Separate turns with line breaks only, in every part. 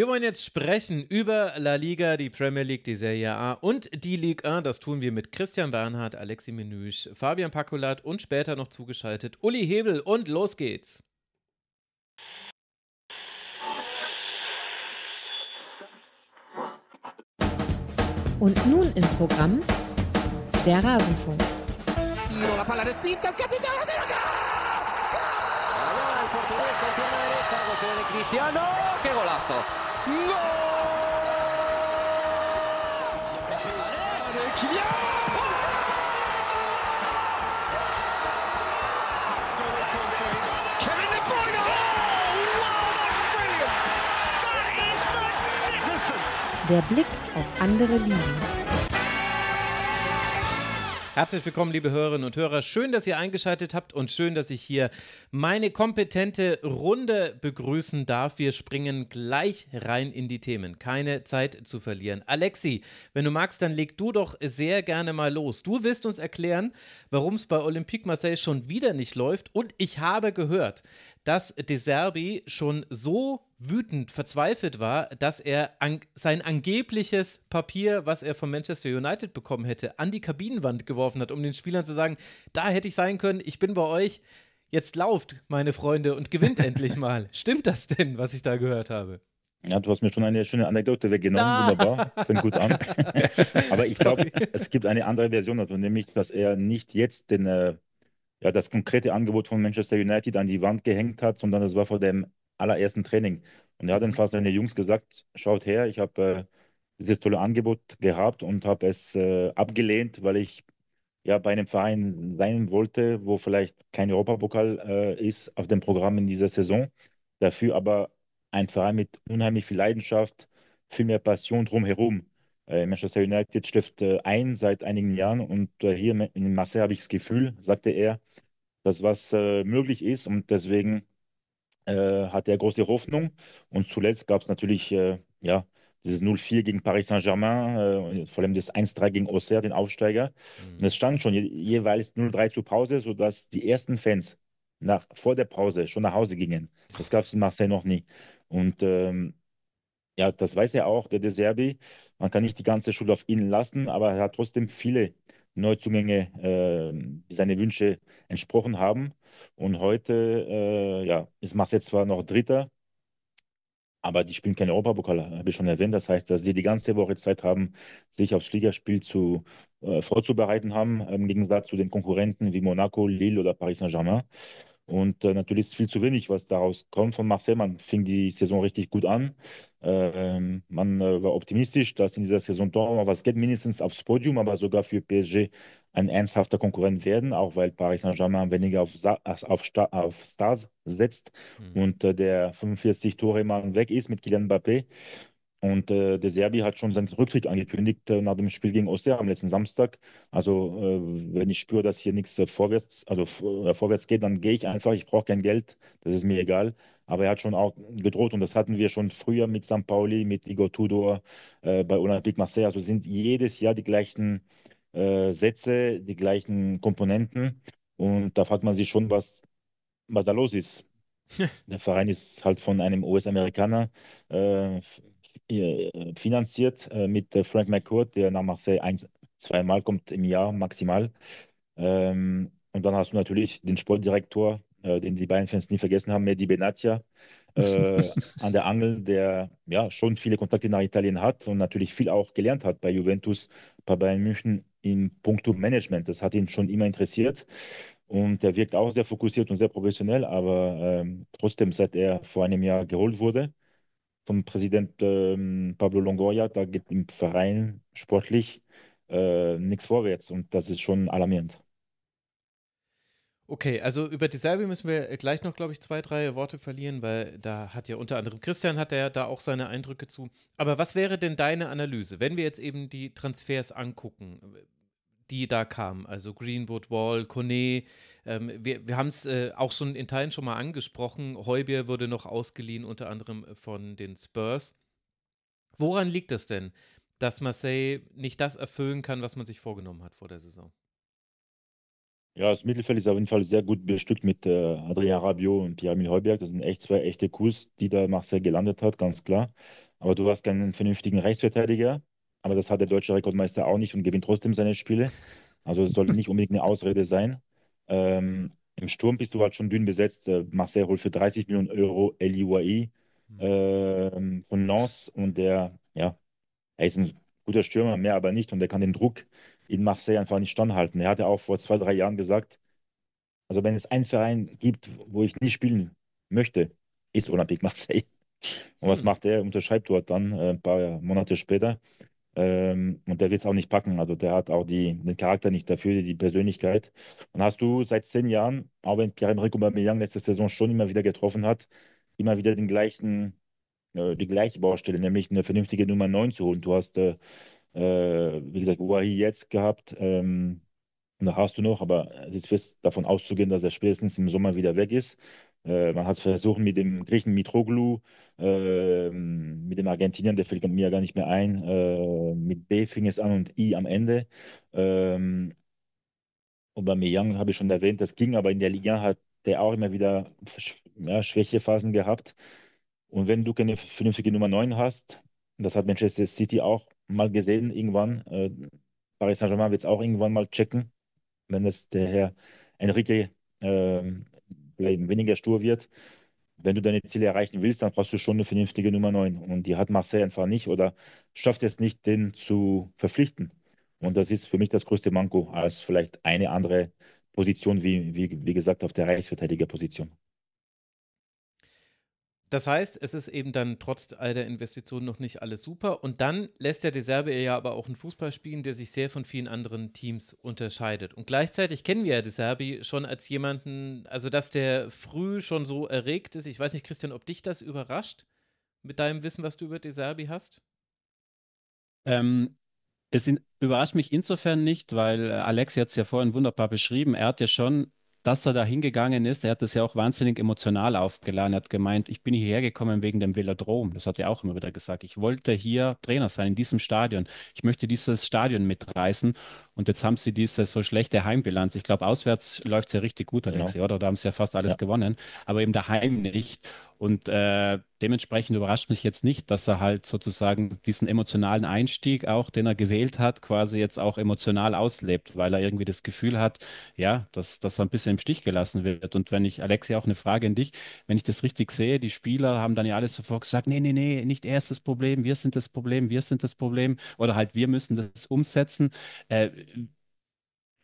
Wir wollen jetzt sprechen über La Liga, die Premier League, die Serie A und die Ligue 1. Das tun wir mit Christian Bernhard, Alexi Menüsch, Fabian Pakulat und später noch zugeschaltet Uli Hebel. Und los geht's! Und nun im Programm
der Rasenfunk. Cristiano, qué golazo.
Kylian Kevin De Der Blick auf andere Ligen.
Herzlich willkommen, liebe Hörerinnen und Hörer. Schön, dass ihr eingeschaltet habt und schön, dass ich hier meine kompetente Runde begrüßen darf. Wir springen gleich rein in die Themen. Keine Zeit zu verlieren. Alexi, wenn du magst, dann leg du doch sehr gerne mal los. Du willst uns erklären, warum es bei Olympique Marseille schon wieder nicht läuft. Und ich habe gehört, dass De Serbi schon so wütend, verzweifelt war, dass er an, sein angebliches Papier, was er von Manchester United bekommen hätte, an die Kabinenwand geworfen hat, um den Spielern zu sagen, da hätte ich sein können, ich bin bei euch, jetzt lauft, meine Freunde, und gewinnt endlich mal. Stimmt das denn, was ich da gehört habe?
Ja, du hast mir schon eine schöne Anekdote weggenommen, ah. wunderbar, fängt gut an. Aber ich glaube, es gibt eine andere Version davon, nämlich, dass er nicht jetzt den äh, ja, das konkrete Angebot von Manchester United an die Wand gehängt hat, sondern das war vor dem allerersten Training. Und er hat dann mhm. fast seine Jungs gesagt, schaut her, ich habe äh, dieses tolle Angebot gehabt und habe es äh, abgelehnt, weil ich ja bei einem Verein sein wollte, wo vielleicht kein Europapokal äh, ist auf dem Programm in dieser Saison. Dafür aber ein Verein mit unheimlich viel Leidenschaft, viel mehr Passion drumherum. Äh, Manchester United schläft äh, ein seit einigen Jahren und äh, hier in Marseille habe ich das Gefühl, sagte er, dass was möglich ist und deswegen hat er große Hoffnung. Und zuletzt gab es natürlich ja, dieses 0-4 gegen Paris Saint-Germain, vor allem das 1-3 gegen Auxerre, den Aufsteiger. Mhm. Und es stand schon jeweils 0-3 zur Pause, sodass die ersten Fans nach, vor der Pause schon nach Hause gingen. Das gab es in Marseille noch nie. Und ähm, ja, das weiß er auch, der De Serbi. Man kann nicht die ganze Schule auf ihn lassen, aber er hat trotzdem viele Neuzugänge, äh, seine Wünsche entsprochen haben. Und heute, äh, ja, es macht jetzt zwar noch Dritter, aber die spielen keinen Europapokal, habe ich schon erwähnt. Das heißt, dass sie die ganze Woche Zeit haben, sich aufs Ligaspiel zu, äh, vorzubereiten haben, im Gegensatz zu den Konkurrenten wie Monaco, Lille oder Paris Saint-Germain. Und äh, natürlich ist viel zu wenig, was daraus kommt von Marseille. Man fing die Saison richtig gut an. Ähm, man äh, war optimistisch, dass in dieser Saison doch mal was geht, mindestens aufs Podium, aber sogar für PSG ein ernsthafter Konkurrent werden, auch weil Paris Saint-Germain weniger auf, Sa auf, Sta auf Stars setzt mhm. und äh, der 45 Tore-Mann weg ist mit Kylian Mbappé. Und äh, der Serbi hat schon seinen Rücktritt angekündigt äh, nach dem Spiel gegen Osea am letzten Samstag. Also äh, wenn ich spüre, dass hier nichts äh, vorwärts, also äh, vorwärts geht, dann gehe ich einfach. Ich brauche kein Geld, das ist mir egal. Aber er hat schon auch gedroht und das hatten wir schon früher mit St. Pauli, mit Igor Tudor äh, bei Olympique Marseille. Also sind jedes Jahr die gleichen Sätze, die gleichen Komponenten. Und da fragt man sich schon, was, was da los ist. Der Verein ist halt von einem US-Amerikaner äh, äh, finanziert äh, mit äh, Frank McCourt, der nach Marseille ein, zweimal kommt im Jahr maximal. Ähm, und dann hast du natürlich den Sportdirektor, äh, den die Bayern-Fans nie vergessen haben, Medi Benatia äh, an der Angel, der ja schon viele Kontakte nach Italien hat und natürlich viel auch gelernt hat bei Juventus, bei Bayern München in puncto Management. Das hat ihn schon immer interessiert. Und er wirkt auch sehr fokussiert und sehr professionell, aber ähm, trotzdem, seit er vor einem Jahr geholt wurde, vom Präsident ähm, Pablo Longoria, da geht im Verein sportlich äh, nichts vorwärts und das ist schon alarmierend.
Okay, also über die Serbien müssen wir gleich noch, glaube ich, zwei, drei Worte verlieren, weil da hat ja unter anderem Christian hat ja da auch seine Eindrücke zu. Aber was wäre denn deine Analyse, wenn wir jetzt eben die Transfers angucken? die da kamen. Also Greenwood, Wall, Kone. Ähm, wir wir haben es äh, auch schon in Teilen schon mal angesprochen. Heubier wurde noch ausgeliehen, unter anderem äh, von den Spurs. Woran liegt es denn, dass Marseille nicht das erfüllen kann, was man sich vorgenommen hat vor der Saison?
Ja, das Mittelfeld ist auf jeden Fall sehr gut bestückt mit äh, Adrien Rabiot und Pierre-Emil Heuberg. Das sind echt zwei echte Coups, die da Marseille gelandet hat, ganz klar. Aber du hast keinen vernünftigen Rechtsverteidiger aber das hat der deutsche Rekordmeister auch nicht und gewinnt trotzdem seine Spiele. Also es sollte nicht unbedingt eine Ausrede sein. Ähm, Im Sturm bist du halt schon dünn besetzt. Äh, Marcel holt für 30 Millionen Euro Eliwai mhm. äh, von Lens und der, ja, er ist ein guter Stürmer, mehr aber nicht und der kann den Druck in Marseille einfach nicht standhalten. Er hatte auch vor zwei, drei Jahren gesagt, also wenn es einen Verein gibt, wo ich nicht spielen möchte, ist Olympique Marseille. Und was hm. macht er? Unterschreibt dort dann äh, ein paar Monate später. Ähm, und der wird es auch nicht packen. Also der hat auch die, den Charakter nicht dafür, die Persönlichkeit. Und hast du seit zehn Jahren, auch wenn Pierre-Emerick Aubameyang letzte Saison schon immer wieder getroffen hat, immer wieder den gleichen, äh, die gleiche Baustelle, nämlich eine vernünftige Nummer 9 zu holen. Du hast, äh, äh wie gesagt, Uahi jetzt gehabt, ähm, und da hast du noch, aber es ist fest davon auszugehen, dass er spätestens im Sommer wieder weg ist. Äh, man hat es versucht mit dem Griechen Mitroglou, äh, mit dem Argentinier, der fällt mir gar nicht mehr ein. Äh, mit B fing es an und I am Ende. Ähm, Aubameyang habe ich schon erwähnt, das ging, aber in der Liga hat der auch immer wieder ja, Schwächephasen gehabt. Und wenn du keine vernünftige Nummer 9 hast, das hat Manchester City auch mal gesehen irgendwann, äh, Paris Saint-Germain wird es auch irgendwann mal checken, wenn es der Herr Enrique ähm, vielleicht weniger stur wird. Wenn du deine Ziele erreichen willst, dann brauchst du schon eine vernünftige Nummer 9. Und die hat Marseille einfach nicht oder schafft es nicht, den zu verpflichten. Und das ist für mich das größte Manko als vielleicht eine andere Position, wie, wie, wie gesagt, auf der Reichsverteidigerposition.
Das heißt, es ist eben dann trotz all der Investitionen noch nicht alles super. Und dann lässt der Deserbe ja aber auch einen Fußball spielen, der sich sehr von vielen anderen Teams unterscheidet. Und gleichzeitig kennen wir ja Deserbi schon als jemanden, also dass der früh schon so erregt ist. Ich weiß nicht, Christian, ob dich das überrascht mit deinem Wissen, was du über Deserbi hast?
Ähm, es in, überrascht mich insofern nicht, weil äh, Alex hat es ja vorhin wunderbar beschrieben. Er hat ja schon dass er da hingegangen ist, er hat das ja auch wahnsinnig emotional aufgeladen, er hat gemeint, ich bin hierher gekommen wegen dem Velodrom, das hat er auch immer wieder gesagt, ich wollte hier Trainer sein, in diesem Stadion, ich möchte dieses Stadion mitreißen und jetzt haben sie diese so schlechte Heimbilanz. Ich glaube, auswärts läuft es ja richtig gut, genau. Alexi, genau. oder? Da haben sie ja fast alles ja. gewonnen, aber eben daheim nicht. Und äh, dementsprechend überrascht mich jetzt nicht, dass er halt sozusagen diesen emotionalen Einstieg auch, den er gewählt hat, quasi jetzt auch emotional auslebt, weil er irgendwie das Gefühl hat, ja, dass, dass er ein bisschen im Stich gelassen wird. Und wenn ich, Alexi, auch eine Frage an dich, wenn ich das richtig sehe, die Spieler haben dann ja alles sofort gesagt, nee, nee, nee, nicht er ist das Problem, wir sind das Problem, wir sind das Problem oder halt wir müssen das umsetzen. Äh,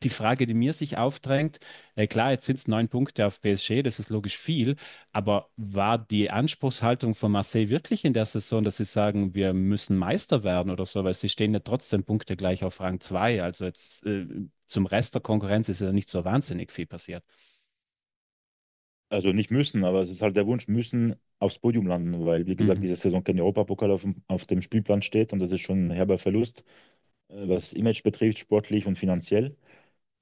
die Frage, die mir sich aufdrängt, äh, klar, jetzt sind es neun Punkte auf PSG, das ist logisch viel, aber war die Anspruchshaltung von Marseille wirklich in der Saison, dass sie sagen, wir müssen Meister werden oder so, weil sie stehen ja trotzdem Punkte gleich auf Rang 2. Also
jetzt äh, zum Rest der Konkurrenz ist ja nicht so wahnsinnig viel passiert. Also nicht müssen, aber es ist halt der Wunsch, müssen aufs Podium landen, weil wie gesagt, mhm. diese Saison kein Europapokal auf, auf dem Spielplan steht und das ist schon ein herber Verlust. Äh, was das Image betrifft, sportlich und finanziell.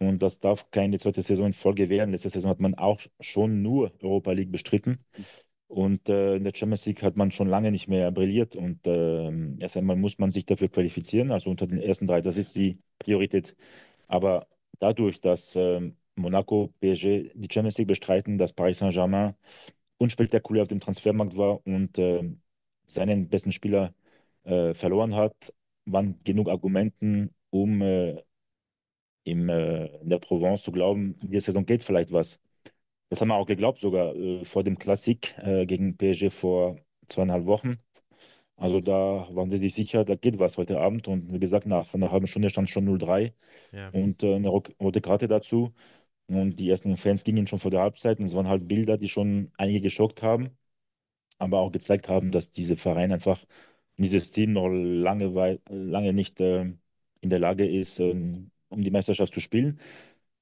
Und das darf keine zweite Saison in Folge werden. Letzte Saison hat man auch schon nur Europa League bestritten. Und äh, in der Champions League hat man schon lange nicht mehr brilliert. Und äh, erst einmal muss man sich dafür qualifizieren, also unter den ersten drei. Das ist die Priorität. Aber dadurch, dass äh, Monaco, PSG die Champions League bestreiten, dass Paris Saint-Germain unspektakulär auf dem Transfermarkt war und ähm, seinen besten Spieler äh, verloren hat, waren genug Argumenten, um äh, im, äh, in der Provence zu glauben, in der Saison geht vielleicht was. Das haben wir auch geglaubt, sogar äh, vor dem Klassik äh, gegen PSG vor zweieinhalb Wochen. Also da waren sie sich sicher, da geht was heute Abend. Und wie gesagt, nach einer halben Stunde stand schon 0-3 ja. und äh, eine rote Karte dazu. Und die ersten Fans gingen schon vor der Halbzeit. Und es waren halt Bilder, die schon einige geschockt haben, aber auch gezeigt haben, dass diese Verein einfach dieses Team noch lange, lange nicht äh, in der Lage ist, ähm, um die Meisterschaft zu spielen.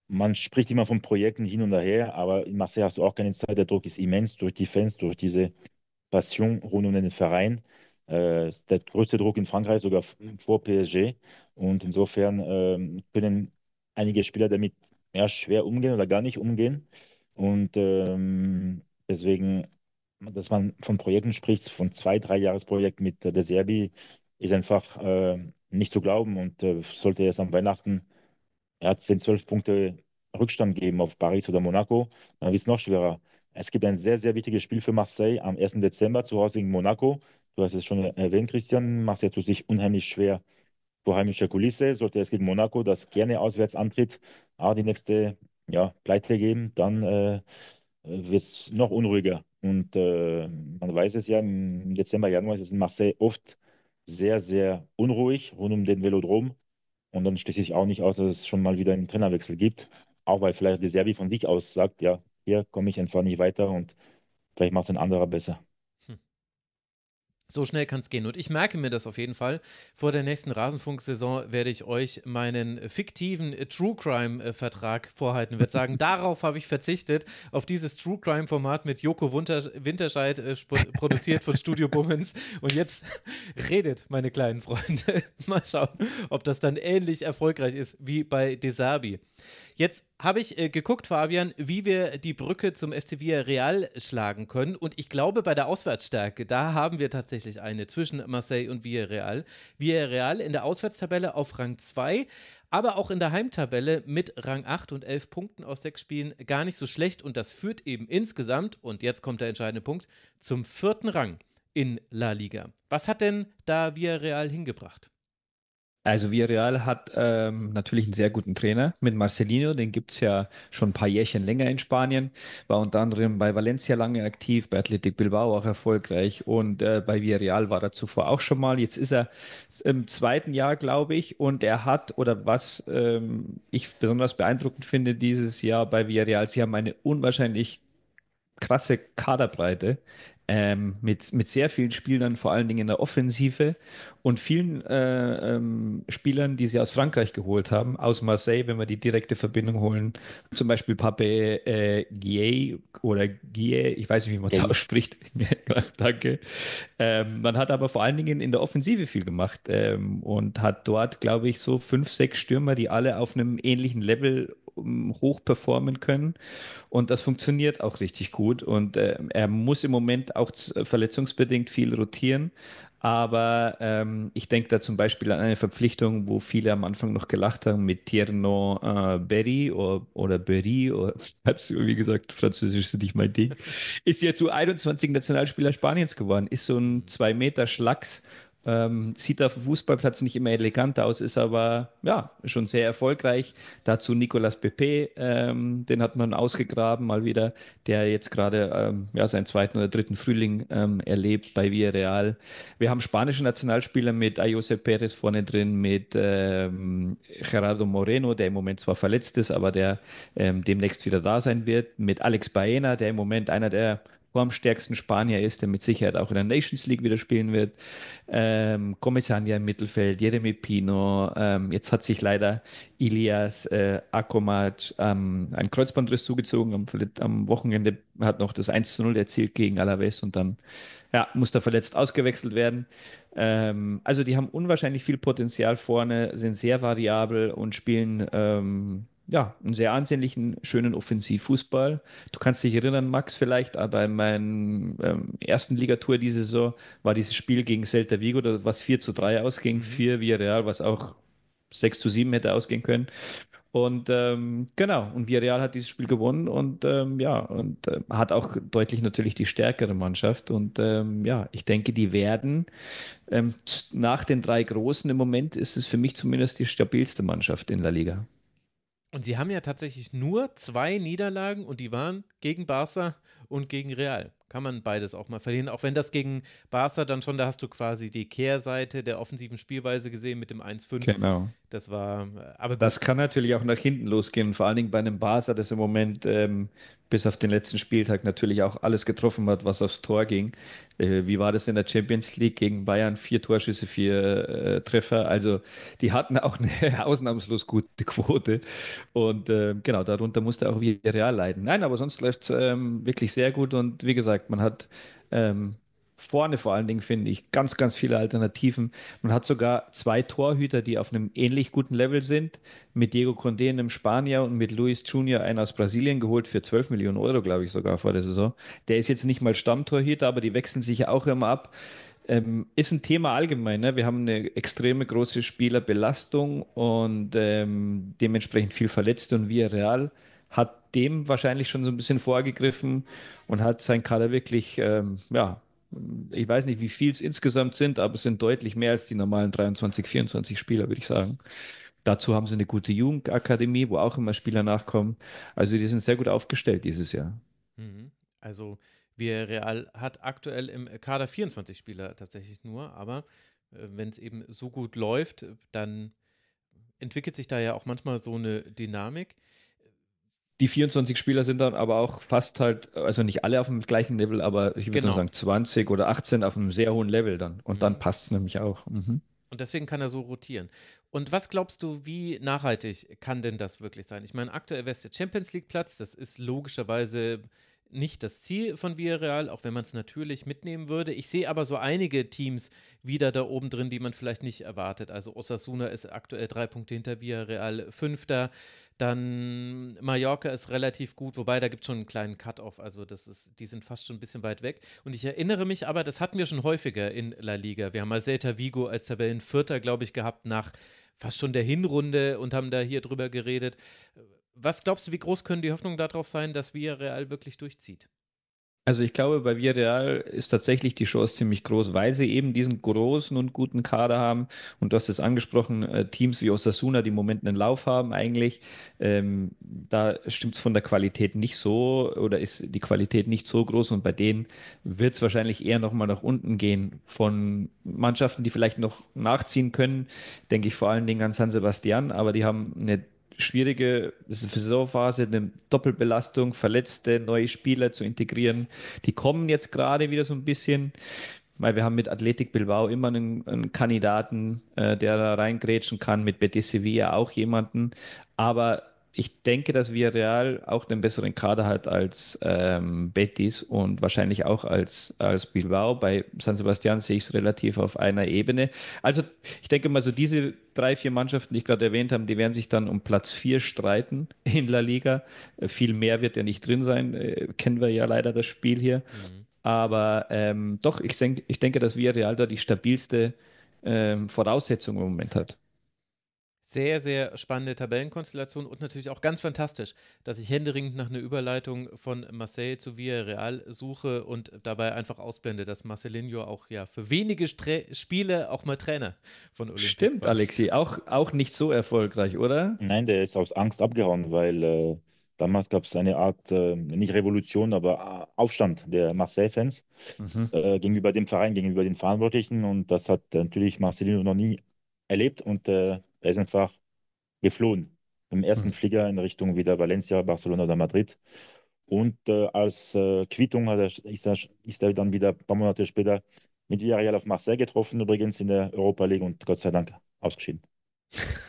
Man spricht immer von Projekten hin und her, aber in Marseille hast du auch keine Zeit. Der Druck ist immens durch die Fans, durch diese Passion rund um den Verein. Äh, der größte Druck in Frankreich sogar vor PSG. Und insofern äh, können einige Spieler damit ja, schwer umgehen oder gar nicht umgehen. Und ähm, deswegen dass man von Projekten spricht, von zwei, drei Jahresprojekt mit der Serbi, ist einfach äh, nicht zu glauben und äh, sollte es am Weihnachten ja, 10, 12 Punkte Rückstand geben auf Paris oder Monaco, dann wird es noch schwerer. Es gibt ein sehr, sehr wichtiges Spiel für Marseille am 1. Dezember zu Hause gegen Monaco. Du hast es schon erwähnt, Christian. Marseille tut sich unheimlich schwer vor heimischer Kulisse. Sollte es gegen Monaco, das gerne auswärts antritt, aber die nächste ja, Pleite geben, dann äh, wird es noch unruhiger. Und äh, man weiß es ja, im Dezember, Januar ist es in Marseille oft sehr, sehr unruhig rund um den Velodrom. Und dann schließe ich auch nicht aus, dass es schon mal wieder einen Trainerwechsel gibt. Auch weil vielleicht die Serbi von sich aus sagt, ja, hier komme ich einfach nicht weiter und vielleicht macht es ein anderer besser.
So schnell kann es gehen. Und ich merke mir das auf jeden Fall. Vor der nächsten Rasenfunksaison werde ich euch meinen fiktiven True Crime-Vertrag äh, vorhalten. Ich würde sagen, darauf habe ich verzichtet, auf dieses True Crime-Format mit Joko Winterscheid, äh, produziert von Studio Bummens. Und jetzt redet, meine kleinen Freunde. Mal schauen, ob das dann ähnlich erfolgreich ist wie bei Desabi. Jetzt habe ich äh, geguckt, Fabian, wie wir die Brücke zum FC Real schlagen können. Und ich glaube, bei der Auswärtsstärke, da haben wir tatsächlich tatsächlich eine zwischen Marseille und Villarreal. Villarreal in der Auswärtstabelle auf Rang 2, aber auch in der Heimtabelle mit Rang 8 und 11 Punkten aus 6 Spielen gar nicht so schlecht. Und das führt eben insgesamt, und jetzt kommt der entscheidende Punkt, zum vierten Rang in La Liga. Was hat denn da Villarreal hingebracht?
Also Villarreal hat ähm, natürlich einen sehr guten Trainer mit Marcelino, den gibt es ja schon ein paar Jährchen länger in Spanien, war unter anderem bei Valencia lange aktiv, bei Athletic Bilbao auch erfolgreich und äh, bei Villarreal war er zuvor auch schon mal. Jetzt ist er im zweiten Jahr, glaube ich, und er hat, oder was ähm, ich besonders beeindruckend finde dieses Jahr bei Villarreal, sie haben eine unwahrscheinlich krasse Kaderbreite ähm, mit, mit sehr vielen Spielern, vor allen Dingen in der Offensive und vielen äh, ähm, Spielern, die sie aus Frankreich geholt haben, aus Marseille, wenn wir die direkte Verbindung holen, zum Beispiel Pape äh, Guillet oder Guillet, ich weiß nicht, wie man es ausspricht, danke. Ähm, man hat aber vor allen Dingen in der Offensive viel gemacht ähm, und hat dort, glaube ich, so fünf, sechs Stürmer, die alle auf einem ähnlichen Level ähm, hoch performen können. Und das funktioniert auch richtig gut. Und äh, er muss im Moment auch verletzungsbedingt viel rotieren. Aber ähm, ich denke da zum Beispiel an eine Verpflichtung, wo viele am Anfang noch gelacht haben mit Tierno äh, Berry oder, oder Berry oder wie gesagt, Französisch ist nicht mein Ding. Ist ja zu 21 Nationalspieler Spaniens geworden, ist so ein 2 Meter Schlacks ähm, sieht auf dem Fußballplatz nicht immer elegant aus, ist aber ja schon sehr erfolgreich. Dazu Nicolas Pepe, ähm, den hat man ausgegraben mal wieder, der jetzt gerade ähm, ja, seinen zweiten oder dritten Frühling ähm, erlebt bei Villarreal. Wir haben spanische Nationalspieler mit Ayose Perez vorne drin, mit ähm, Gerardo Moreno, der im Moment zwar verletzt ist, aber der ähm, demnächst wieder da sein wird, mit Alex Baena, der im Moment einer der wo am stärksten Spanier ist, der mit Sicherheit auch in der Nations League wieder spielen wird. Ähm, Comisania im Mittelfeld, Jeremy Pino. Ähm, jetzt hat sich leider Ilias äh, Akomat ähm, ein Kreuzbandriss zugezogen. Am, am, Wochenende hat noch das 1 zu 0 erzielt gegen Alaves und dann ja, musste verletzt ausgewechselt werden. Ähm, also die haben unwahrscheinlich viel Potenzial vorne, sind sehr variabel und spielen ähm, ja, einen sehr ansehnlichen, schönen Offensivfußball. Du kannst dich erinnern, Max, vielleicht, aber in meinem ähm, ersten Ligatur diese Saison war dieses Spiel gegen Celta Vigo, was 4 zu 3 ausging, mhm. 4 Villarreal, was auch 6 zu 7 hätte ausgehen können. Und ähm, genau, und Villarreal hat dieses Spiel gewonnen und ähm, ja, und äh, hat auch deutlich natürlich die stärkere Mannschaft. Und ähm, ja, ich denke, die werden ähm, nach den drei Großen im Moment ist es für mich zumindest die stabilste Mannschaft in La Liga.
Und sie haben ja tatsächlich nur zwei Niederlagen und die waren gegen Barca und gegen Real kann man beides auch mal verlieren. Auch wenn das gegen Barca dann schon, da hast du quasi die Kehrseite der offensiven Spielweise gesehen mit dem 1-5. Genau. Das war, äh, aber das
kann natürlich auch nach hinten losgehen. Vor allen Dingen bei einem Barca, das im Moment ähm, bis auf den letzten Spieltag natürlich auch alles getroffen hat, was aufs Tor ging. Äh, wie war das in der Champions League gegen Bayern? Vier Torschüsse, vier äh, Treffer. Also die hatten auch eine ausnahmslos gute Quote. Und äh, genau, darunter musste auch Real leiden. Nein, aber sonst läuft es ähm, wirklich sehr gut. Und wie gesagt, gesagt, man hat ähm, vorne vor allen Dingen, finde ich, ganz, ganz viele Alternativen. Man hat sogar zwei Torhüter, die auf einem ähnlich guten Level sind, mit Diego Condé, einem Spanier und mit Luis Junior, einen aus Brasilien geholt für 12 Millionen Euro, glaube ich, sogar vor der Saison. Der ist jetzt nicht mal Stammtorhüter, aber die wechseln sich ja auch immer ab. Ähm, ist ein Thema allgemein. Ne? Wir haben eine extreme große Spielerbelastung und ähm, dementsprechend viel Verletzte und Villarreal hat dem wahrscheinlich schon so ein bisschen vorgegriffen und hat sein Kader wirklich, ähm, ja, ich weiß nicht, wie viel es insgesamt sind, aber es sind deutlich mehr als die normalen 23, 24 Spieler, würde ich sagen. Dazu haben sie eine gute Jugendakademie, wo auch immer Spieler nachkommen. Also die sind sehr gut aufgestellt dieses Jahr.
Mhm.
Also Villarreal hat aktuell im Kader 24 Spieler tatsächlich nur, aber äh, wenn es eben so gut läuft, dann entwickelt sich da ja auch manchmal
so eine Dynamik die 24 Spieler sind dann aber auch fast halt, also nicht alle auf dem gleichen Level, aber ich würde genau. sagen 20 oder 18 auf einem sehr hohen Level dann. Und mhm. dann passt es nämlich auch. Mhm.
Und deswegen kann er so rotieren. Und was glaubst du, wie nachhaltig kann denn das wirklich sein? Ich meine, aktuell Weste Champions League Platz, das ist logischerweise nicht das Ziel von Villarreal, auch wenn man es natürlich mitnehmen würde. Ich sehe aber so einige Teams wieder da oben drin, die man vielleicht nicht erwartet. Also Osasuna ist aktuell drei Punkte hinter Villarreal, fünfter. Dann Mallorca ist relativ gut, wobei da gibt es schon einen kleinen Cut-off. Also das ist, die sind fast schon ein bisschen weit weg. Und ich erinnere mich aber, das hatten wir schon häufiger in La Liga. Wir haben mal Celta Vigo als Tabellenvierter, glaube ich, gehabt nach fast schon der Hinrunde und haben da hier drüber geredet, was glaubst du, wie groß können die Hoffnungen darauf sein, dass Villarreal wirklich durchzieht?
Also ich glaube, bei Villarreal ist tatsächlich die Chance ziemlich groß, weil sie eben diesen großen und guten Kader haben. Und du hast es angesprochen, äh, Teams wie Osasuna, die im Moment einen Lauf haben eigentlich, ähm, da stimmt es von der Qualität nicht so oder ist die Qualität nicht so groß. Und bei denen wird es wahrscheinlich eher nochmal nach unten gehen. Von Mannschaften, die vielleicht noch nachziehen können, denke ich vor allen Dingen an San Sebastian, aber die haben eine schwierige Saisonphase, eine Doppelbelastung, Verletzte, neue Spieler zu integrieren. Die kommen jetzt gerade wieder so ein bisschen, weil wir haben mit Athletic Bilbao immer einen, einen Kandidaten, äh, der da reingrätschen kann, mit Betis Sevilla auch jemanden. Aber ich denke, dass Villarreal auch den besseren Kader hat als ähm, Betis und wahrscheinlich auch als, als Bilbao. Bei San Sebastian sehe ich es relativ auf einer Ebene. Also ich denke mal, so diese drei, vier Mannschaften, die ich gerade erwähnt habe, die werden sich dann um Platz vier streiten in La Liga. Äh, viel mehr wird ja nicht drin sein, äh, kennen wir ja leider das Spiel hier. Mhm. Aber ähm, doch, ich, denk, ich denke, dass Villarreal da die stabilste ähm, Voraussetzung im Moment hat.
Sehr, sehr spannende Tabellenkonstellation und natürlich auch ganz fantastisch, dass ich händeringend nach einer Überleitung von Marseille zu Villarreal suche und dabei einfach ausblende, dass Marcelinho auch ja für wenige Stre Spiele auch mal Trainer von Olympia
Stimmt, war. Alexi, auch, auch nicht so erfolgreich, oder? Nein, der ist aus Angst abgehauen, weil äh, damals gab es eine Art, äh, nicht Revolution, aber äh, Aufstand der Marseille-Fans mhm. äh, gegenüber dem Verein, gegenüber den Verantwortlichen und das hat natürlich Marcelinho noch nie erlebt und äh, er ist einfach geflohen. Im ersten mhm. Flieger in Richtung wieder Valencia, Barcelona oder Madrid. Und äh, als äh, Quittung er, ist, er, ist, er, dann wieder ein paar Monate später mit Villarreal auf Marseille getroffen, übrigens in der Europa League und Gott sei Dank ausgeschieden.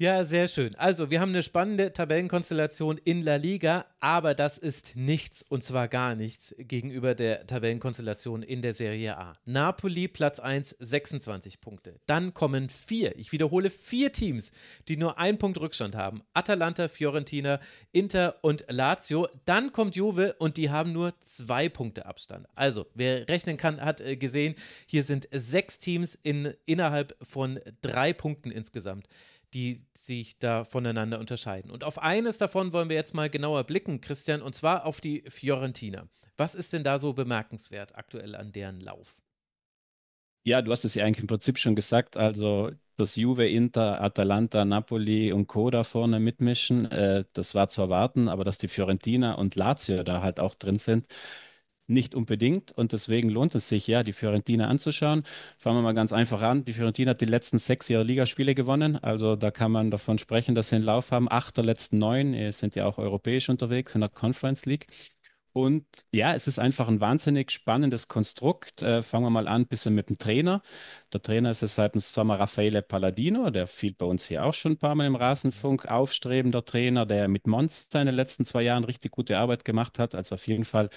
Ja, sehr schön. Also, wir haben eine spannende Tabellenkonstellation in La Liga, aber das ist nichts und zwar gar nichts gegenüber der Tabellenkonstellation in der Serie A. Napoli Platz 1, 26 Punkte. Dann kommen vier, ich wiederhole vier Teams, die nur einen Punkt Rückstand haben. Atalanta, Fiorentina, Inter und Lazio. Dann kommt Juve und die haben nur zwei Punkte Abstand. Also, wer rechnen kann, hat äh, gesehen, hier sind sechs Teams in, innerhalb von drei Punkten insgesamt die sich da voneinander unterscheiden. Und auf eines davon wollen wir jetzt mal genauer blicken, Christian, und zwar auf die Fiorentina. Was ist denn da so bemerkenswert aktuell an deren Lauf?
Ja, du hast es ja eigentlich im Prinzip schon gesagt. Also, dass Juve, Inter, Atalanta, Napoli und Co. da vorne mitmischen, äh, das war zu erwarten, aber dass die Fiorentina und Lazio da halt auch drin sind, nicht unbedingt und deswegen lohnt es sich ja, die Fiorentina anzuschauen. Fangen wir mal ganz einfach an. Die Fiorentina hat die letzten sechs ihrer Ligaspiele gewonnen, also da kann man davon sprechen, dass sie einen Lauf haben. Acht der letzten neun äh, sind ja auch europäisch unterwegs in der Conference League. Und ja, es ist einfach ein wahnsinnig spannendes Konstrukt. Äh, fangen wir mal an, ein bisschen mit dem Trainer. Der Trainer ist es seit dem Sommer Raffaele Palladino, der fiel bei uns hier auch schon ein paar Mal im Rasenfunk. Aufstrebender Trainer, der mit Monster in den letzten zwei Jahren richtig gute Arbeit gemacht hat. Also auf jeden Fall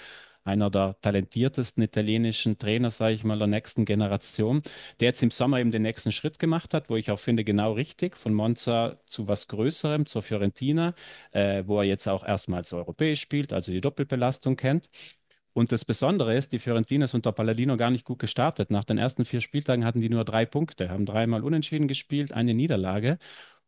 einer der talentiertesten italienischen Trainer, sage ich mal, der nächsten Generation, der jetzt im Sommer eben den nächsten Schritt gemacht hat, wo ich auch finde, genau richtig, von Monza zu was Größerem, zur Fiorentina, äh, wo er jetzt auch erstmals europäisch spielt, also die Doppelbelastung kennt. Und das Besondere ist, die Fiorentina ist unter Palladino gar nicht gut gestartet. Nach den ersten vier Spieltagen hatten die nur drei Punkte, haben dreimal unentschieden gespielt, eine Niederlage.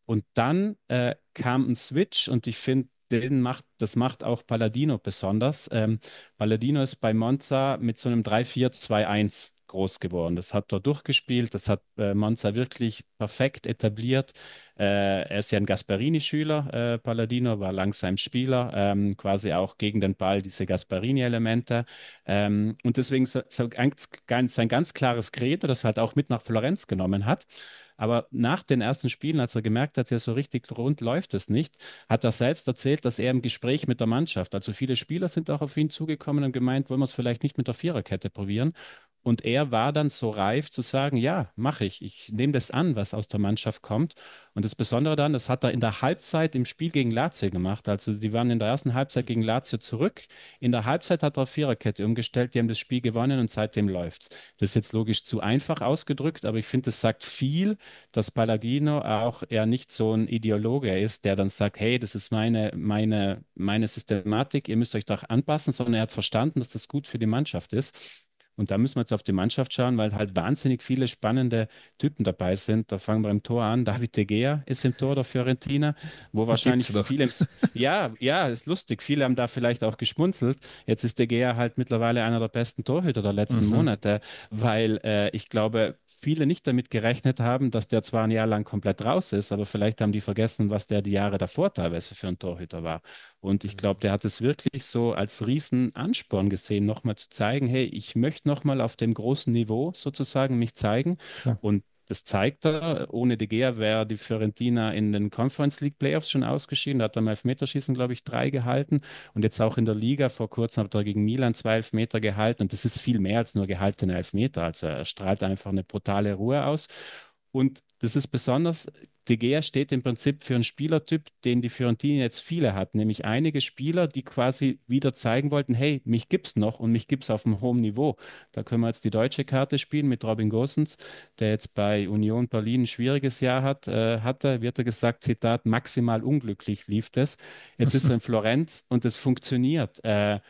Und dann äh, kam ein Switch und ich finde, den macht, das macht auch Palladino besonders. Ähm, Palladino ist bei Monza mit so einem 3-4-2-1 groß geworden. Das hat er durchgespielt, das hat äh, Monza wirklich perfekt etabliert. Äh, er ist ja ein Gasparini-Schüler, äh, Palladino war langsam Spieler, ähm, quasi auch gegen den Ball diese Gasparini-Elemente. Ähm, und deswegen so, so ganz, ganz, ganz klares Credo, das halt auch mit nach Florenz genommen hat. Aber nach den ersten Spielen, als er gemerkt hat, ja, so richtig rund läuft es nicht, hat er selbst erzählt, dass er im Gespräch mit der Mannschaft, also viele Spieler sind auch auf ihn zugekommen und gemeint, wollen wir es vielleicht nicht mit der Viererkette probieren. Und er war dann so reif zu sagen, ja, mache ich. Ich nehme das an, was aus der Mannschaft kommt. Und das Besondere dann, das hat er in der Halbzeit im Spiel gegen Lazio gemacht. Also die waren in der ersten Halbzeit gegen Lazio zurück. In der Halbzeit hat er auf Viererkette umgestellt. Die haben das Spiel gewonnen und seitdem läuft es. Das ist jetzt logisch zu einfach ausgedrückt, aber ich finde, das sagt viel, dass Palladino auch eher nicht so ein Ideologe ist, der dann sagt, hey, das ist meine, meine, meine Systematik, ihr müsst euch doch anpassen, sondern er hat verstanden, dass das gut für die Mannschaft ist. Und da müssen wir jetzt auf die Mannschaft schauen, weil halt wahnsinnig viele spannende Typen dabei sind. Da fangen wir im Tor an. David De Gea ist im Tor der Fiorentina, wo das wahrscheinlich viele. Ja, ja, ist lustig. Viele haben da vielleicht auch geschmunzelt. Jetzt ist De Gea halt mittlerweile einer der besten Torhüter der letzten mhm. Monate, weil äh, ich glaube, viele nicht damit gerechnet haben, dass der zwar ein Jahr lang komplett raus ist, aber vielleicht haben die vergessen, was der die Jahre davor teilweise für ein Torhüter war. Und ich mhm. glaube, der hat es wirklich so als riesen Ansporn gesehen, nochmal zu zeigen, hey, ich möchte nochmal auf dem großen Niveau sozusagen mich zeigen. Ja. Und das zeigt er. Ohne De Gea wäre die Fiorentina in den Conference League Playoffs schon ausgeschieden. Da hat er im Elfmeterschießen, glaube ich, drei gehalten. Und jetzt auch in der Liga vor kurzem hat er gegen Milan zwei Elfmeter gehalten. Und das ist viel mehr als nur gehaltene Elfmeter. Also er strahlt einfach eine brutale Ruhe aus. Und das ist besonders, De Gea steht im Prinzip für einen Spielertyp, den die Fiorentina jetzt viele hat, nämlich einige Spieler, die quasi wieder zeigen wollten, hey, mich gibt's noch und mich gibt's auf einem hohen Niveau. Da können wir jetzt die deutsche Karte spielen mit Robin Gosens, der jetzt bei Union Berlin ein schwieriges Jahr hat, äh, hatte, wird er gesagt, Zitat, maximal unglücklich lief das. Jetzt ist er in Florenz und es funktioniert. Äh,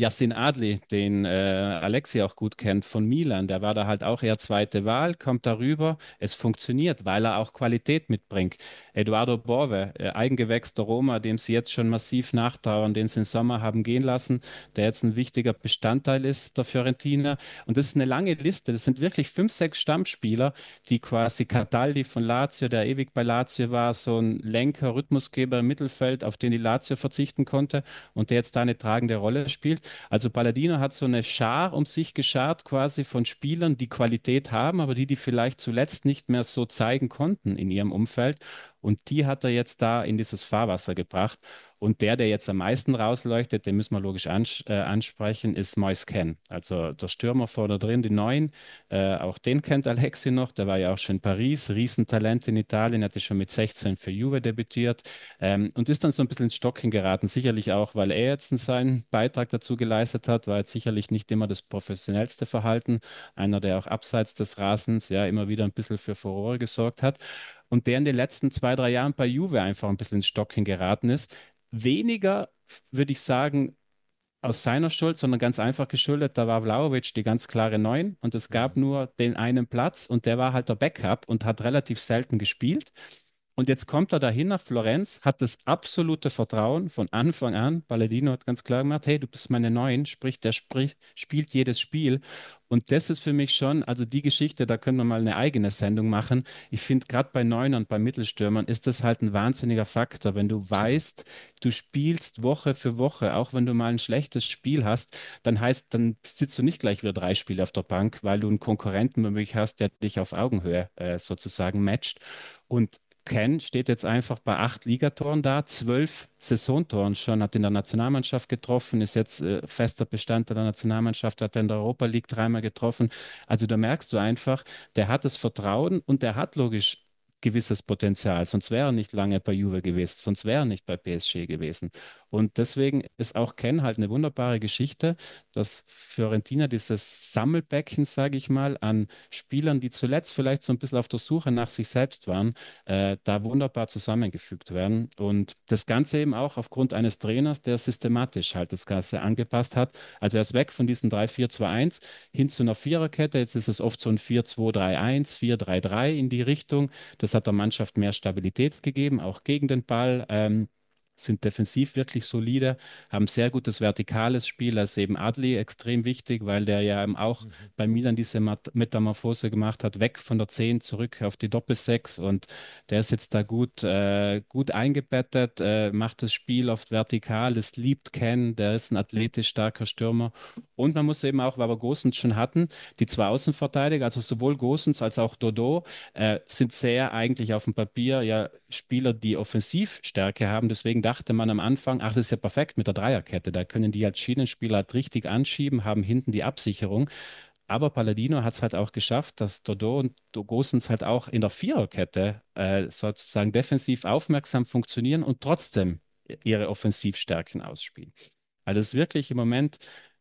Yassin Adli, den äh, Alexi auch gut kennt von Milan, der war da halt auch eher zweite Wahl, kommt darüber. Es funktioniert, weil er auch Qualität mitbringt. Eduardo Borve, äh, eigengewächster Roma, dem sie jetzt schon massiv nachtrauern, den sie im Sommer haben gehen lassen, der jetzt ein wichtiger Bestandteil ist der Fiorentina. Und das ist eine lange Liste. Das sind wirklich fünf, sechs Stammspieler, die quasi Cataldi von Lazio, der ewig bei Lazio war, so ein Lenker, Rhythmusgeber im Mittelfeld, auf den die Lazio verzichten konnte und der jetzt da eine tragende Rolle spielt. Also Palladino hat so eine Schar um sich geschart quasi von Spielern, die Qualität haben, aber die die vielleicht zuletzt nicht mehr so zeigen konnten in ihrem Umfeld. Und die hat er jetzt da in dieses Fahrwasser gebracht. Und der, der jetzt am meisten rausleuchtet, den müssen wir logisch ans äh, ansprechen, ist Mois Ken. Also der Stürmer vorne drin, die Neuen. Äh, auch den kennt Alexi noch. Der war ja auch schon in Paris. Riesentalent in Italien. Hatte schon mit 16 für Juve debütiert. Ähm, und ist dann so ein bisschen ins Stocken geraten. Sicherlich auch, weil er jetzt seinen Beitrag dazu geleistet hat. War jetzt sicherlich nicht immer das professionellste Verhalten. Einer, der auch abseits des Rasens ja immer wieder ein bisschen für Furore gesorgt hat und der in den letzten zwei, drei Jahren bei Juve einfach ein bisschen ins Stocken geraten ist weniger, würde ich sagen, aus seiner Schuld, sondern ganz einfach geschuldet. Da war Vlaovic die ganz klare Neun und es gab mhm. nur den einen Platz und der war halt der Backup und hat relativ selten gespielt. Und jetzt kommt er dahin nach Florenz, hat das absolute Vertrauen von Anfang an. Balladino hat ganz klar gemacht, hey, du bist meine Neuen, sprich, der sprich, spielt jedes Spiel. Und das ist für mich schon, also die Geschichte, da können wir mal eine eigene Sendung machen. Ich finde, gerade bei Neunern, bei Mittelstürmern ist das halt ein wahnsinniger Faktor, wenn du weißt, du spielst Woche für Woche, auch wenn du mal ein schlechtes Spiel hast, dann heißt, dann sitzt du nicht gleich wieder drei Spiele auf der Bank, weil du einen Konkurrenten möglich hast, der dich auf Augenhöhe äh, sozusagen matcht. Und Ken steht jetzt einfach bei acht Ligatoren da, zwölf Saisontoren schon, hat in der Nationalmannschaft getroffen, ist jetzt äh, fester Bestandteil der Nationalmannschaft, hat in der Europa League dreimal getroffen. Also da merkst du einfach, der hat das Vertrauen und der hat logisch gewisses Potenzial. Sonst wäre er nicht lange bei Juve gewesen, sonst wäre er nicht bei PSG gewesen. Und deswegen ist auch Ken halt eine wunderbare Geschichte, dass Fiorentina dieses Sammelbecken, sage ich mal, an Spielern, die zuletzt vielleicht so ein bisschen auf der Suche nach sich selbst waren, äh, da wunderbar zusammengefügt werden. Und das Ganze eben auch aufgrund eines Trainers, der systematisch halt das Ganze angepasst hat. Also er ist weg von diesen 3-4-2-1 hin zu einer Viererkette. Jetzt ist es oft so ein 4-2-3-1, 4-3-3 in die Richtung. Das es hat der Mannschaft mehr Stabilität gegeben, auch gegen den Ball. Ähm, sind defensiv wirklich solide, haben sehr gutes vertikales Spiel, da ist eben Adli extrem wichtig, weil der ja eben auch mhm. bei Milan diese Metamorphose gemacht hat, weg von der 10 zurück auf die Doppelsechs und der ist jetzt da gut, äh, gut eingebettet, äh, macht das Spiel oft vertikal, das liebt Ken, der ist ein athletisch starker Stürmer und man muss eben auch, weil wir Gosens schon hatten, die zwei Außenverteidiger, also sowohl Gosens als auch Dodo, äh, sind sehr eigentlich auf dem Papier ja Spieler, die Offensivstärke haben, deswegen da dachte man am Anfang, ach, das ist ja perfekt mit der Dreierkette. Da können die halt Schienenspieler halt richtig anschieben, haben hinten die Absicherung. Aber Palladino hat es halt auch geschafft, dass Dodo und Gosens halt auch in der Viererkette äh, sozusagen defensiv aufmerksam funktionieren und trotzdem ihre Offensivstärken ausspielen. Also es ist wirklich im Moment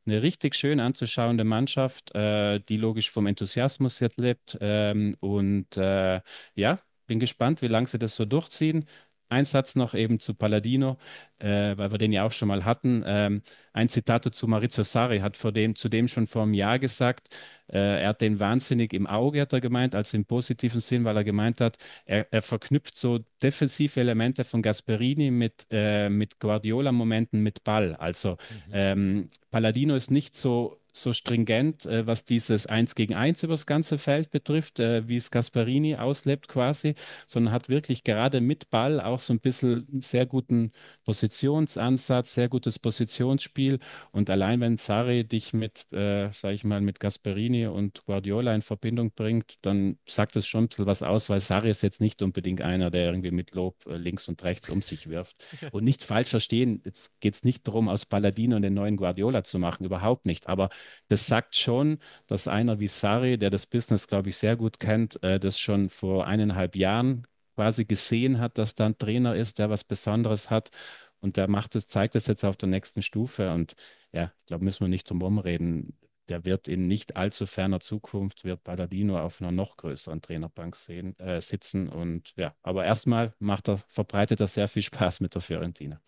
eine richtig schön anzuschauende Mannschaft, äh, die logisch vom Enthusiasmus jetzt lebt. Ähm, und äh, ja, bin gespannt, wie lange sie das so durchziehen ein Satz noch eben zu Palladino, äh, weil wir den ja auch schon mal hatten. Ähm, ein Zitat zu Maurizio Sari hat vor dem, zu dem schon vor einem Jahr gesagt, äh, er hat den wahnsinnig im Auge, hat er gemeint, also im positiven Sinn, weil er gemeint hat, er, er verknüpft so defensive Elemente von Gasperini mit, äh, mit Guardiola-Momenten mit Ball. Also mhm. ähm, Palladino ist nicht so so stringent, äh, was dieses Eins gegen Eins über das ganze Feld betrifft, äh, wie es Gasparini auslebt quasi, sondern hat wirklich gerade mit Ball auch so ein bisschen sehr guten Positionsansatz, sehr gutes Positionsspiel. Und allein wenn Sarri dich mit, äh, sag ich mal, mit Gasparini und Guardiola in Verbindung bringt, dann sagt das schon ein bisschen was aus, weil Sarri ist jetzt nicht unbedingt einer, der irgendwie mit Lob äh, links und rechts um sich wirft. Und nicht falsch verstehen, jetzt geht es nicht darum, aus Palladino den neuen Guardiola zu machen, überhaupt nicht. Aber das sagt schon, dass einer wie Sari, der das Business, glaube ich, sehr gut kennt, äh, das schon vor eineinhalb Jahren quasi gesehen hat, dass da ein Trainer ist, der was Besonderes hat. Und der macht es, zeigt es jetzt auf der nächsten Stufe. Und ja, ich glaube, müssen wir nicht drum reden. Der wird in nicht allzu ferner Zukunft, wird Balladino auf einer noch größeren Trainerbank sehen, äh, sitzen. Und ja, aber erstmal macht er, verbreitet er sehr viel Spaß mit der Fiorentina.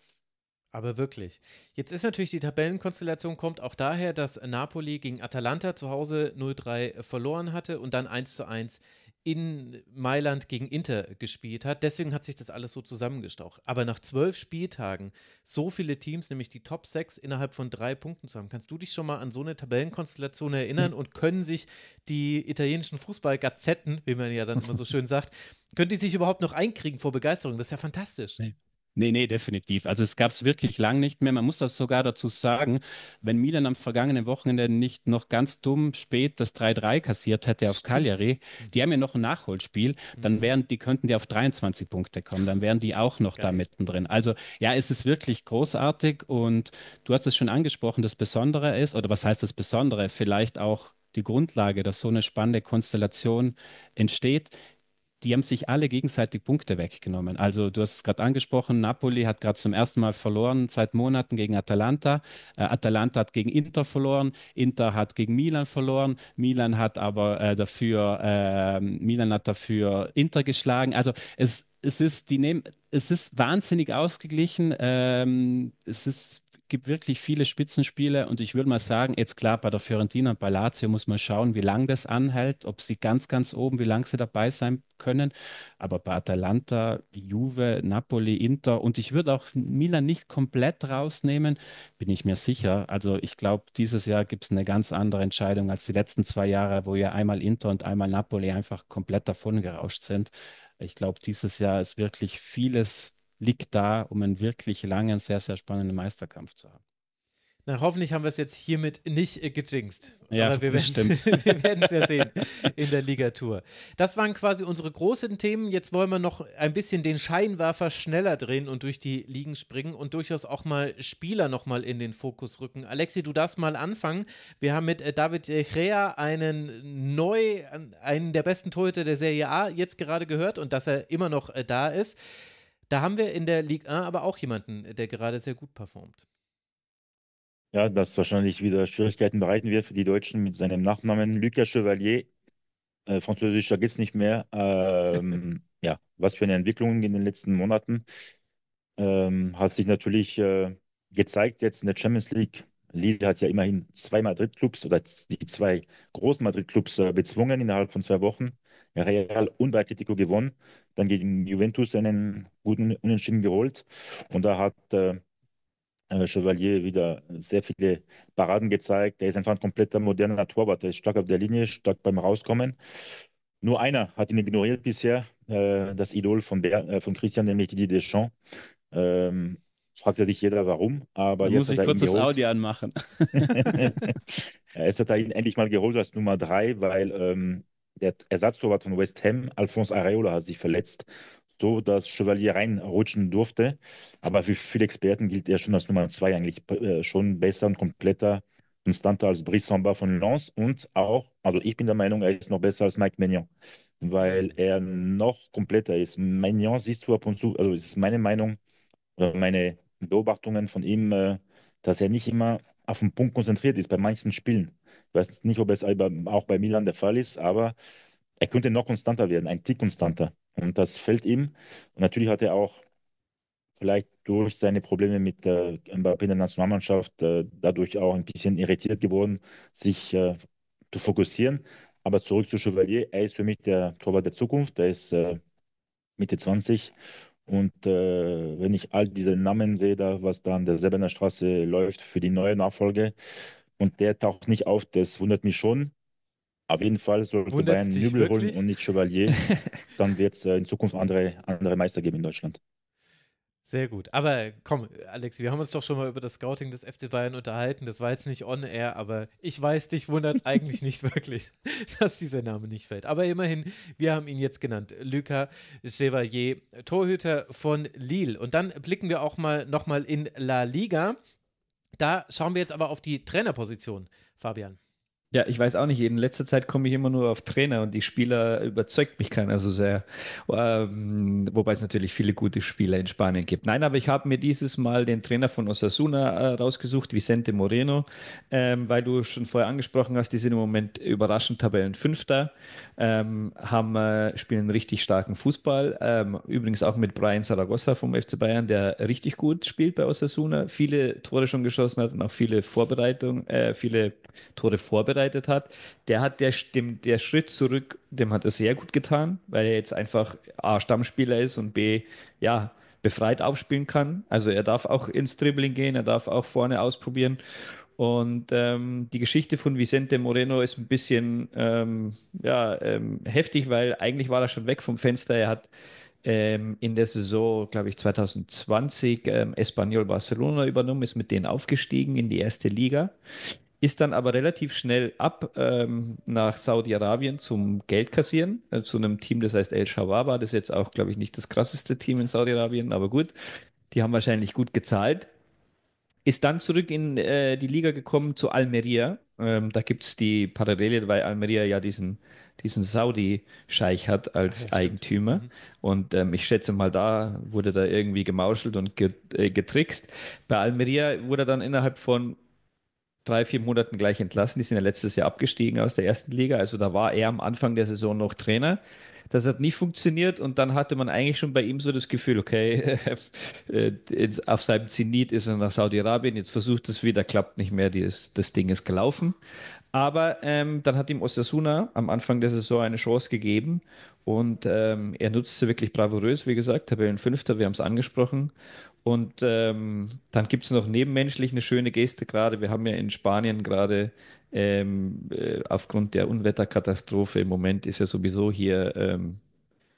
Aber wirklich. Jetzt ist natürlich die Tabellenkonstellation kommt auch daher, dass Napoli gegen Atalanta zu Hause 0-3 verloren hatte und dann 1-1 in Mailand gegen Inter gespielt hat. Deswegen hat sich das alles so zusammengestaucht. Aber nach zwölf Spieltagen so viele Teams, nämlich die Top 6 innerhalb von drei Punkten zu haben, kannst du dich schon mal an so eine Tabellenkonstellation erinnern hm. und können sich die italienischen Fußballgazetten, wie man ja dann immer so schön sagt, können die sich überhaupt noch einkriegen vor Begeisterung? Das ist ja fantastisch. Nee.
Nee, nee, definitiv. Also es gab es wirklich lang nicht mehr. Man muss das sogar dazu sagen, wenn Milan am vergangenen Wochenende nicht noch ganz dumm spät das 3-3 kassiert hätte auf Stimmt. Cagliari, die haben ja noch ein Nachholspiel, dann mhm. wären die könnten die auf 23 Punkte kommen, dann wären die auch noch Geil. da mittendrin. Also ja, es ist wirklich großartig und du hast es schon angesprochen, das Besondere ist, oder was heißt das Besondere? Vielleicht auch die Grundlage, dass so eine spannende Konstellation entsteht die haben sich alle gegenseitig Punkte weggenommen. Also du hast es gerade angesprochen, Napoli hat gerade zum ersten Mal verloren seit Monaten gegen Atalanta. Äh, Atalanta hat gegen Inter verloren, Inter hat gegen Milan verloren, Milan hat aber äh, dafür äh, Milan hat dafür Inter geschlagen. Also es, es ist die nehmen es ist wahnsinnig ausgeglichen. Ähm, es ist gibt wirklich viele Spitzenspiele und ich würde mal sagen, jetzt klar, bei der Fiorentina und bei Lazio muss man schauen, wie lange das anhält, ob sie ganz, ganz oben, wie lange sie dabei sein können. Aber bei Atalanta, Juve, Napoli, Inter und ich würde auch Milan nicht komplett rausnehmen, bin ich mir sicher. Also ich glaube, dieses Jahr gibt es eine ganz andere Entscheidung als die letzten zwei Jahre, wo ja einmal Inter und einmal Napoli einfach komplett davon gerauscht sind. Ich glaube, dieses Jahr ist wirklich vieles liegt da, um einen wirklich langen, sehr, sehr spannenden Meisterkampf zu haben.
Na, hoffentlich haben wir es jetzt hiermit nicht äh, gejinxt. Ja, Aber wir werden es ja sehen in der Ligatur. Das waren quasi unsere großen Themen. Jetzt wollen wir noch ein bisschen den Scheinwerfer schneller drehen und durch die Ligen springen und durchaus auch mal Spieler nochmal in den Fokus rücken. Alexi, du darfst mal anfangen. Wir haben mit äh, David Rea einen neu, einen der besten Torhüter der Serie A jetzt gerade gehört und dass er immer noch äh, da ist. Da haben wir in der Ligue 1 aber auch jemanden, der gerade sehr gut performt.
Ja, das wahrscheinlich wieder Schwierigkeiten bereiten wird für die Deutschen mit seinem Nachnamen Lucas Chevalier. Äh, Französischer geht es nicht mehr. Ähm, ja, was für eine Entwicklung in den letzten Monaten. Ähm, hat sich natürlich äh, gezeigt jetzt in der Champions League Lille hat ja immerhin zwei Madrid-Clubs oder die zwei großen Madrid-Clubs äh, bezwungen innerhalb von zwei Wochen. Real und bei Atletico gewonnen, dann gegen Juventus einen guten Unentschieden geholt. Und da hat äh, äh, Chevalier wieder sehr viele Paraden gezeigt. Er ist einfach ein kompletter moderner Torwart. Er ist stark auf der Linie, stark beim Rauskommen. Nur einer hat ihn ignoriert bisher, äh, das Idol von, Ber von Christian, nämlich Didier Deschamps. Ähm, fragt ja nicht jeder warum, aber da jetzt. Muss ich kurz das Audi
anmachen.
er ist da endlich mal geholt als Nummer drei, weil ähm, der Ersatztorwart von West Ham, Alphonse Areola, hat sich verletzt, so dass Chevalier reinrutschen durfte. Aber für viele Experten gilt er schon als Nummer zwei eigentlich äh, schon besser und kompletter konstanter als Brissamba von Lens und auch, also ich bin der Meinung, er ist noch besser als Mike Maignan, weil er noch kompletter ist. Maignan siehst du ab und zu, also ist meine Meinung, oder meine Beobachtungen von ihm, äh, dass er nicht immer auf den Punkt konzentriert ist bei manchen Spielen. Ich weiß nicht, ob es auch bei Milan der Fall ist, aber er könnte noch konstanter werden, ein Tick konstanter. Und das fällt ihm. Und natürlich hat er auch vielleicht durch seine Probleme mit äh, Mbappé in der Nationalmannschaft äh, dadurch auch ein bisschen irritiert geworden, sich äh, zu fokussieren. Aber zurück zu Chevalier, er ist für mich der Torwart der Zukunft, er ist äh, Mitte 20 und äh, wenn ich all diese Namen sehe, da, was da an der Sebener Straße läuft für die neue Nachfolge, und der taucht nicht auf, das wundert mich schon. Auf jeden Fall sollte Wundert's Bayern Nübel holen und nicht Chevalier. Dann wird es äh, in Zukunft andere, andere Meister geben in Deutschland.
Sehr gut. Aber komm, Alex, wir haben uns doch schon mal über das Scouting des FC Bayern unterhalten. Das war jetzt nicht on air, aber ich weiß, dich wundert es eigentlich nicht wirklich, dass dieser Name nicht fällt. Aber immerhin, wir haben ihn jetzt genannt. Lucas Chevalier, Torhüter von Lille. Und dann blicken wir auch mal nochmal in La Liga. Da schauen wir jetzt aber auf die Trainerposition, Fabian.
Ja, ich weiß auch nicht. In letzter Zeit komme ich immer nur auf Trainer und die Spieler überzeugt mich keiner so sehr. Ähm, wobei es natürlich viele gute Spieler in Spanien gibt. Nein, aber ich habe mir dieses Mal den Trainer von Osasuna äh, rausgesucht, Vicente Moreno, ähm, weil du schon vorher angesprochen hast, die sind im Moment überraschend Tabellenfünfter, ähm, haben, äh, spielen richtig starken Fußball. Ähm, übrigens auch mit Brian Saragossa vom FC Bayern, der richtig gut spielt bei Osasuna, viele Tore schon geschossen hat und auch viele Vorbereitungen, äh, viele Tore vorbereitet hat, der hat der, dem, der Schritt zurück, dem hat er sehr gut getan, weil er jetzt einfach A, Stammspieler ist und B, ja, befreit aufspielen kann. Also er darf auch ins Dribbling gehen, er darf auch vorne ausprobieren. Und ähm, die Geschichte von Vicente Moreno ist ein bisschen ähm, ja, ähm, heftig, weil eigentlich war er schon weg vom Fenster. Er hat ähm, in der Saison, glaube ich, 2020 ähm, Espanyol Barcelona übernommen, ist mit denen aufgestiegen in die erste Liga ist dann aber relativ schnell ab ähm, nach Saudi-Arabien zum Geld kassieren, äh, zu einem Team, das heißt El Shawaba. Das ist jetzt auch, glaube ich, nicht das krasseste Team in Saudi-Arabien, aber gut. Die haben wahrscheinlich gut gezahlt. Ist dann zurück in äh, die Liga gekommen zu Almeria. Ähm, da gibt es die Parallele, weil Almeria ja diesen, diesen Saudi-Scheich hat als ah ja, Eigentümer. Mhm. Und ähm, ich schätze mal, da wurde da irgendwie gemauschelt und äh, getrickst. Bei Almeria wurde dann innerhalb von drei, vier Monaten gleich entlassen. Die sind ja letztes Jahr abgestiegen aus der ersten Liga. Also da war er am Anfang der Saison noch Trainer. Das hat nicht funktioniert und dann hatte man eigentlich schon bei ihm so das Gefühl, okay, äh, auf seinem Zenit ist er nach Saudi-Arabien, jetzt versucht es wieder, klappt nicht mehr, ist, das Ding ist gelaufen. Aber ähm, dann hat ihm Osasuna am Anfang der Saison eine Chance gegeben und ähm, er nutzt sie wirklich bravourös, wie gesagt, Tabellenfünfter, wir haben es angesprochen und ähm, dann gibt es noch nebenmenschlich eine schöne Geste gerade. Wir haben ja in Spanien gerade ähm, äh, aufgrund der Unwetterkatastrophe im Moment ist ja sowieso hier, ähm,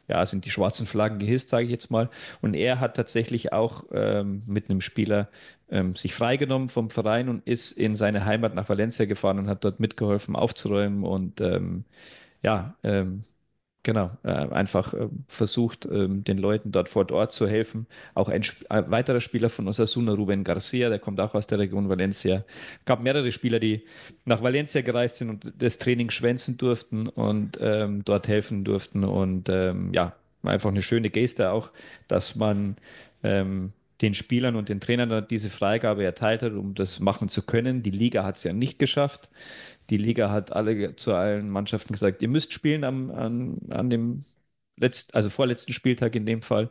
ja, sind die schwarzen Flaggen gehisst, sage ich jetzt mal. Und er hat tatsächlich auch ähm, mit einem Spieler ähm, sich freigenommen vom Verein und ist in seine Heimat nach Valencia gefahren und hat dort mitgeholfen aufzuräumen und ähm, ja, ähm, Genau, äh, einfach äh, versucht, äh, den Leuten dort vor Ort zu helfen. Auch ein, Sp ein weiterer Spieler von Osasuna, Ruben Garcia, der kommt auch aus der Region Valencia. Es gab mehrere Spieler, die nach Valencia gereist sind und das Training schwänzen durften und ähm, dort helfen durften. Und ähm, ja, einfach eine schöne Geste auch, dass man ähm, den Spielern und den Trainern diese Freigabe erteilt hat, um das machen zu können. Die Liga hat es ja nicht geschafft. Die Liga hat alle zu allen Mannschaften gesagt, ihr müsst spielen am, an, an dem letzten, also vorletzten Spieltag in dem Fall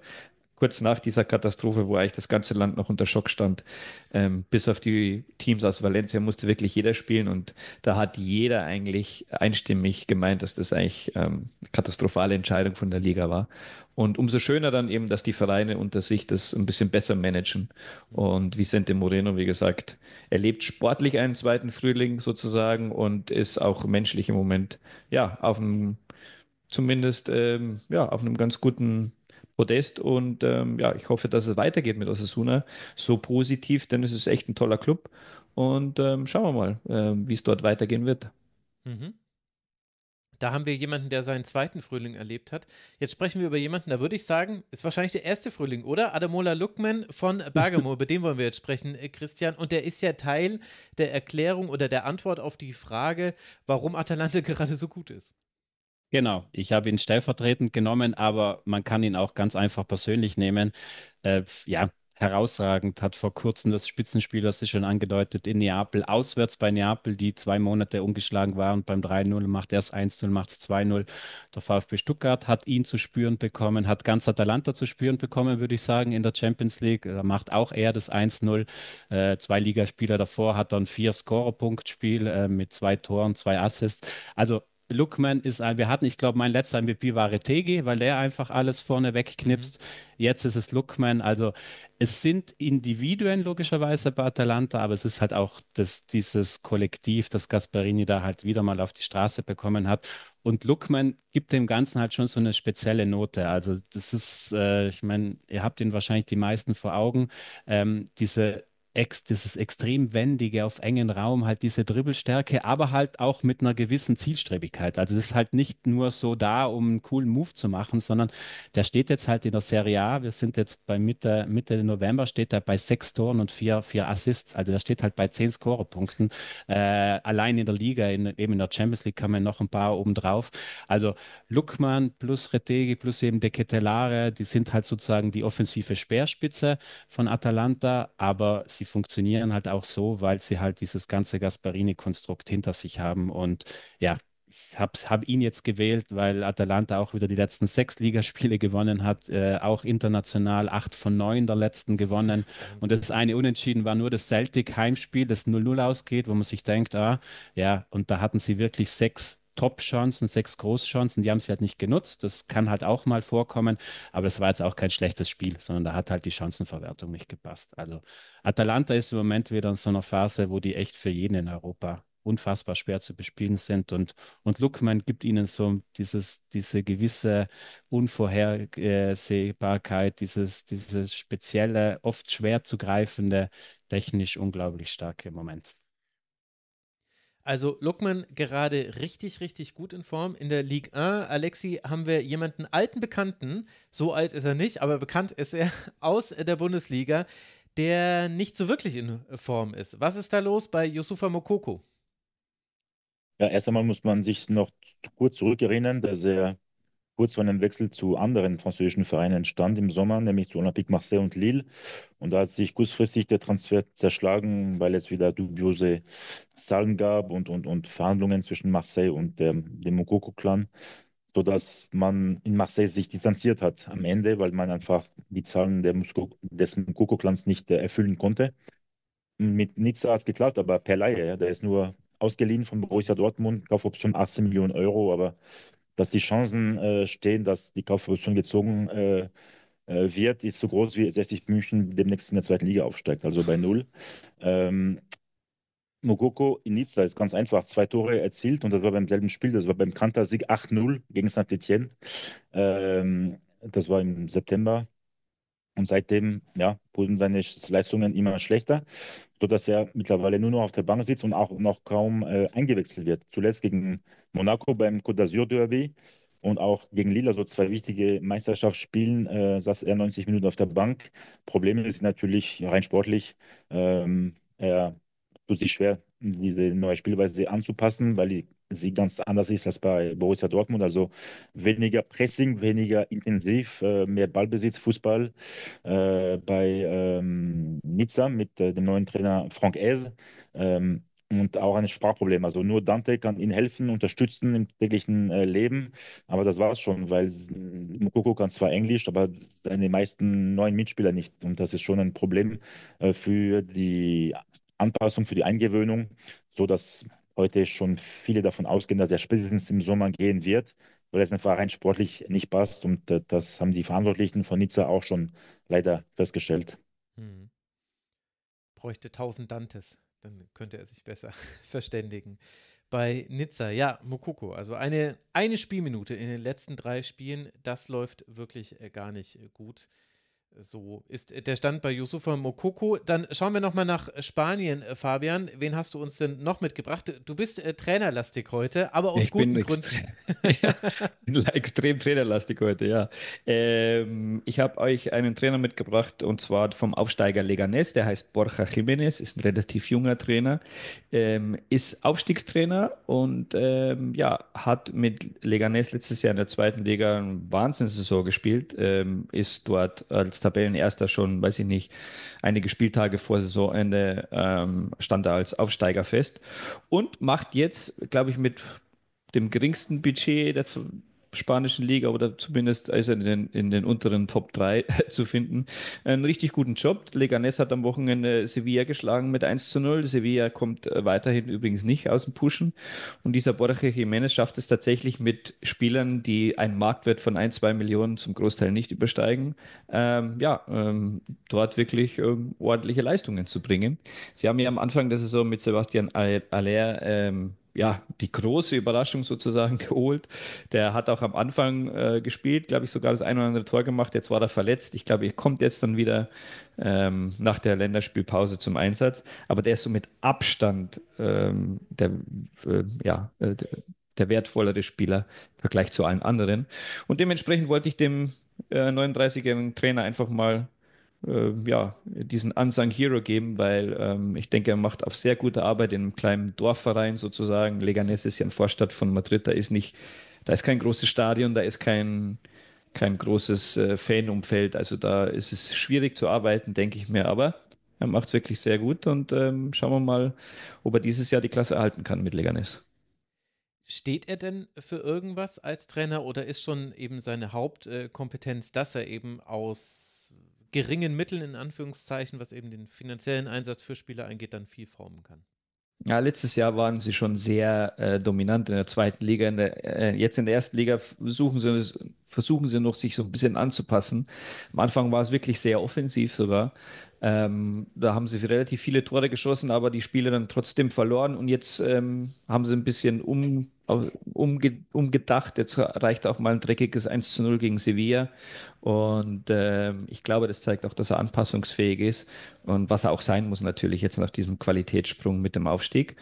kurz nach dieser Katastrophe, wo eigentlich das ganze Land noch unter Schock stand, ähm, bis auf die Teams aus Valencia musste wirklich jeder spielen und da hat jeder eigentlich einstimmig gemeint, dass das eigentlich ähm, katastrophale Entscheidung von der Liga war. Und umso schöner dann eben, dass die Vereine unter sich das ein bisschen besser managen. Und Vicente Moreno, wie gesagt, erlebt sportlich einen zweiten Frühling sozusagen und ist auch menschlich im Moment, ja, auf einem, zumindest, ähm, ja, auf einem ganz guten Podest und ähm, ja, ich hoffe, dass es weitergeht mit Osasuna so positiv, denn es ist echt ein toller Club und ähm, schauen wir mal, äh, wie es dort weitergehen wird.
Mhm. Da haben wir jemanden, der seinen zweiten Frühling erlebt hat. Jetzt sprechen wir über jemanden, da würde ich sagen, ist wahrscheinlich der erste Frühling, oder? Adamola Lukman von Bergamo, über den wollen wir jetzt sprechen, äh, Christian. Und der ist ja Teil der Erklärung oder der Antwort auf die Frage, warum Atalanta gerade so gut ist.
Genau, ich habe ihn stellvertretend genommen, aber man kann ihn auch ganz einfach persönlich nehmen. Äh, ja, herausragend, hat vor kurzem das Spitzenspiel, das ist schon angedeutet, in Neapel, auswärts bei Neapel, die zwei Monate ungeschlagen waren. Beim 3-0 macht er es 1-0, macht es 2-0. Der VfB Stuttgart hat ihn zu spüren bekommen, hat ganz Atalanta zu spüren bekommen, würde ich sagen, in der Champions League. Da macht auch er das 1-0. Äh, zwei Ligaspieler davor hat dann vier scorer Scorerpunktspiel äh, mit zwei Toren, zwei Assists. Also Lookman ist ein, wir hatten, ich glaube, mein letzter MVP war Retegi, weil er einfach alles vorne wegknipst. Mhm. Jetzt ist es Lookman. Also es sind Individuen logischerweise bei Atalanta, aber es ist halt auch das, dieses Kollektiv, das Gasparini da halt wieder mal auf die Straße bekommen hat. Und Lookman gibt dem Ganzen halt schon so eine spezielle Note. Also das ist, äh, ich meine, ihr habt ihn wahrscheinlich die meisten vor Augen, ähm, diese ex, dieses extrem wendige auf engen Raum, halt diese Dribbelstärke, aber halt auch mit einer gewissen Zielstrebigkeit. Also das ist halt nicht nur so da, um einen coolen Move zu machen, sondern der steht jetzt halt in der Serie A. Wir sind jetzt bei Mitte, Mitte November, steht er bei sechs Toren und vier, vier Assists. Also der steht halt bei zehn Scorerpunkten. Äh, allein in der Liga, in, eben in der Champions League kann man noch ein paar obendrauf. Also Luckmann plus Retegi plus eben De Ketelare, die sind halt sozusagen die offensive Speerspitze von Atalanta, aber sie sie funktionieren halt auch so, weil sie halt dieses ganze Gasparini-Konstrukt hinter sich haben. Und ja, ich habe hab ihn jetzt gewählt, weil Atalanta auch wieder die letzten sechs Ligaspiele gewonnen hat, äh, auch international acht von neun der letzten gewonnen. Und das eine Unentschieden war nur das Celtic-Heimspiel, das 0-0 ausgeht, wo man sich denkt, ah, ja, und da hatten sie wirklich sechs Top-Chancen, sechs Großchancen, die haben sie halt nicht genutzt. Das kann halt auch mal vorkommen, aber das war jetzt auch kein schlechtes Spiel, sondern da hat halt die Chancenverwertung nicht gepasst. Also Atalanta ist im Moment wieder in so einer Phase, wo die echt für jeden in Europa unfassbar schwer zu bespielen sind und, und Luckmann gibt ihnen so dieses, diese gewisse Unvorhersehbarkeit, dieses, dieses spezielle, oft schwer zu greifende, technisch unglaublich starke Moment.
Also Luckmann gerade richtig, richtig gut in Form. In der Ligue 1, Alexi, haben wir jemanden alten Bekannten, so alt ist er nicht, aber bekannt ist er aus der Bundesliga, der nicht so wirklich in Form ist. Was ist da los bei Yusufa Mokoko?
Ja, erst einmal muss man sich noch kurz zurückerinnern, dass er kurz vor einem Wechsel zu anderen französischen Vereinen entstand im Sommer, nämlich zu Olympique Marseille und Lille. Und da hat sich kurzfristig der Transfer zerschlagen, weil es wieder dubiose Zahlen gab und, und, und Verhandlungen zwischen Marseille und ähm, dem Mokoko-Clan, sodass man in Marseille sich distanziert hat am Ende, weil man einfach die Zahlen Musko, des Mokoko-Clans nicht äh, erfüllen konnte. Mit Nizza hat es geklappt, aber per Laie, ja, der ist nur ausgeliehen von Borussia Dortmund, Kaufoption 18 Millionen Euro, aber dass die Chancen äh, stehen, dass die Kaufoption gezogen äh, äh wird, ist so groß wie 60 München demnächst in der zweiten Liga aufsteigt, also bei null. Ähm, Mogoko in Nizza ist ganz einfach. Zwei Tore erzielt und das war beim selben Spiel, das war beim Kantersieg 8-0 gegen Saint-Etienne. Ähm, das war im September. Und seitdem ja, wurden seine Leistungen immer schlechter, sodass er mittlerweile nur noch auf der Bank sitzt und auch noch kaum äh, eingewechselt wird. Zuletzt gegen Monaco beim Côte d'Azur Derby und auch gegen Lila, so zwei wichtige Meisterschaftsspielen, äh, saß er 90 Minuten auf der Bank. Probleme sind natürlich rein sportlich, ähm, er tut sich schwer, diese neue Spielweise anzupassen, weil die sie ganz anders ist als bei Borussia Dortmund. Also weniger Pressing, weniger intensiv, äh, mehr Ballbesitz, Fußball. Äh, bei ähm, Nizza mit äh, dem neuen Trainer Frank Ez. Ähm, und auch ein Sprachproblem. Also nur Dante kann ihn helfen, unterstützen im täglichen äh, Leben. Aber das war es schon, weil Mukoko kann zwar Englisch, aber seine meisten neuen Mitspieler nicht. Und das ist schon ein Problem äh, für die Anpassung, für die Eingewöhnung, sodass heute schon viele davon ausgehen, dass er spätestens im Sommer gehen wird, weil es einfach rein sportlich nicht passt. Und äh, das haben die Verantwortlichen von Nizza auch schon leider festgestellt.
Hm. Bräuchte 1000 Dantes, dann könnte er sich besser verständigen. Bei Nizza, ja, Mokoko, also eine, eine Spielminute in den letzten drei Spielen, das läuft wirklich äh, gar nicht äh, gut. So ist der Stand bei Yusufa Mokoko. Dann schauen wir nochmal nach Spanien, äh, Fabian. Wen hast du uns denn noch mitgebracht? Du bist äh, trainerlastig heute, aber aus ich guten Gründen.
ja, extrem trainerlastig heute, ja. Ähm, ich habe euch einen Trainer mitgebracht und zwar vom Aufsteiger Leganés. Der heißt Borja Jiménez, ist ein relativ junger Trainer, ähm, ist Aufstiegstrainer und ähm, ja, hat mit Leganés letztes Jahr in der zweiten Liga eine Wahnsinnssaison gespielt, ähm, ist dort als Tabellenerster schon, weiß ich nicht, einige Spieltage vor Saisonende ähm, stand er als Aufsteiger fest und macht jetzt, glaube ich, mit dem geringsten Budget der spanischen Liga oder zumindest ist er in den, in den unteren Top 3 zu finden. Einen richtig guten Job. Leganes hat am Wochenende Sevilla geschlagen mit 1 zu 0. Sevilla kommt äh, weiterhin übrigens nicht aus dem Pushen. Und dieser Borja Jiménez schafft es tatsächlich mit Spielern, die einen Marktwert von 1, 2 Millionen zum Großteil nicht übersteigen, ähm, ja, ähm, dort wirklich ähm, ordentliche Leistungen zu bringen. Sie haben ja am Anfang der Saison mit Sebastian Aller ähm, ja, die große Überraschung sozusagen geholt. Der hat auch am Anfang äh, gespielt, glaube ich, sogar das ein oder andere Tor gemacht. Jetzt war er verletzt. Ich glaube, er kommt jetzt dann wieder ähm, nach der Länderspielpause zum Einsatz. Aber der ist so mit Abstand ähm, der, äh, ja, äh, der wertvollere Spieler im Vergleich zu allen anderen. Und dementsprechend wollte ich dem 39-jährigen äh, Trainer einfach mal äh, ja, diesen Unsung Hero geben, weil ähm, ich denke, er macht auf sehr gute Arbeit in einem kleinen Dorfverein sozusagen. Leganes ist ja ein Vorstadt von Madrid, da ist nicht, da ist kein großes Stadion, da ist kein, kein großes äh, Fanumfeld. Also da ist es schwierig zu arbeiten, denke ich mir, aber er macht es wirklich sehr gut und ähm, schauen wir mal, ob er dieses Jahr die Klasse erhalten kann mit Leganes.
Steht er denn für irgendwas als Trainer oder ist schon eben seine Hauptkompetenz, äh, dass er eben aus geringen Mitteln in Anführungszeichen, was eben den finanziellen Einsatz für Spieler angeht, dann viel formen kann.
Ja, letztes Jahr waren sie schon sehr äh, dominant in der zweiten Liga. In der, äh, jetzt in der ersten Liga versuchen sie, versuchen sie noch, sich so ein bisschen anzupassen. Am Anfang war es wirklich sehr offensiv sogar. Ähm, da haben sie relativ viele Tore geschossen, aber die Spiele dann trotzdem verloren und jetzt ähm, haben sie ein bisschen um, äh, umge, umgedacht. Jetzt reicht auch mal ein dreckiges 1 zu 0 gegen Sevilla und äh, ich glaube, das zeigt auch, dass er anpassungsfähig ist und was er auch sein muss natürlich jetzt nach diesem Qualitätssprung mit dem Aufstieg.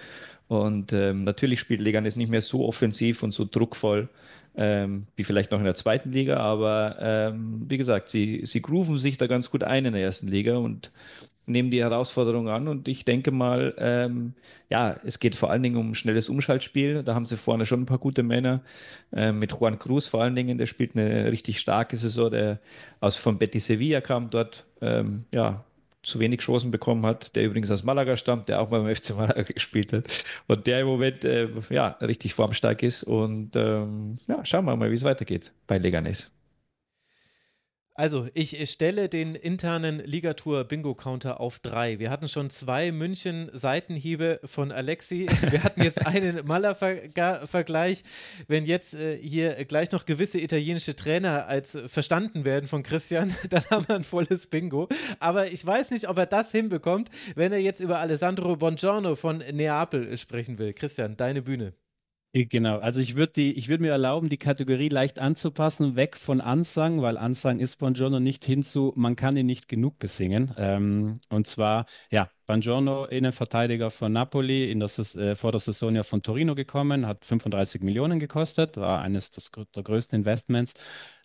Und ähm, natürlich spielt Leganes nicht mehr so offensiv und so druckvoll ähm, wie vielleicht noch in der zweiten Liga, aber ähm, wie gesagt, sie, sie grooven sich da ganz gut ein in der ersten Liga und nehmen die Herausforderung an und ich denke mal, ähm, ja, es geht vor allen Dingen um ein schnelles Umschaltspiel. Da haben sie vorne schon ein paar gute Männer. Ähm, mit Juan Cruz vor allen Dingen, der spielt eine richtig starke Saison, der aus von Betty Sevilla kam, dort ähm, ja, zu wenig Chancen bekommen hat, der übrigens aus Malaga stammt, der auch mal beim FC Malaga gespielt hat und der im Moment äh, ja, richtig formstark ist. Und ähm, ja, schauen wir mal, wie es weitergeht bei Leganes.
Also, ich stelle den internen Ligatur-Bingo-Counter auf drei. Wir hatten schon zwei München-Seitenhiebe von Alexi. Wir hatten jetzt einen Maler-Vergleich. Wenn jetzt äh, hier gleich noch gewisse italienische Trainer als verstanden werden von Christian, dann haben wir ein volles Bingo. Aber ich weiß nicht, ob er das hinbekommt, wenn er jetzt über Alessandro
Bongiorno von Neapel sprechen will. Christian, deine Bühne. Äh, genau, also ich würde die, mir erlauben, die Kategorie leicht anzupassen, weg von Ansang, weil Ansang ist Buongiorno nicht hinzu, man kann ihn nicht genug besingen. Ähm, und zwar, ja, Buongiorno, Innenverteidiger von Napoli, in das, äh, vor der Saison ja von Torino gekommen, hat 35 Millionen gekostet, war eines des, der größten Investments,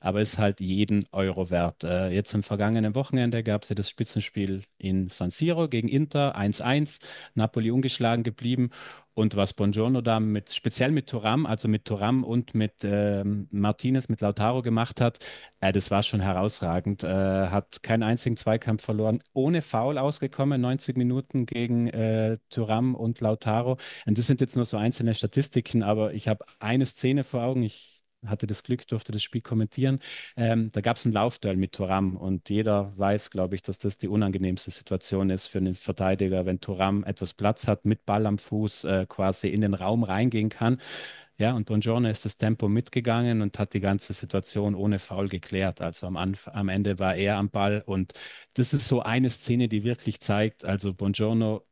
aber ist halt jeden Euro wert. Äh, jetzt am vergangenen Wochenende gab es ja das Spitzenspiel in San Siro gegen Inter, 1-1, Napoli ungeschlagen geblieben und was Bongiorno da mit, speziell mit Thuram, also mit Thuram und mit äh, Martinez, mit Lautaro gemacht hat, äh, das war schon herausragend. Äh, hat keinen einzigen Zweikampf verloren, ohne Foul ausgekommen, 90 Minuten gegen äh, Thuram und Lautaro. Und das sind jetzt nur so einzelne Statistiken, aber ich habe eine Szene vor Augen, ich hatte das Glück, durfte das Spiel kommentieren. Ähm, da gab es ein Laufduell mit Thuram und jeder weiß, glaube ich, dass das die unangenehmste Situation ist für einen Verteidiger, wenn Thuram etwas Platz hat, mit Ball am Fuß äh, quasi in den Raum reingehen kann. Ja, und Bongiorno ist das Tempo mitgegangen und hat die ganze Situation ohne Foul geklärt. Also am, Anf am Ende war er am Ball und das ist so eine Szene, die wirklich zeigt, also Bongiorno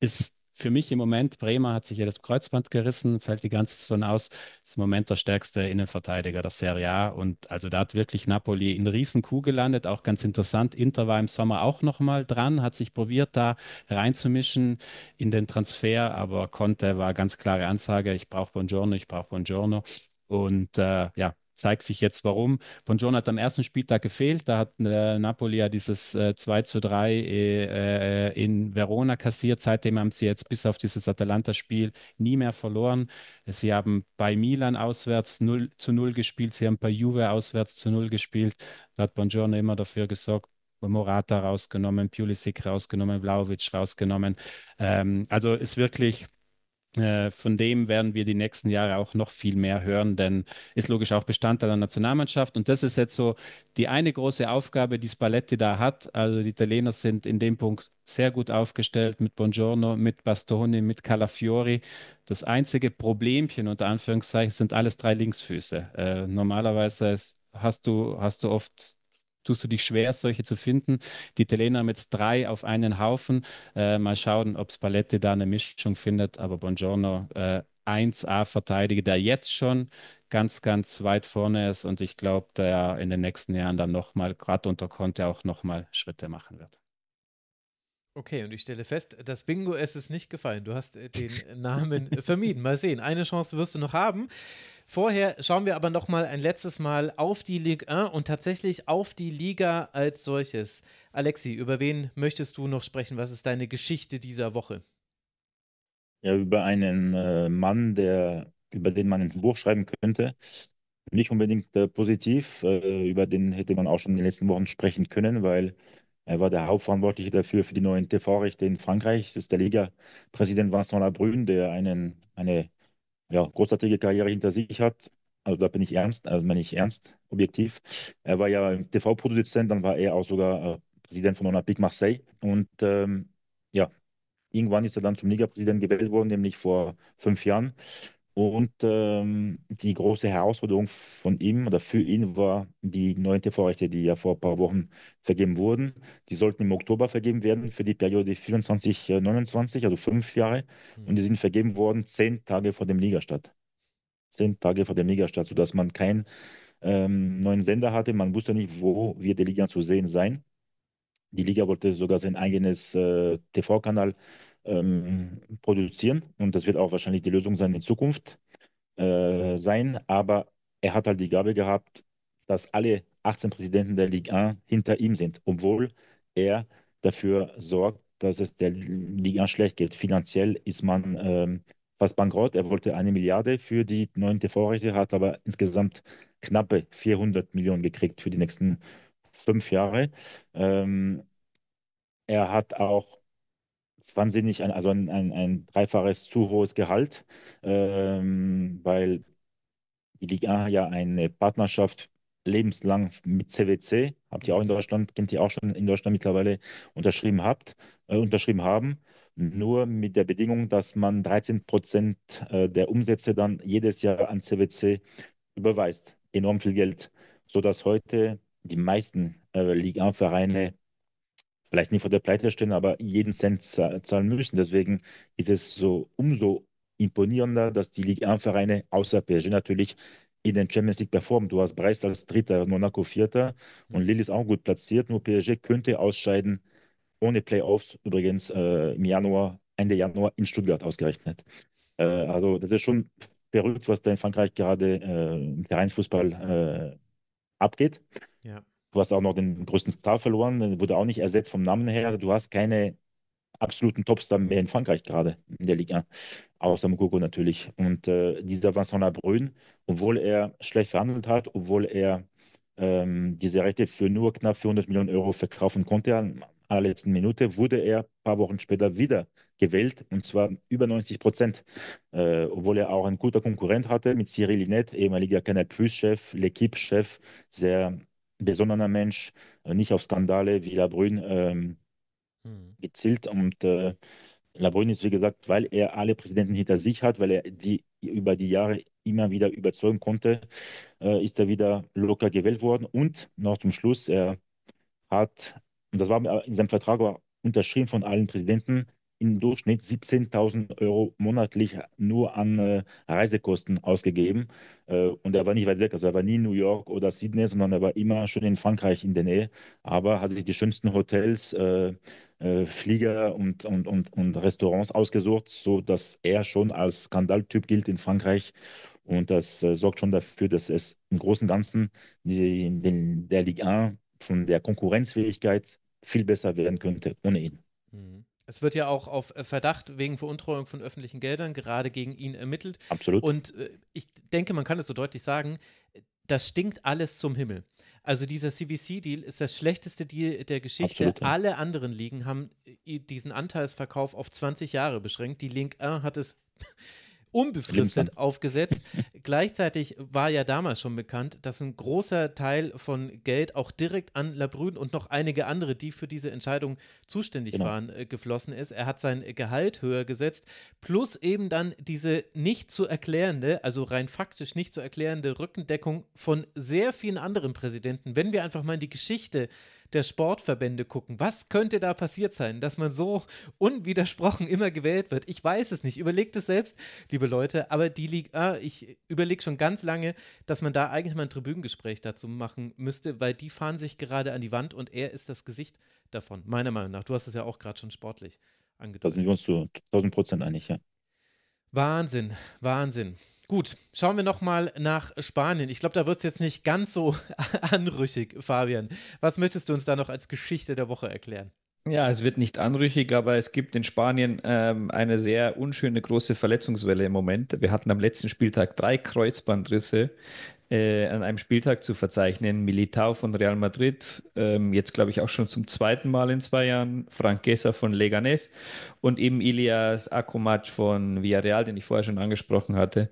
ist für mich im Moment, Bremer hat sich ja das Kreuzband gerissen, fällt die ganze Saison aus, ist im Moment der stärkste Innenverteidiger der Serie A. Und also da hat wirklich Napoli in Riesenkuh gelandet, auch ganz interessant. Inter war im Sommer auch nochmal dran, hat sich probiert, da reinzumischen in den Transfer, aber Conte war ganz klare Ansage, ich brauche Buongiorno, ich brauche Buongiorno. Und äh, ja, zeigt sich jetzt warum. Bonjour hat am ersten Spieltag gefehlt. Da hat äh, Napoli ja dieses äh, 2 zu 3 äh, äh, in Verona kassiert. Seitdem haben sie jetzt bis auf dieses Atalanta-Spiel nie mehr verloren. Sie haben bei Milan auswärts 0 zu 0 gespielt. Sie haben bei Juve auswärts zu 0 gespielt. Da hat Bongiorno immer dafür gesorgt. Morata rausgenommen, Pulisic rausgenommen, Vlaovic rausgenommen. Ähm, also ist wirklich äh, von dem werden wir die nächsten Jahre auch noch viel mehr hören, denn ist logisch auch Bestandteil der Nationalmannschaft. Und das ist jetzt so die eine große Aufgabe, die Spalletti da hat. Also die Italiener sind in dem Punkt sehr gut aufgestellt mit Buongiorno, mit Bastoni, mit Calafiori. Das einzige Problemchen unter Anführungszeichen sind alles drei Linksfüße. Äh, normalerweise hast du, hast du oft tust du dich schwer, solche zu finden. Die Italiener haben jetzt drei auf einen Haufen. Äh, mal schauen, ob Spalletti da eine Mischung findet. Aber Buongiorno, äh, 1A-Verteidiger, der jetzt schon ganz, ganz weit vorne ist und ich glaube, der in den nächsten Jahren dann nochmal, gerade unter Conte, auch nochmal Schritte machen wird.
Okay, und ich stelle fest, das Bingo es ist nicht gefallen. Du hast äh, den Namen vermieden. Mal sehen, eine Chance wirst du noch haben. Vorher schauen wir aber noch mal ein letztes Mal auf die Ligue 1 und tatsächlich auf die Liga als solches. Alexi, über wen möchtest du noch sprechen? Was ist deine Geschichte dieser Woche?
Ja, über einen äh, Mann, der über den man ein Buch schreiben könnte. Nicht unbedingt äh, positiv, äh, über den hätte man auch schon in den letzten Wochen sprechen können, weil er war der Hauptverantwortliche dafür für die neuen TV-Rechte in Frankreich. Das ist der Liga-Präsident Vincent Labrune, der einen, eine ja, großartige Karriere hinter sich hat. Also da bin ich ernst, also meine ich ernst, objektiv. Er war ja TV-Produzent, dann war er auch sogar äh, Präsident von Olympique Marseille. Und ähm, ja, irgendwann ist er dann zum Liga-Präsident gewählt worden, nämlich vor fünf Jahren. Und ähm, die große Herausforderung von ihm oder für ihn war die neuen TV-Rechte, die ja vor ein paar Wochen vergeben wurden. Die sollten im Oktober vergeben werden für die Periode 24-29, äh, also fünf Jahre. Hm. Und die sind vergeben worden zehn Tage vor dem Ligastart. Zehn Tage vor dem Ligastart, sodass man keinen ähm, neuen Sender hatte. Man wusste nicht, wo wir die Liga zu sehen sein. Die Liga wollte sogar sein eigenes äh, TV-Kanal ähm, produzieren und das wird auch wahrscheinlich die Lösung sein in Zukunft äh, sein. Aber er hat halt die Gabe gehabt, dass alle 18 Präsidenten der Ligue 1 hinter ihm sind, obwohl er dafür sorgt, dass es der Ligue 1 schlecht geht. Finanziell ist man ähm, fast bankrott. Er wollte eine Milliarde für die neuen TV-Rechte, hat aber insgesamt knappe 400 Millionen gekriegt für die nächsten fünf Jahre. Ähm, er hat auch es war ein, also ein, ein, ein, dreifaches zu hohes Gehalt, ähm, weil die Liga ja eine Partnerschaft lebenslang mit CWC, habt ihr auch in Deutschland, kennt ihr auch schon in Deutschland mittlerweile unterschrieben habt, äh, unterschrieben haben, nur mit der Bedingung, dass man 13 Prozent äh, der Umsätze dann jedes Jahr an CWC überweist. Enorm viel Geld, sodass heute die meisten äh, Liga-Vereine vielleicht nicht vor der Pleite stehen, aber jeden Cent zahlen müssen. Deswegen ist es so umso imponierender, dass die Ligue 1-Vereine außer PSG natürlich in den Champions League performen. Du hast Breist als Dritter, Monaco Vierter und Lille ist auch gut platziert. Nur PSG könnte ausscheiden ohne Playoffs übrigens äh, im Januar, Ende Januar in Stuttgart ausgerechnet. Äh, also das ist schon verrückt, was da in Frankreich gerade äh, im Vereinsfußball äh, abgeht. Ja. Du hast auch noch den größten Star verloren, wurde auch nicht ersetzt vom Namen her. Also du hast keine absoluten Topstar mehr in Frankreich gerade in der Liga, außer Mugoko natürlich. Und äh, dieser Vincent Labrun, obwohl er schlecht verhandelt hat, obwohl er ähm, diese Rechte für nur knapp 400 Millionen Euro verkaufen konnte, an aller letzten Minute wurde er ein paar Wochen später wieder gewählt und zwar über 90 Prozent, äh, obwohl er auch ein guter Konkurrent hatte mit Cyril Linette, ehemaliger Canal Plus-Chef, L'Equipe-Chef, sehr besonnener Mensch, äh, nicht auf Skandale wie Labrün ähm, hm. gezielt. Und äh, Labrün ist, wie gesagt, weil er alle Präsidenten hinter sich hat, weil er die über die Jahre immer wieder überzeugen konnte, äh, ist er wieder locker gewählt worden. Und noch zum Schluss, er hat, und das war äh, in seinem Vertrag unterschrieben von allen Präsidenten, im Durchschnitt 17.000 Euro monatlich nur an äh, Reisekosten ausgegeben. Äh, und er war nicht weit weg. Also er war nie in New York oder Sydney, sondern er war immer schon in Frankreich in der Nähe. Aber hat sich die schönsten Hotels, äh, äh Flieger und, und, und, und Restaurants ausgesucht, sodass er schon als Skandaltyp gilt in Frankreich. Und das äh, sorgt schon dafür, dass es im Großen und Ganzen die, den, der Ligue 1 von der Konkurrenzfähigkeit viel besser werden könnte ohne ihn.
Mhm. Es wird ja auch auf äh, Verdacht wegen Veruntreuung von öffentlichen Geldern gerade gegen ihn ermittelt. Absolut. Und äh, ich denke, man kann es so deutlich sagen, das stinkt alles zum Himmel. Also dieser CVC-Deal ist das schlechteste Deal der Geschichte. Absolut, ja. Alle anderen Ligen haben äh, diesen Anteilsverkauf auf 20 Jahre beschränkt. Die Link 1 hat es unbefristet aufgesetzt. Gleichzeitig war ja damals schon bekannt, dass ein großer Teil von Geld auch direkt an Labrün und noch einige andere, die für diese Entscheidung zuständig genau. waren, äh, geflossen ist. Er hat sein Gehalt höher gesetzt, plus eben dann diese nicht zu erklärende, also rein faktisch nicht zu erklärende Rückendeckung von sehr vielen anderen Präsidenten. Wenn wir einfach mal in die Geschichte äh, der Sportverbände gucken. Was könnte da passiert sein, dass man so unwidersprochen immer gewählt wird? Ich weiß es nicht. Überlegt es selbst, liebe Leute. Aber die Liga, ah, ich überlege schon ganz lange, dass man da eigentlich mal ein Tribünengespräch dazu machen müsste, weil die fahren sich gerade an die Wand und er ist das Gesicht davon, meiner Meinung nach. Du hast es ja auch gerade schon sportlich
angedeutet. Da sind wir uns zu 1000 Prozent einig, ja.
Wahnsinn, Wahnsinn. Gut, schauen wir nochmal nach Spanien. Ich glaube, da wird es jetzt nicht ganz so anrüchig, Fabian. Was möchtest du uns da noch als Geschichte der Woche erklären?
Ja, es wird nicht anrüchig, aber es gibt in Spanien ähm, eine sehr unschöne große Verletzungswelle im Moment. Wir hatten am letzten Spieltag drei Kreuzbandrisse äh, an einem Spieltag zu verzeichnen. Militao von Real Madrid, ähm, jetzt glaube ich auch schon zum zweiten Mal in zwei Jahren, Franquesa von Leganés und eben Ilias Akomac von Villarreal, den ich vorher schon angesprochen hatte.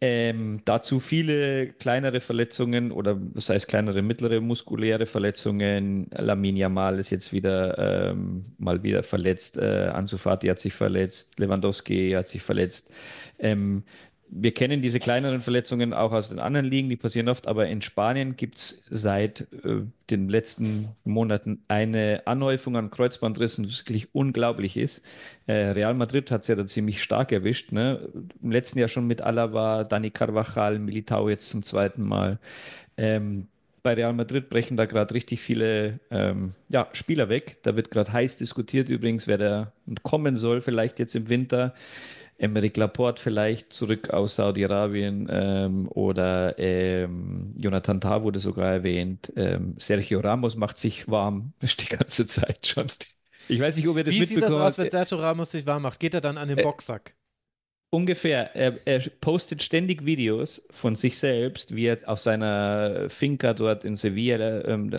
Ähm, dazu viele kleinere Verletzungen oder das heißt kleinere, mittlere muskuläre Verletzungen. Lamin Yamal ist jetzt wieder ähm, mal wieder verletzt, äh, Ansu Fati hat sich verletzt, Lewandowski hat sich verletzt. Ähm, wir kennen diese kleineren Verletzungen auch aus den anderen Ligen, die passieren oft, aber in Spanien gibt es seit äh, den letzten Monaten eine Anhäufung an Kreuzbandrissen, die wirklich unglaublich ist. Äh, Real Madrid hat es ja da ziemlich stark erwischt. Ne? Im letzten Jahr schon mit Alaba, Dani Carvajal, Militao jetzt zum zweiten Mal. Ähm, bei Real Madrid brechen da gerade richtig viele ähm, ja, Spieler weg. Da wird gerade heiß diskutiert übrigens, wer da kommen soll, vielleicht jetzt im Winter. Emeric Laporte vielleicht zurück aus Saudi-Arabien ähm, oder ähm, Jonathan Tah wurde sogar erwähnt. Ähm, Sergio Ramos macht sich warm die ganze Zeit schon. Ich weiß nicht, ob ihr das Wie mitbekommen Wie sieht das aus, wenn
Sergio Ramos sich warm macht? Geht er dann an den äh, Boxsack?
Ungefähr. Er, er, postet ständig Videos von sich selbst, wie er auf seiner Finca dort in Sevilla ähm,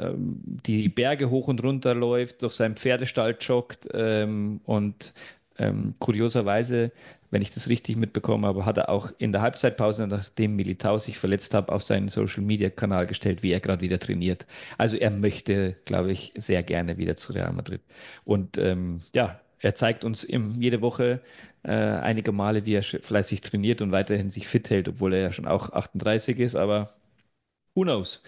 die Berge hoch und runter läuft, durch seinen Pferdestall joggt ähm, und ähm, kurioserweise wenn ich das richtig mitbekommen habe, hat er auch in der Halbzeitpause, nachdem Militao sich verletzt hat, auf seinen Social-Media-Kanal gestellt, wie er gerade wieder trainiert. Also er möchte, glaube ich, sehr gerne wieder zu Real Madrid. Und ähm, ja, er zeigt uns im, jede Woche äh, einige Male, wie er fleißig trainiert und weiterhin sich fit hält, obwohl er ja schon auch 38 ist, aber who knows.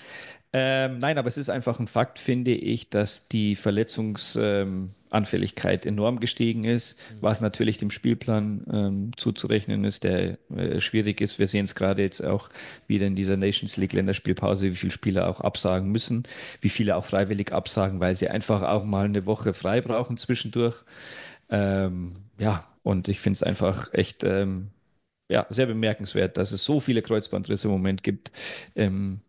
Ähm, nein, aber es ist einfach ein Fakt, finde ich, dass die Verletzungs... Ähm, Anfälligkeit enorm gestiegen ist, mhm. was natürlich dem Spielplan ähm, zuzurechnen ist, der äh, schwierig ist. Wir sehen es gerade jetzt auch wieder in dieser Nations League Länderspielpause, wie viele Spieler auch absagen müssen, wie viele auch freiwillig absagen, weil sie einfach auch mal eine Woche frei brauchen zwischendurch. Ähm, ja, und ich finde es einfach echt ähm, ja, sehr bemerkenswert, dass es so viele Kreuzbandrisse im Moment gibt. Ähm,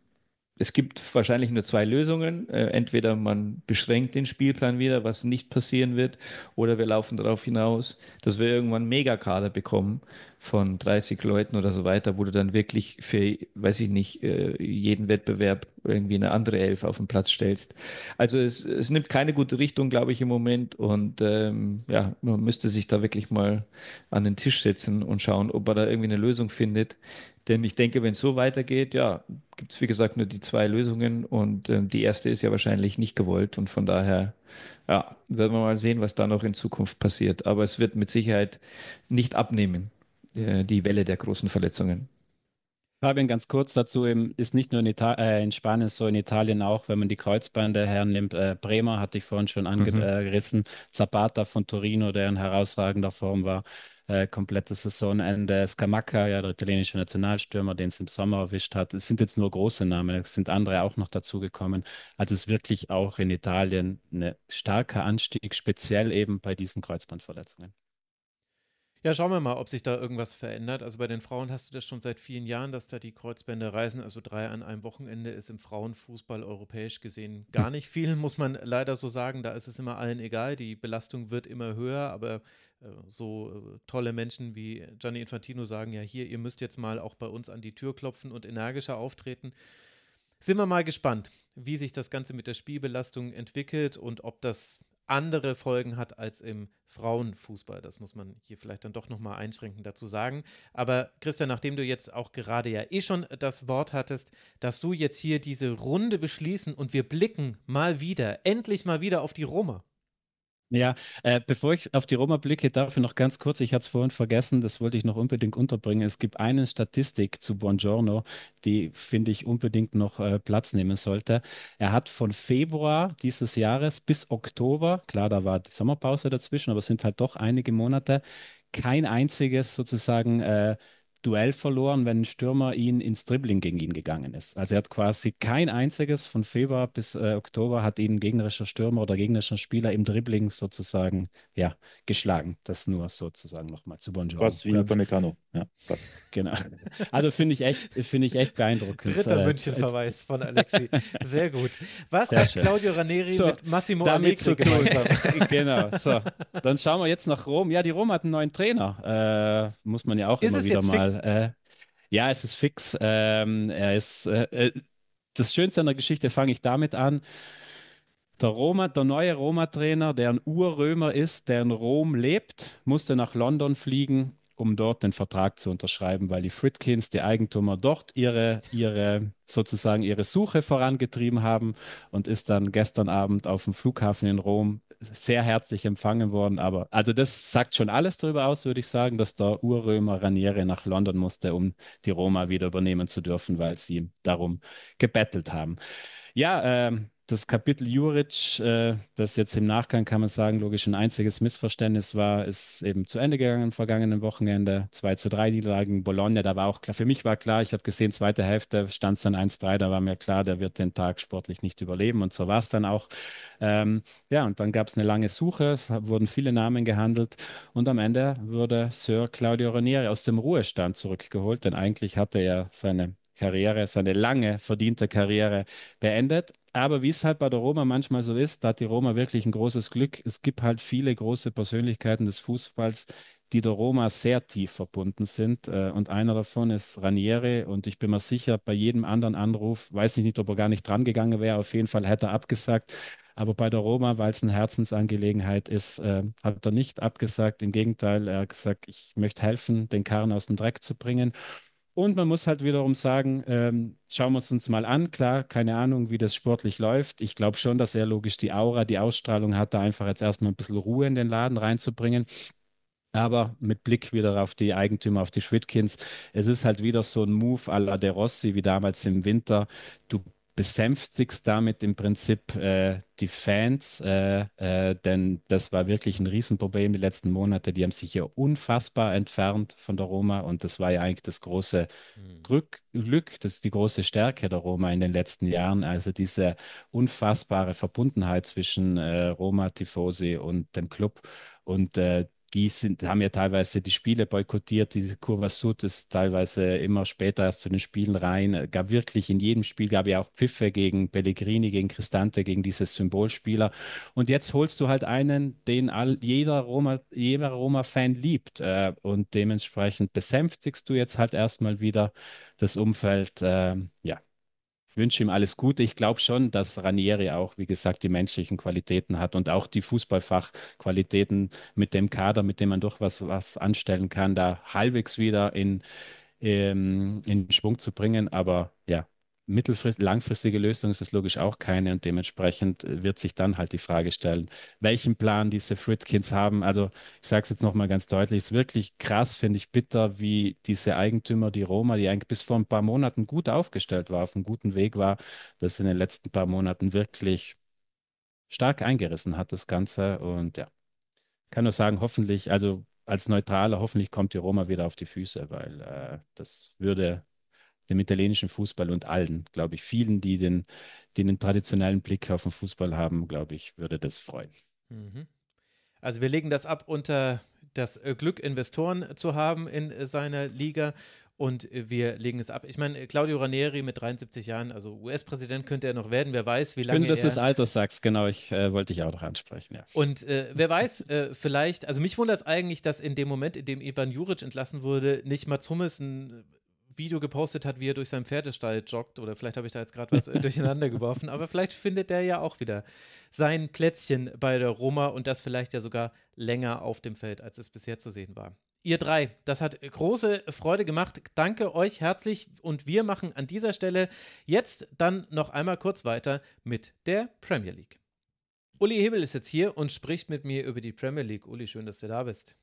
es gibt wahrscheinlich nur zwei Lösungen. Äh, entweder man beschränkt den Spielplan wieder, was nicht passieren wird, oder wir laufen darauf hinaus, dass wir irgendwann Megakader bekommen, von 30 Leuten oder so weiter, wo du dann wirklich für, weiß ich nicht, äh, jeden Wettbewerb irgendwie eine andere Elf auf den Platz stellst. Also es, es nimmt keine gute Richtung, glaube ich, im Moment. Und ähm, ja, man müsste sich da wirklich mal an den Tisch setzen und schauen, ob man da irgendwie eine Lösung findet. Denn ich denke, wenn es so weitergeht, ja, gibt es wie gesagt nur die zwei Lösungen und ähm, die erste ist ja wahrscheinlich nicht gewollt. Und von daher, ja, werden wir mal sehen, was da noch in Zukunft passiert. Aber es wird mit Sicherheit nicht abnehmen. Äh, die Welle der großen Verletzungen.
Fabian, ganz kurz dazu, ist nicht nur in, Ital äh, in Spanien so, in Italien auch, wenn man die Kreuzbande hernimmt. Äh, Bremer hatte ich vorhin schon angerissen, mhm. Äh, Zapata von Torino, der in herausragender Form war, äh, komplettes Saisonende. Scamacca, ja, der italienische Nationalstürmer, den es im Sommer erwischt hat. Es sind jetzt nur große Namen, es sind andere auch noch dazugekommen. Also es ist wirklich auch in Italien ein starker Anstieg, speziell eben bei diesen Kreuzbandverletzungen.
Ja, schauen wir mal, ob sich da irgendwas verändert. Also bei den Frauen hast du das schon seit vielen Jahren, dass da die Kreuzbänder reisen. Also drei an einem Wochenende ist im Frauenfußball europäisch gesehen gar nicht viel, muss man leider so sagen. Da ist es immer allen egal. Die Belastung wird immer höher, aber äh, so äh, tolle Menschen wie Gianni Infantino sagen ja hier, ihr müsst jetzt mal auch bei uns an die Tür klopfen und energischer auftreten. Sind wir mal gespannt, wie sich das Ganze mit der Spielbelastung entwickelt und ob das andere Folgen hat als im Frauenfußball. Das muss man hier vielleicht dann doch nochmal einschränkend dazu sagen. Aber Christian, nachdem du jetzt auch gerade ja eh schon das Wort hattest, dass du jetzt hier diese Runde beschließen und wir blicken mal wieder, endlich mal wieder auf die Roma.
Ja, äh, bevor ich auf die Roma blicke, darf ich noch ganz kurz, ich hatte es vorhin vergessen, das wollte ich noch unbedingt unterbringen. Es gibt eine Statistik zu Buongiorno, die finde ich unbedingt noch äh, Platz nehmen sollte. Er hat von Februar dieses Jahres bis Oktober, klar, da war die Sommerpause dazwischen, aber es sind halt doch einige Monate, kein einziges sozusagen äh, Duell verloren, wenn ein Stürmer ihn ins Dribbling gegen ihn gegangen ist. Also er hat quasi kein einziges von Februar bis äh, Oktober hat ihn gegnerischer Stürmer oder gegnerischer Spieler im Dribbling sozusagen ja, geschlagen. Das nur sozusagen nochmal zu Bonjour. Was wie Upamecano.
Ja, passt. Genau.
Also finde ich echt, finde ich echt beeindruckend. Dritter äh, München-Verweis von Alexi. Sehr gut. Was Sehr hat schön. Claudio Raneri so, mit Massimo Allegri gemeinsam? genau. So, dann schauen wir jetzt nach Rom. Ja, die Rom hat einen neuen Trainer. Äh, muss man ja auch ist immer wieder mal Fall. Äh, ja, es ist fix. Ähm, er ist äh, äh, das Schönste an der Geschichte fange ich damit an. Der, Roma, der neue Roma-Trainer, der ein Urrömer ist, der in Rom lebt, musste nach London fliegen, um dort den Vertrag zu unterschreiben, weil die Fritkins, die Eigentümer, dort ihre, ihre sozusagen ihre Suche vorangetrieben haben und ist dann gestern Abend auf dem Flughafen in Rom sehr herzlich empfangen worden. Aber also das sagt schon alles darüber aus, würde ich sagen, dass der Urrömer Ranieri nach London musste, um die Roma wieder übernehmen zu dürfen, weil sie darum gebettelt haben. Ja, ähm, das Kapitel Juric, äh, das jetzt im Nachgang kann man sagen, logisch ein einziges Missverständnis war, ist eben zu Ende gegangen am vergangenen Wochenende. 2 zu 3 Niederlagen Bologna, da war auch klar, für mich war klar, ich habe gesehen, zweite Hälfte stand es dann 1-3, da war mir klar, der wird den Tag sportlich nicht überleben und so war es dann auch. Ähm, ja, und dann gab es eine lange Suche, es wurden viele Namen gehandelt und am Ende wurde Sir Claudio Ranieri aus dem Ruhestand zurückgeholt, denn eigentlich hatte er seine Karriere, seine lange verdiente Karriere beendet. Aber wie es halt bei der Roma manchmal so ist, da hat die Roma wirklich ein großes Glück. Es gibt halt viele große Persönlichkeiten des Fußballs, die der Roma sehr tief verbunden sind. Äh, und einer davon ist Ranieri. Und ich bin mir sicher, bei jedem anderen Anruf, weiß ich nicht, ob er gar nicht dran gegangen wäre, auf jeden Fall hätte er abgesagt. Aber bei der Roma, weil es eine Herzensangelegenheit ist, äh, hat er nicht abgesagt. Im Gegenteil, er hat gesagt, ich möchte helfen, den Karren aus dem Dreck zu bringen. Und man muss halt wiederum sagen, ähm, schauen wir es uns mal an. Klar, keine Ahnung, wie das sportlich läuft. Ich glaube schon, dass er logisch die Aura, die Ausstrahlung hat, da einfach jetzt erstmal ein bisschen Ruhe in den Laden reinzubringen. Aber mit Blick wieder auf die Eigentümer, auf die Schwitkins, es ist halt wieder so ein Move à la De Rossi wie damals im Winter. Du besänftigst damit im Prinzip äh, die Fans, äh, äh, denn das war wirklich ein Riesenproblem die letzten Monate. Die haben sich ja unfassbar entfernt von der Roma und das war ja eigentlich das große mhm. Glück, Glück das ist die große Stärke der Roma in den letzten Jahren. Also diese unfassbare Verbundenheit zwischen äh, Roma, Tifosi und dem Club und äh, die sind, haben ja teilweise die Spiele boykottiert, diese Kurva Sud ist teilweise immer später erst zu den Spielen rein. Gab wirklich in jedem Spiel gab ja auch Pfiffe gegen Pellegrini, gegen Cristante, gegen diese Symbolspieler. Und jetzt holst du halt einen, den all, jeder Roma, jeder Roma-Fan liebt. Äh, und dementsprechend besänftigst du jetzt halt erstmal wieder das Umfeld. Äh, ja wünsche ihm alles Gute. Ich glaube schon, dass Ranieri auch, wie gesagt, die menschlichen Qualitäten hat und auch die Fußballfachqualitäten mit dem Kader, mit dem man doch was, was anstellen kann, da halbwegs wieder in, in, ähm, in Schwung zu bringen. Aber ja, mittelfristige, langfristige Lösung ist es logisch auch keine und dementsprechend äh, wird sich dann halt die Frage stellen, welchen Plan diese Fritkins haben. Also ich sage es jetzt nochmal ganz deutlich, es ist wirklich krass, finde ich bitter, wie diese Eigentümer, die Roma, die eigentlich bis vor ein paar Monaten gut aufgestellt war, auf einem guten Weg war, das in den letzten paar Monaten wirklich stark eingerissen hat, das Ganze. Und ja, kann nur sagen, hoffentlich, also als Neutraler, hoffentlich kommt die Roma wieder auf die Füße, weil äh, das würde dem italienischen Fußball und allen, glaube ich, vielen, die den, die den traditionellen Blick auf den Fußball haben, glaube ich, würde das freuen. Mhm.
Also wir legen das ab unter das äh, Glück, Investoren zu haben in äh, seiner Liga. Und äh, wir legen es ab. Ich meine, Claudio Ranieri mit 73 Jahren, also US-Präsident könnte er noch werden. Wer weiß, wie lange. Schön, dass du das
Alter sagst. Genau, ich äh, wollte dich auch noch ansprechen. Ja.
Und äh, wer weiß, äh, vielleicht, also mich wundert es eigentlich, dass in dem Moment, in dem Ivan Juric entlassen wurde, nicht Mats Hummels ein Video gepostet hat, wie er durch seinen Pferdestall joggt. Oder vielleicht habe ich da jetzt gerade was äh, durcheinander geworfen. Aber vielleicht findet er ja auch wieder sein Plätzchen bei der Roma und das vielleicht ja sogar länger auf dem Feld, als es bisher zu sehen war. Ihr drei, das hat große Freude gemacht. Danke euch herzlich und wir machen an dieser Stelle jetzt dann noch einmal kurz weiter mit der Premier League. Uli Hebel ist jetzt hier und spricht mit mir über die Premier League. Uli, schön, dass du da bist.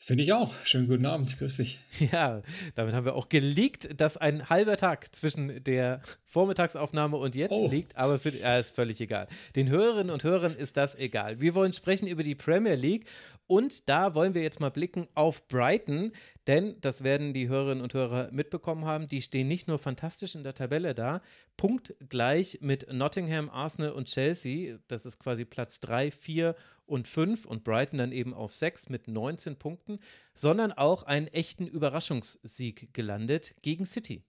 Finde ich auch. Schönen guten Abend, grüß dich. Ja, damit haben wir auch gelegt, dass ein halber Tag zwischen der Vormittagsaufnahme und jetzt oh. liegt, aber für, ja, ist völlig egal. Den Hörerinnen und Hörern ist das egal. Wir wollen sprechen über die Premier League und da wollen wir jetzt mal blicken auf Brighton, denn das werden die Hörerinnen und Hörer mitbekommen haben. Die stehen nicht nur fantastisch in der Tabelle da, punktgleich mit Nottingham, Arsenal und Chelsea. Das ist quasi Platz 3, 4 und 5 und Brighton dann eben auf 6 mit 19 Punkten, sondern auch einen echten Überraschungssieg gelandet gegen City.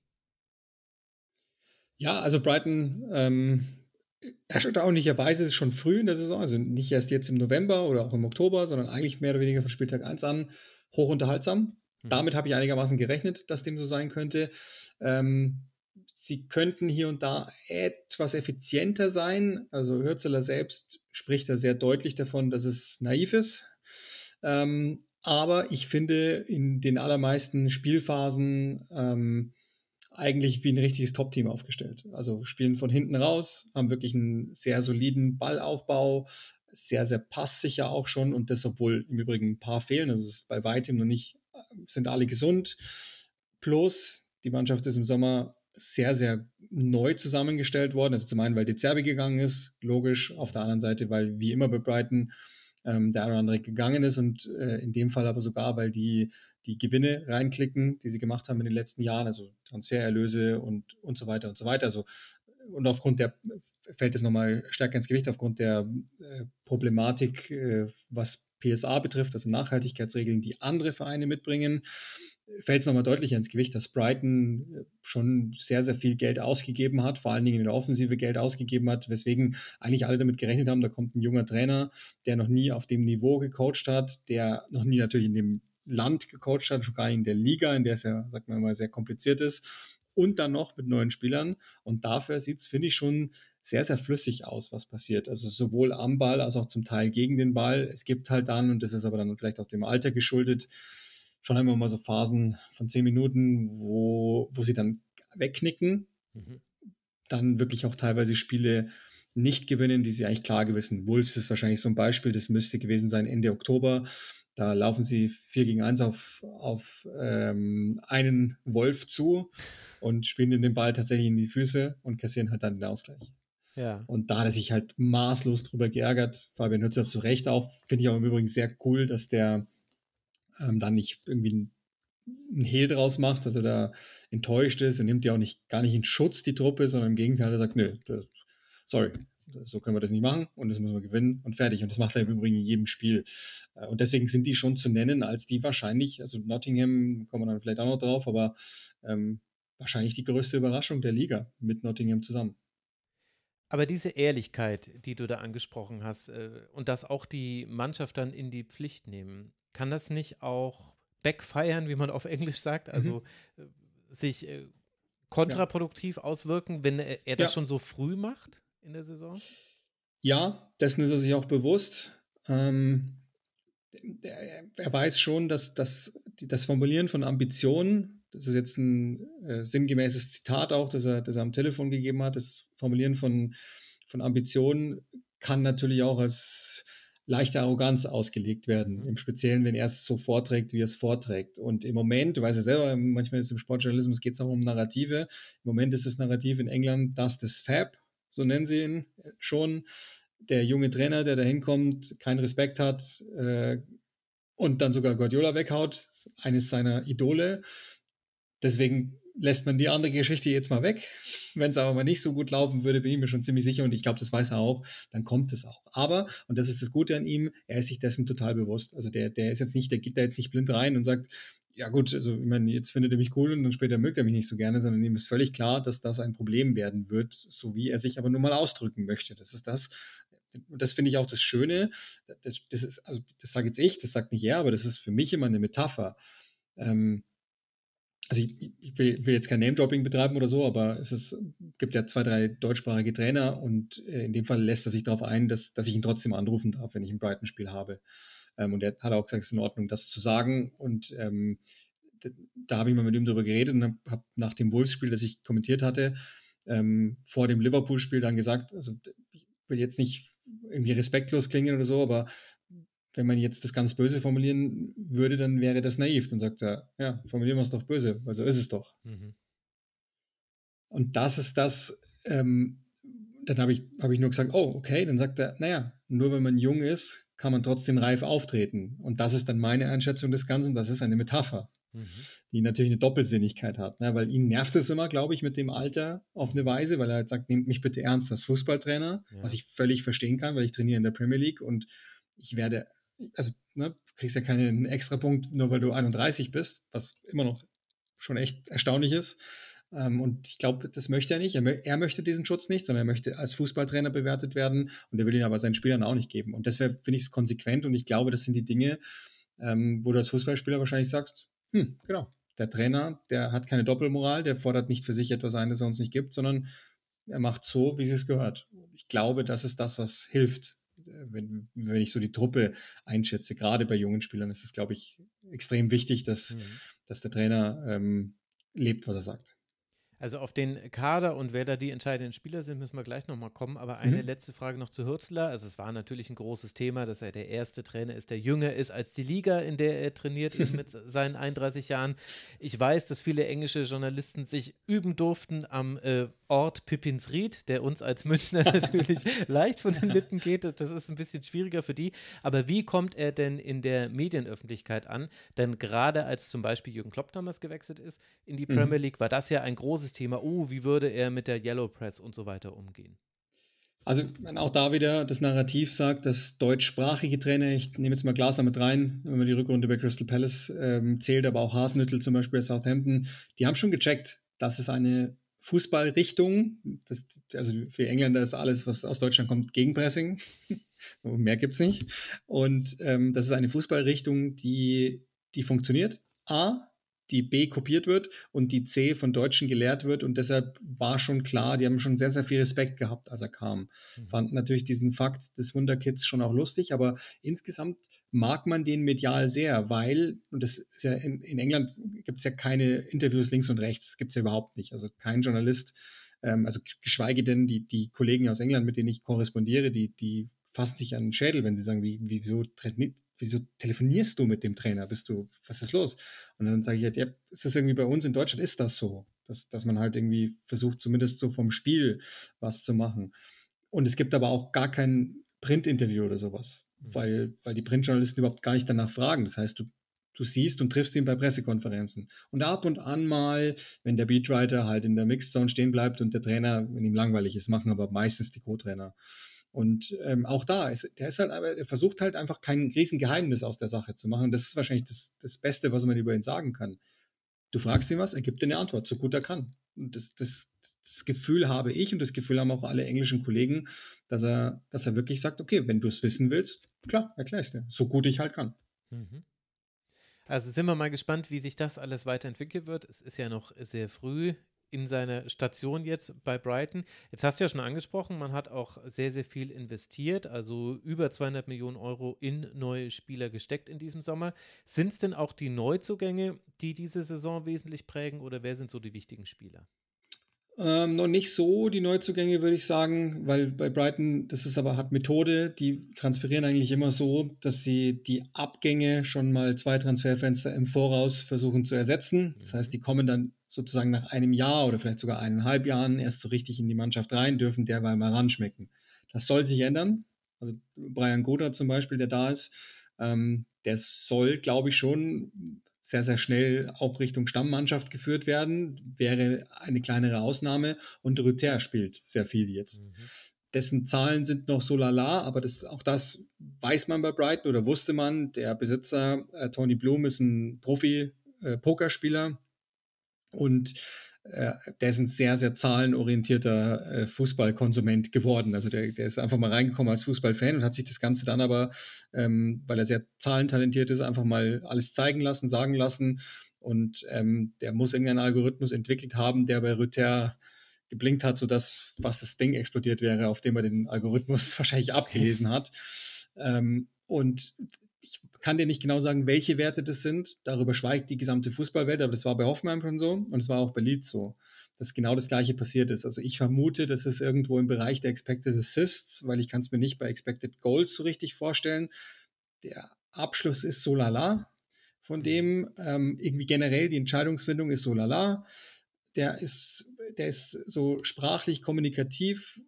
Ja, also Brighton ähm, erstaunlicherweise ist schon früh in der Saison, also nicht erst jetzt im November oder auch im Oktober, sondern eigentlich mehr oder weniger von Spieltag 1 an hochunterhaltsam. unterhaltsam. Damit habe ich einigermaßen gerechnet, dass dem so sein könnte. Ähm, sie könnten hier und da etwas effizienter sein. Also Hürzeler selbst spricht da sehr deutlich davon, dass es naiv ist. Ähm, aber ich finde in den allermeisten Spielphasen ähm, eigentlich wie ein richtiges Top-Team aufgestellt. Also spielen von hinten raus, haben wirklich einen sehr soliden Ballaufbau, sehr, sehr passsicher auch schon und das, obwohl im Übrigen ein paar fehlen. Also es ist bei weitem noch nicht, äh, sind alle gesund. Plus, die Mannschaft ist im Sommer sehr, sehr neu zusammengestellt worden. Also zum einen, weil Dezerbi gegangen ist, logisch. Auf der anderen Seite, weil wie immer bei Brighton ähm, der eine oder andere gegangen ist und äh, in dem Fall aber sogar, weil die die Gewinne reinklicken, die sie gemacht haben in den letzten Jahren, also Transfererlöse und, und so weiter und so weiter. Also, und aufgrund der fällt es nochmal stärker ins Gewicht, aufgrund der äh, Problematik, äh, was PSA betrifft, also Nachhaltigkeitsregeln, die andere Vereine mitbringen, fällt es nochmal deutlich ins Gewicht, dass Brighton äh, schon sehr, sehr viel Geld ausgegeben hat, vor allen Dingen in der Offensive Geld ausgegeben hat, weswegen eigentlich alle damit gerechnet haben, da kommt ein junger Trainer, der noch nie auf dem Niveau gecoacht hat, der noch nie natürlich in dem Land gecoacht hat, schon gar nicht in der Liga, in der es ja, sagt man mal, sehr kompliziert ist. Und dann noch mit neuen Spielern. Und dafür sieht es, finde ich, schon sehr, sehr flüssig aus, was passiert. Also sowohl am Ball als auch zum Teil gegen den Ball. Es gibt halt dann, und das ist aber dann vielleicht auch dem Alter geschuldet, schon immer mal so Phasen von zehn Minuten, wo, wo sie dann wegknicken, mhm. dann wirklich auch teilweise Spiele nicht gewinnen, die sie eigentlich klar gewissen. Wolves ist wahrscheinlich so ein Beispiel, das müsste gewesen sein Ende Oktober. Da laufen sie 4 gegen 1 auf, auf ähm, einen Wolf zu und spielen ihm den Ball tatsächlich in die Füße und kassieren halt dann den Ausgleich. Ja. Und da hat er sich halt maßlos drüber geärgert. Fabian Hützer zu Recht auch. Finde ich auch im Übrigen sehr cool, dass der ähm, dann nicht irgendwie ein Hehl draus macht, dass er da enttäuscht ist. Er nimmt ja auch nicht, gar nicht in Schutz die Truppe, sondern im Gegenteil, er sagt, nö, das, sorry, so können wir das nicht machen und das müssen wir gewinnen und fertig. Und das macht er im Übrigen in jedem Spiel. Äh, und deswegen sind die schon zu nennen als die wahrscheinlich, also Nottingham kommen wir dann vielleicht auch noch drauf, aber ähm, wahrscheinlich die größte Überraschung der Liga mit Nottingham zusammen.
Aber diese Ehrlichkeit, die du da angesprochen hast, äh, und dass auch die Mannschaft dann in die Pflicht nehmen, kann das nicht auch backfeiern, wie man auf Englisch sagt? Mhm. Also mhm. sich äh, kontraproduktiv ja. auswirken, wenn er, das ja. schon so früh macht in der Saison?
Ja, dessen ist er sich auch bewusst. Ähm, er weiß schon, dass, dass das Formulieren von Ambitionen das ist jetzt ein äh, sinngemäßes Zitat auch, das er, das er am Telefon gegeben hat, das Formulieren von, von Ambitionen kann natürlich auch als leichte Arroganz ausgelegt werden, mhm. im Speziellen, wenn er es so vorträgt, wie er es vorträgt. Und im Moment, du weißt ja selber, manchmal ist im Sportjournalismus geht es auch um Narrative. Im Moment ist das Narrativ in England das des Fab, so nennen sie ihn äh, schon. Der junge Trainer, der da hinkommt, keinen Respekt hat äh, und dann sogar Guardiola weghaut, eines seiner Idole Deswegen lässt man die andere Geschichte jetzt mal weg. Wenn es aber mal nicht so gut laufen würde, bin ich mir schon ziemlich sicher und ich glaube, das weiß er auch, dann kommt es auch. Aber, und das ist das Gute an ihm, er ist sich dessen total bewusst. Also der, der ist jetzt nicht, der geht da jetzt nicht blind rein und sagt, ja gut, also ich meine, jetzt findet er mich cool und dann später mögt er mich nicht so gerne, sondern ihm ist völlig klar, dass das ein Problem werden wird, so wie er sich aber nur mal ausdrücken möchte. Das ist das. Und das finde ich auch das Schöne. Das, das ist, also das sage jetzt ich, das sagt nicht er, aber das ist für mich immer eine Metapher. Ähm, also ich, ich will, will, jetzt kein Name-Dropping betreiben oder so, aber es ist, gibt ja zwei, drei deutschsprachige Trainer und äh, in dem Fall lässt er sich darauf ein, dass, dass ich ihn trotzdem anrufen darf, wenn ich ein Brighton-Spiel habe. Ähm, und er hat auch gesagt, es ist in Ordnung, das zu sagen. Und ähm, da, da habe ich mal mit ihm darüber geredet und habe hab nach dem Wolfs-Spiel, das ich kommentiert hatte, ähm, vor dem Liverpool-Spiel dann gesagt, also ich will jetzt nicht irgendwie respektlos klingen oder so, aber wenn man jetzt das ganz böse formulieren würde, dann wäre das naiv. Dann sagt er, ja, formulieren wir es doch böse, weil so ist es doch. Mhm. Und das ist das, ähm, dann habe ich, hab ich nur gesagt, oh, okay, dann sagt er, naja, nur wenn man jung ist, kann man trotzdem reif auftreten. Und das ist dann meine Einschätzung des Ganzen, das ist eine Metapher, mhm. die natürlich eine Doppelsinnigkeit hat, ne? weil ihn nervt es immer, glaube ich, mit dem Alter auf eine Weise, weil er halt sagt, nehmt mich bitte ernst als Fußballtrainer, ja. was ich völlig verstehen kann, weil ich trainiere in der Premier League und ich werde also ne, du kriegst ja keinen extra Punkt, nur weil du 31 bist, was immer noch schon echt erstaunlich ist. Ähm, und ich glaube, das möchte er nicht. Er, er, möchte diesen Schutz nicht, sondern er möchte als Fußballtrainer bewertet werden und er will ihn aber seinen Spielern auch nicht geben. Und deswegen finde ich es konsequent und ich glaube, das sind die Dinge, ähm, wo du als Fußballspieler wahrscheinlich sagst, hm, genau, der Trainer, der hat keine Doppelmoral, der fordert nicht für sich etwas ein, das er uns nicht gibt, sondern er macht so, wie es gehört. Ich glaube, das ist das, was hilft, wenn, wenn ich so die Truppe einschätze, gerade bei jungen Spielern ist es, glaube ich, extrem wichtig, dass, mhm. dass der Trainer ähm, lebt, was er sagt.
Also auf den Kader und wer da die entscheidenden Spieler sind, müssen wir gleich nochmal kommen. Aber eine mhm. letzte Frage noch zu Hürzler. Also es war natürlich ein großes Thema, dass er der erste Trainer ist, der jünger ist als die Liga, in der er trainiert mit seinen 31 Jahren. Ich weiß, dass viele englische Journalisten sich üben durften am äh, Ort Pippinsried, der uns als Münchner natürlich
leicht von den Lippen geht.
Das ist ein bisschen schwieriger für die. Aber wie kommt er denn in der Medienöffentlichkeit an? Denn gerade als zum Beispiel Jürgen Klopp damals gewechselt ist in die Premier mhm. League, war das ja ein großes großes Thema, oh, wie würde er mit der Yellow Press und so weiter umgehen?
Also auch da wieder das Narrativ sagt, dass deutschsprachige Trainer, ich nehme jetzt mal Glasner mit rein, wenn man die Rückrunde bei Crystal Palace ähm, zählt, aber auch Hasenüttel zum Beispiel bei Southampton, die haben schon gecheckt, dass es eine Fußballrichtung, das, also für Engländer ist alles, was aus Deutschland kommt, Gegenpressing, mehr gibt es nicht. Und ähm, das ist eine Fußballrichtung, die, die funktioniert, A, die B kopiert wird und die C von Deutschen gelehrt wird. Und deshalb war schon klar, die haben schon sehr, sehr viel Respekt gehabt, als er kam. Mhm. Fanden natürlich diesen Fakt des Wunderkids schon auch lustig, aber insgesamt mag man den medial sehr, weil, und das ist ja in, in England gibt es ja keine Interviews links und rechts, gibt es ja überhaupt nicht. Also kein Journalist, ähm, also geschweige denn die, die Kollegen aus England, mit denen ich korrespondiere, die, die fassen sich an den Schädel, wenn sie sagen, wie, wieso trainiert wieso telefonierst du mit dem Trainer? Bist du, was ist los? Und dann sage ich halt, ja, ist das irgendwie bei uns in Deutschland, ist das so? Dass, dass man halt irgendwie versucht, zumindest so vom Spiel was zu machen. Und es gibt aber auch gar kein Print-Interview oder sowas, mhm. weil, weil die Printjournalisten überhaupt gar nicht danach fragen. Das heißt, du, du siehst und triffst ihn bei Pressekonferenzen. Und ab und an mal, wenn der Beatwriter halt in der Mixzone stehen bleibt und der Trainer, wenn ihm langweilig ist, machen aber meistens die Co-Trainer. Und ähm, auch da ist, der ist halt, aber er versucht halt einfach kein Geheimnis aus der Sache zu machen. das ist wahrscheinlich das, das Beste, was man über ihn sagen kann. Du fragst ihn was, er gibt dir eine Antwort, so gut er kann. Und das, das, das Gefühl habe ich und das Gefühl haben auch alle englischen Kollegen, dass er, dass er wirklich sagt, okay, wenn du es wissen willst, klar, erklär es dir, so gut ich halt kann. Mhm. Also
sind wir mal gespannt, wie sich das alles weiterentwickeln wird. Es ist ja noch sehr früh in seine Station jetzt bei Brighton. Jetzt hast du ja schon angesprochen, man hat auch sehr, sehr viel investiert, also über 200 Millionen Euro in neue Spieler gesteckt in diesem Sommer. Sind es denn auch die
Neuzugänge,
die diese Saison wesentlich prägen oder wer sind so die wichtigen Spieler?
Ähm, noch nicht so die Neuzugänge, würde ich sagen, weil bei Brighton, das ist aber hat Methode, die transferieren eigentlich immer so, dass sie die Abgänge schon mal zwei Transferfenster im Voraus versuchen zu ersetzen. Das mhm. heißt, die kommen dann sozusagen nach einem Jahr oder vielleicht sogar eineinhalb Jahren erst so richtig in die Mannschaft rein, dürfen derweil mal ranschmecken. Das soll sich ändern. Also Brian Goda zum Beispiel, der da ist, ähm, der soll, glaube ich, schon sehr, sehr schnell auch Richtung Stammmannschaft geführt werden, wäre eine kleinere Ausnahme. Und Rüther spielt sehr viel jetzt. Mhm. Dessen Zahlen sind noch so lala, aber das, auch das weiß man bei Brighton oder wusste man. Der Besitzer äh, Tony Bloom ist ein Profi-Pokerspieler. Äh, und äh, der ist ein sehr, sehr zahlenorientierter äh, Fußballkonsument geworden. Also der, der, ist einfach mal reingekommen als Fußballfan und hat sich das Ganze dann aber, ähm, weil er sehr zahlentalentiert ist, einfach mal alles zeigen lassen, sagen lassen. Und ähm, der muss irgendeinen Algorithmus entwickelt haben, der bei Rüther geblinkt hat, sodass was das Ding explodiert wäre, auf dem er den Algorithmus wahrscheinlich abgelesen hat. Ähm, und ich kann dir nicht genau sagen, welche Werte das sind. Darüber schweigt die gesamte Fußballwelt, aber das war bei Hoffenheim schon so und es war auch bei Leeds so, dass genau das Gleiche passiert ist. Also ich vermute, dass es irgendwo im Bereich der Expected Assists, weil ich kann es mir nicht bei Expected Goals so richtig vorstellen. Der Abschluss ist so lala von mhm. dem. Ähm, irgendwie generell die Entscheidungsfindung ist so lala. Der ist, der ist so sprachlich kommunikativ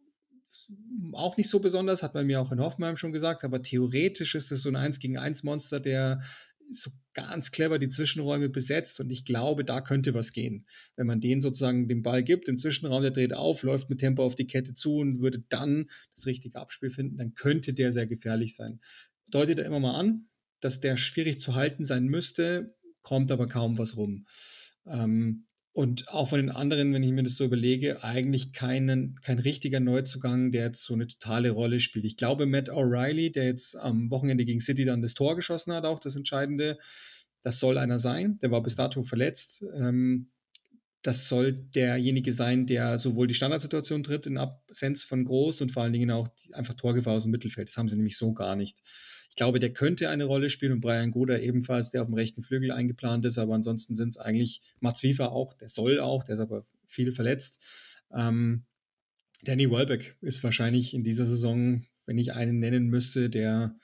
auch nicht so besonders, hat man mir auch in Hoffenheim schon gesagt, aber theoretisch ist es so ein 1 gegen 1 Monster, der so ganz clever die Zwischenräume besetzt und ich glaube, da könnte was gehen. Wenn man den sozusagen den Ball gibt, im Zwischenraum, der dreht auf, läuft mit Tempo auf die Kette zu und würde dann das richtige Abspiel finden, dann könnte der sehr gefährlich sein. Deutet er immer mal an, dass der schwierig zu halten sein müsste, kommt aber kaum was rum. Ähm, und auch von den anderen, wenn ich mir das so überlege, eigentlich keinen, kein richtiger Neuzugang, der jetzt so eine totale Rolle spielt. Ich glaube, Matt O'Reilly, der jetzt am Wochenende gegen City dann das Tor geschossen hat, auch das Entscheidende, das soll einer sein. Der war bis dato verletzt. Ähm, das soll derjenige sein, der sowohl die Standardsituation tritt in Absenz von Groß und vor allen Dingen auch einfach Torgefahr aus dem Mittelfeld. Das haben sie nämlich so gar nicht. Ich glaube, der könnte eine Rolle spielen und Brian Goder ebenfalls, der auf dem rechten Flügel eingeplant ist, aber ansonsten sind es eigentlich Mats Wiefer auch, der soll auch, der ist aber viel verletzt. Ähm, Danny Welbeck ist wahrscheinlich in dieser Saison, wenn ich einen nennen müsste, der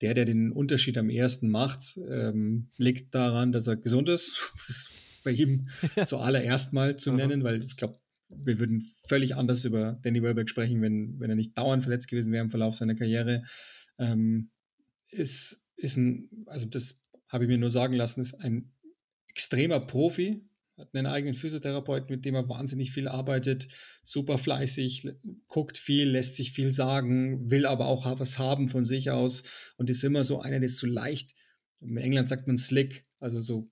der, der den Unterschied am ersten macht, ähm, liegt daran, dass er gesund ist. bei ihm zuallererst mal zu nennen, weil ich glaube, wir würden völlig anders über Danny Welbeck sprechen, wenn, wenn er nicht dauernd verletzt gewesen wäre im Verlauf seiner Karriere. Ähm, ist, ist ein, also das habe ich mir nur sagen lassen, ist ein extremer Profi, hat einen eigenen Physiotherapeuten, mit dem er wahnsinnig viel arbeitet, super fleißig, guckt viel, lässt sich viel sagen, will aber auch was haben von sich aus und ist immer so einer, der so leicht in England sagt man slick, also so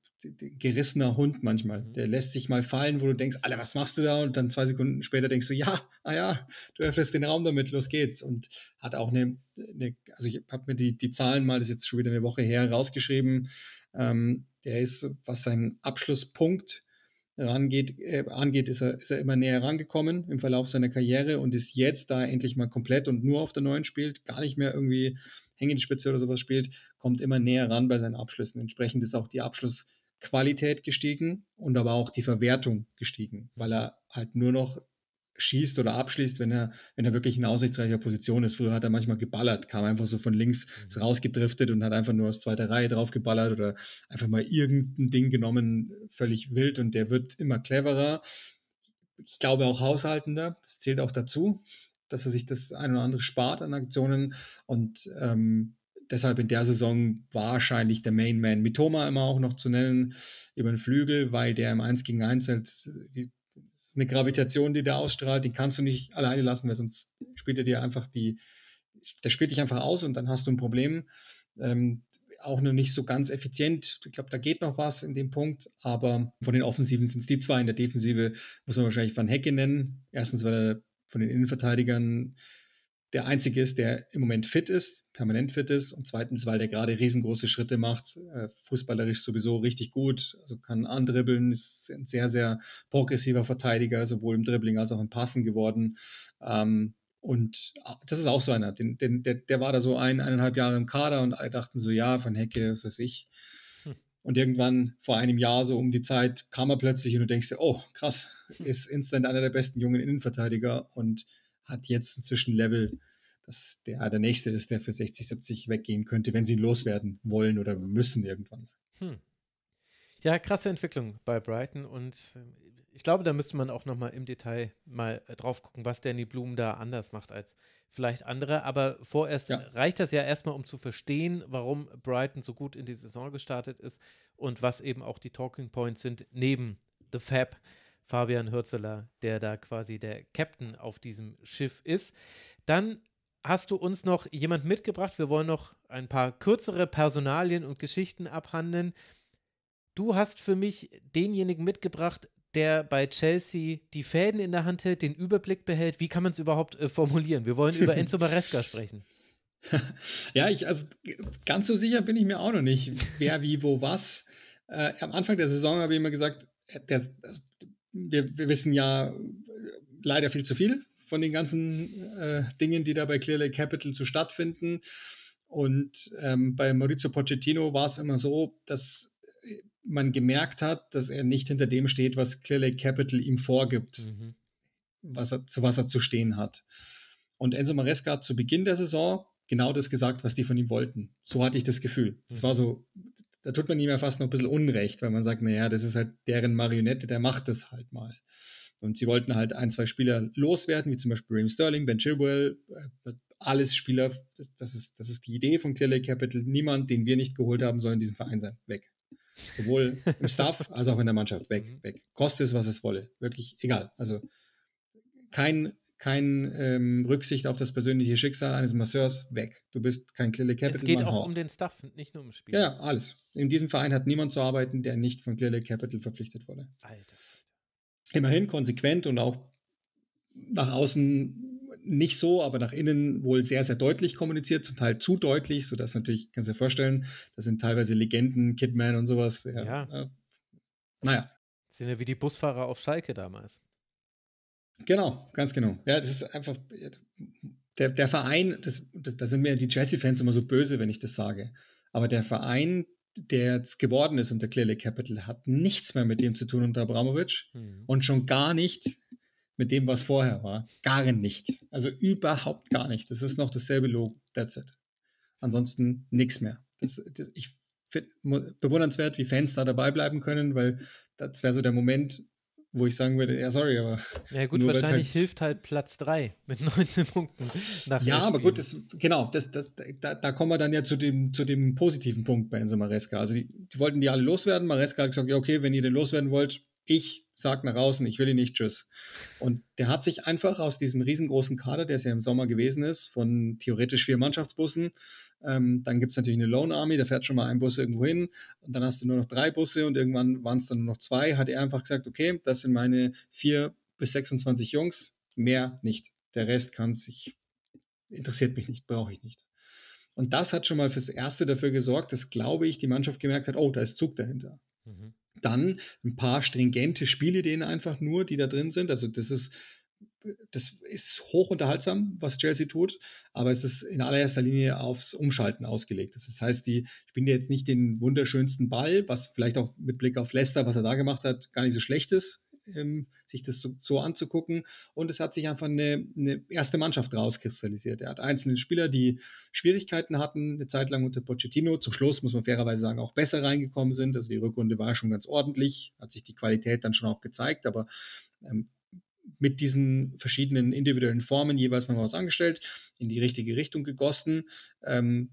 gerissener Hund manchmal. Mhm. Der lässt sich mal fallen, wo du denkst, Alter, was machst du da? Und dann zwei Sekunden später denkst du, ja, ah ja, du öffnest den Raum damit, los geht's. Und hat auch eine, eine also ich habe mir die, die Zahlen mal, das ist jetzt schon wieder eine Woche her, rausgeschrieben. Ähm, der ist, was sein Abschlusspunkt ist, rangeht, äh, angeht, ist er, ist er immer näher rangekommen im Verlauf seiner Karriere und ist jetzt, da er endlich mal komplett und nur auf der neuen spielt, gar nicht mehr irgendwie Hängenspitze oder sowas spielt, kommt immer näher ran bei seinen Abschlüssen. Entsprechend ist auch die Abschlussqualität gestiegen und aber auch die Verwertung gestiegen, weil er halt nur noch schießt oder abschließt, wenn er, wenn er wirklich in aussichtsreicher Position ist. Früher hat er manchmal geballert, kam einfach so von links mhm. rausgedriftet und hat einfach nur aus zweiter Reihe draufgeballert oder einfach mal irgendein Ding genommen, völlig wild und der wird immer cleverer. Ich glaube auch haushaltender, das zählt auch dazu, dass er sich das ein oder andere spart an Aktionen und ähm, deshalb in der Saison wahrscheinlich der Main Man. Thomas immer auch noch zu nennen über den Flügel, weil der im 1 gegen 1 halt ist eine Gravitation, die der ausstrahlt, die kannst du nicht alleine lassen, weil sonst spielt er dir einfach die, der spielt dich einfach aus und dann hast du ein Problem. Ähm, auch nur nicht so ganz effizient. Ich glaube, da geht noch was in dem Punkt, aber von den Offensiven sind es die zwei. In der Defensive muss man wahrscheinlich Van Hecke nennen. Erstens, weil er von den Innenverteidigern der einzige ist, der im Moment fit ist, permanent fit ist. Und zweitens, weil der gerade riesengroße Schritte macht, äh, fußballerisch sowieso richtig gut. Also kann andribbeln, ist ein sehr, sehr progressiver Verteidiger, sowohl im Dribbling als auch im Passen geworden. Ähm, und äh, das ist auch so einer. Den, den, der, der war da so ein, eineinhalb Jahre im Kader und alle dachten so, ja, von Hecke, was weiß ich. Hm. Und irgendwann vor einem Jahr, so um die Zeit, kam er plötzlich und du denkst dir, oh, krass, hm. ist instant einer der besten jungen Innenverteidiger und hat jetzt inzwischen Level, dass der der nächste ist, der für 60, 70 weggehen könnte, wenn sie ihn loswerden wollen oder müssen irgendwann.
Hm.
Ja, krasse Entwicklung bei Brighton und äh, ich glaube, da müsste man auch nochmal im Detail mal äh, drauf gucken, was Danny Blum da anders macht als vielleicht andere. Aber vorerst ja. reicht das ja erstmal, um zu verstehen, warum Brighton so gut in die Saison gestartet ist und was eben auch die Talking Points sind neben The Fab. Fabian Hürzeler, der da quasi der Captain auf diesem Schiff ist. Dann hast du uns noch jemand mitgebracht. Wir wollen noch ein paar kürzere Personalien und Geschichten abhandeln. Du hast für mich denjenigen mitgebracht, der bei Chelsea die Fäden in der Hand hält, den Überblick behält. Wie kann man es überhaupt äh, formulieren? Wir wollen über Enzo Maresca sprechen.
ja, ich, also ganz so sicher bin ich mir auch noch nicht, wer, wie, wo, was. Äh, am Anfang der Saison habe ich immer gesagt, äh, der, wir, wir wissen ja äh, leider viel zu viel von den ganzen äh, Dingen, die da bei Clear Lake Capital zu stattfinden. Und ähm, bei Maurizio Pochettino war es immer so, dass äh, man gemerkt hat, dass er nicht hinter dem steht, was Clear Lake Capital ihm vorgibt, mhm. was er, zu was er zu stehen hat. Und Enzo Maresca hat zu Beginn der Saison genau das gesagt, was die von ihm wollten. So hatte ich das Gefühl. Das mhm. war so da tut man ihm ja fast noch ein bisschen Unrecht, weil man sagt, naja, das ist halt deren Marionette, der macht das halt mal. Und sie wollten halt ein, zwei Spieler loswerden, wie zum Beispiel Raheem Sterling, Ben Chilwell, äh, alles Spieler, das, das, ist, das ist die Idee von Clearlake Capital. Niemand, den wir nicht geholt haben, soll in diesem Verein sein. Weg. Sowohl im Staff als auch in der Mannschaft. Weg, mhm. weg. Koste es, was es wolle. Wirklich egal. Also kein keine ähm, Rücksicht auf das persönliche Schicksal eines Masseurs weg. Du bist kein Clearly Capital. Es geht auch Hort.
um den Staff, nicht nur um Spiel. Ja,
alles. In diesem Verein hat niemand zu arbeiten, der nicht von Clearly Capital verpflichtet wurde. Alter. Immerhin konsequent und auch nach außen nicht so, aber nach innen wohl sehr, sehr deutlich kommuniziert, zum Teil zu deutlich, sodass natürlich, kannst du dir vorstellen, das sind teilweise Legenden, Kidman und sowas. Ja.
ja. Äh, naja. Das sind ja wie die Busfahrer auf Schalke damals.
Genau, ganz genau. Ja, das ist einfach der, der Verein, das, das, da sind mir die jesse fans immer so böse, wenn ich das sage. Aber der Verein, der jetzt geworden ist unter Clearly Capital, hat nichts mehr mit dem zu tun unter Abramovic mhm. und schon gar nicht mit dem, was vorher war. Gar nicht. Also überhaupt gar nicht. Das ist noch dasselbe Logo. That's it. Ansonsten nichts mehr. Das, das, ich bewundernswert, wie Fans da dabei bleiben können, weil das wäre so der Moment, wo ich sagen würde, ja, sorry, aber. Ja, gut, wahrscheinlich halt
hilft halt Platz 3 mit 19 Punkten. Nach ja, aber gut, das,
genau, das, das, da, da, kommen wir dann ja zu dem, zu dem positiven Punkt bei Enzo Maresca. Also, die, die wollten die alle loswerden. Maresca hat gesagt, ja, okay, wenn ihr den loswerden wollt, ich sagt nach außen, ich will ihn nicht, tschüss. Und der hat sich einfach aus diesem riesengroßen Kader, der es ja im Sommer gewesen ist, von theoretisch vier Mannschaftsbussen, ähm, dann gibt es natürlich eine Lone Army, da fährt schon mal ein Bus irgendwo hin und dann hast du nur noch drei Busse und irgendwann waren es dann nur noch zwei, hat er einfach gesagt, okay, das sind meine vier bis 26 Jungs, mehr nicht. Der Rest kann sich, interessiert mich nicht, brauche ich nicht. Und das hat schon mal fürs Erste dafür gesorgt, dass, glaube ich, die Mannschaft gemerkt hat, oh, da ist Zug dahinter. Mhm. Dann ein paar stringente Spielideen einfach nur, die da drin sind. Also das ist das ist hochunterhaltsam, was Chelsea tut, aber es ist in allererster Linie aufs Umschalten ausgelegt. Das heißt, die spielen jetzt nicht den wunderschönsten Ball, was vielleicht auch mit Blick auf Leicester, was er da gemacht hat, gar nicht so schlecht ist ähm, sich das so, so, anzugucken. Und es hat sich einfach eine, eine erste Mannschaft rauskristallisiert. Er hat einzelne Spieler, die Schwierigkeiten hatten, eine Zeit lang unter Pochettino. Zum Schluss muss man fairerweise sagen, auch besser reingekommen sind. Also die Rückrunde war schon ganz ordentlich, hat sich die Qualität dann schon auch gezeigt, aber ähm, mit diesen verschiedenen individuellen Formen jeweils noch was angestellt, in die richtige Richtung gegossen. Ähm,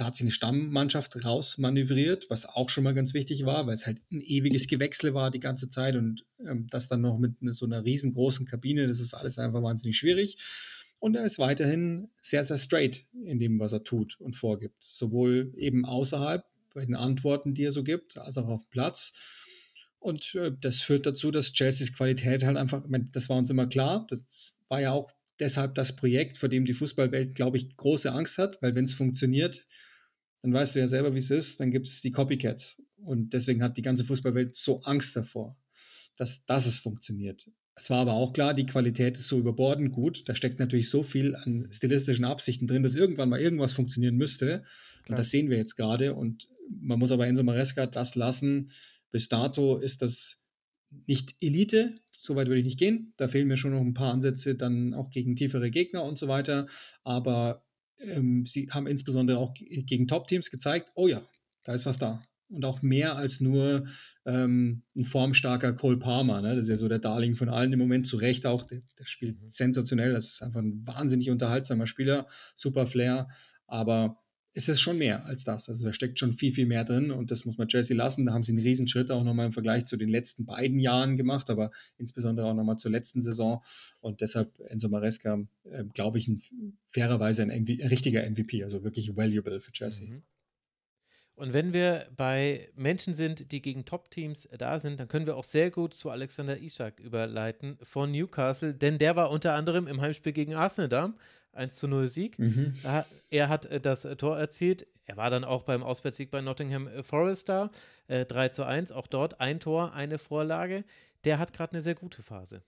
hat sich eine Stammmannschaft rausmanövriert, was auch schon mal ganz wichtig war, weil es halt ein ewiges Gewechsel war die ganze Zeit und ähm, das dann noch mit so einer riesengroßen Kabine, das ist alles einfach wahnsinnig schwierig. Und er ist weiterhin sehr, sehr straight in dem, was er tut und vorgibt. Sowohl eben außerhalb bei den Antworten, die er so gibt, als auch auf dem Platz. Und äh, das führt dazu, dass Chelseas Qualität halt einfach, ich meine, das war uns immer klar, das war ja auch deshalb das Projekt, vor dem die Fußballwelt, glaube ich, große Angst hat, weil wenn es funktioniert, dann weißt du ja selber, wie es ist, dann gibt es die Copycats. Und deswegen hat die ganze Fußballwelt so Angst davor, dass, dass es funktioniert. Es war aber auch klar, die Qualität ist so überbordend gut. Da steckt natürlich so viel an stilistischen Absichten drin, dass irgendwann mal irgendwas funktionieren müsste. Klar. Und das sehen wir jetzt gerade. Und man muss aber Enzo Maresca das lassen. Bis dato ist das nicht Elite, so weit würde ich nicht gehen. Da fehlen mir schon noch ein paar Ansätze, dann auch gegen tiefere Gegner und so weiter. Aber ähm, sie haben insbesondere auch gegen Top-Teams gezeigt, oh ja, da ist was da. Und auch mehr als nur ähm, ein formstarker Cole Palmer. Ne? Das ist ja so der Darling von allen im Moment, zu Recht auch. Der, der spielt mhm. sensationell. Das ist einfach ein wahnsinnig unterhaltsamer Spieler, super Flair. Aber ist es schon mehr als das. Also da steckt schon viel, viel mehr drin und das muss man Jesse lassen. Da haben sie einen Riesenschritt auch nochmal im Vergleich zu den letzten beiden Jahren gemacht, aber insbesondere auch nochmal zur letzten Saison. Und deshalb Enzo Maresca, äh, glaube ich, ein, fairerweise ein, MV, richtiger MVP, also wirklich valuable für Jesse. Mhm.
Und wenn wir bei Menschen sind, die gegen Top-Teams äh, da sind, dann können wir auch sehr gut zu Alexander Isak überleiten von Newcastle, denn der war unter anderem im Heimspiel gegen Arsenal da, 1 zu 0 Sieg. Mhm. Er hat äh, das äh, Tor erzielt. Er war dann auch beim Auswärtssieg bei Nottingham äh, Forest da. 3 zu 1, auch dort ein Tor, eine Vorlage. Der hat gerade eine sehr gute Phase.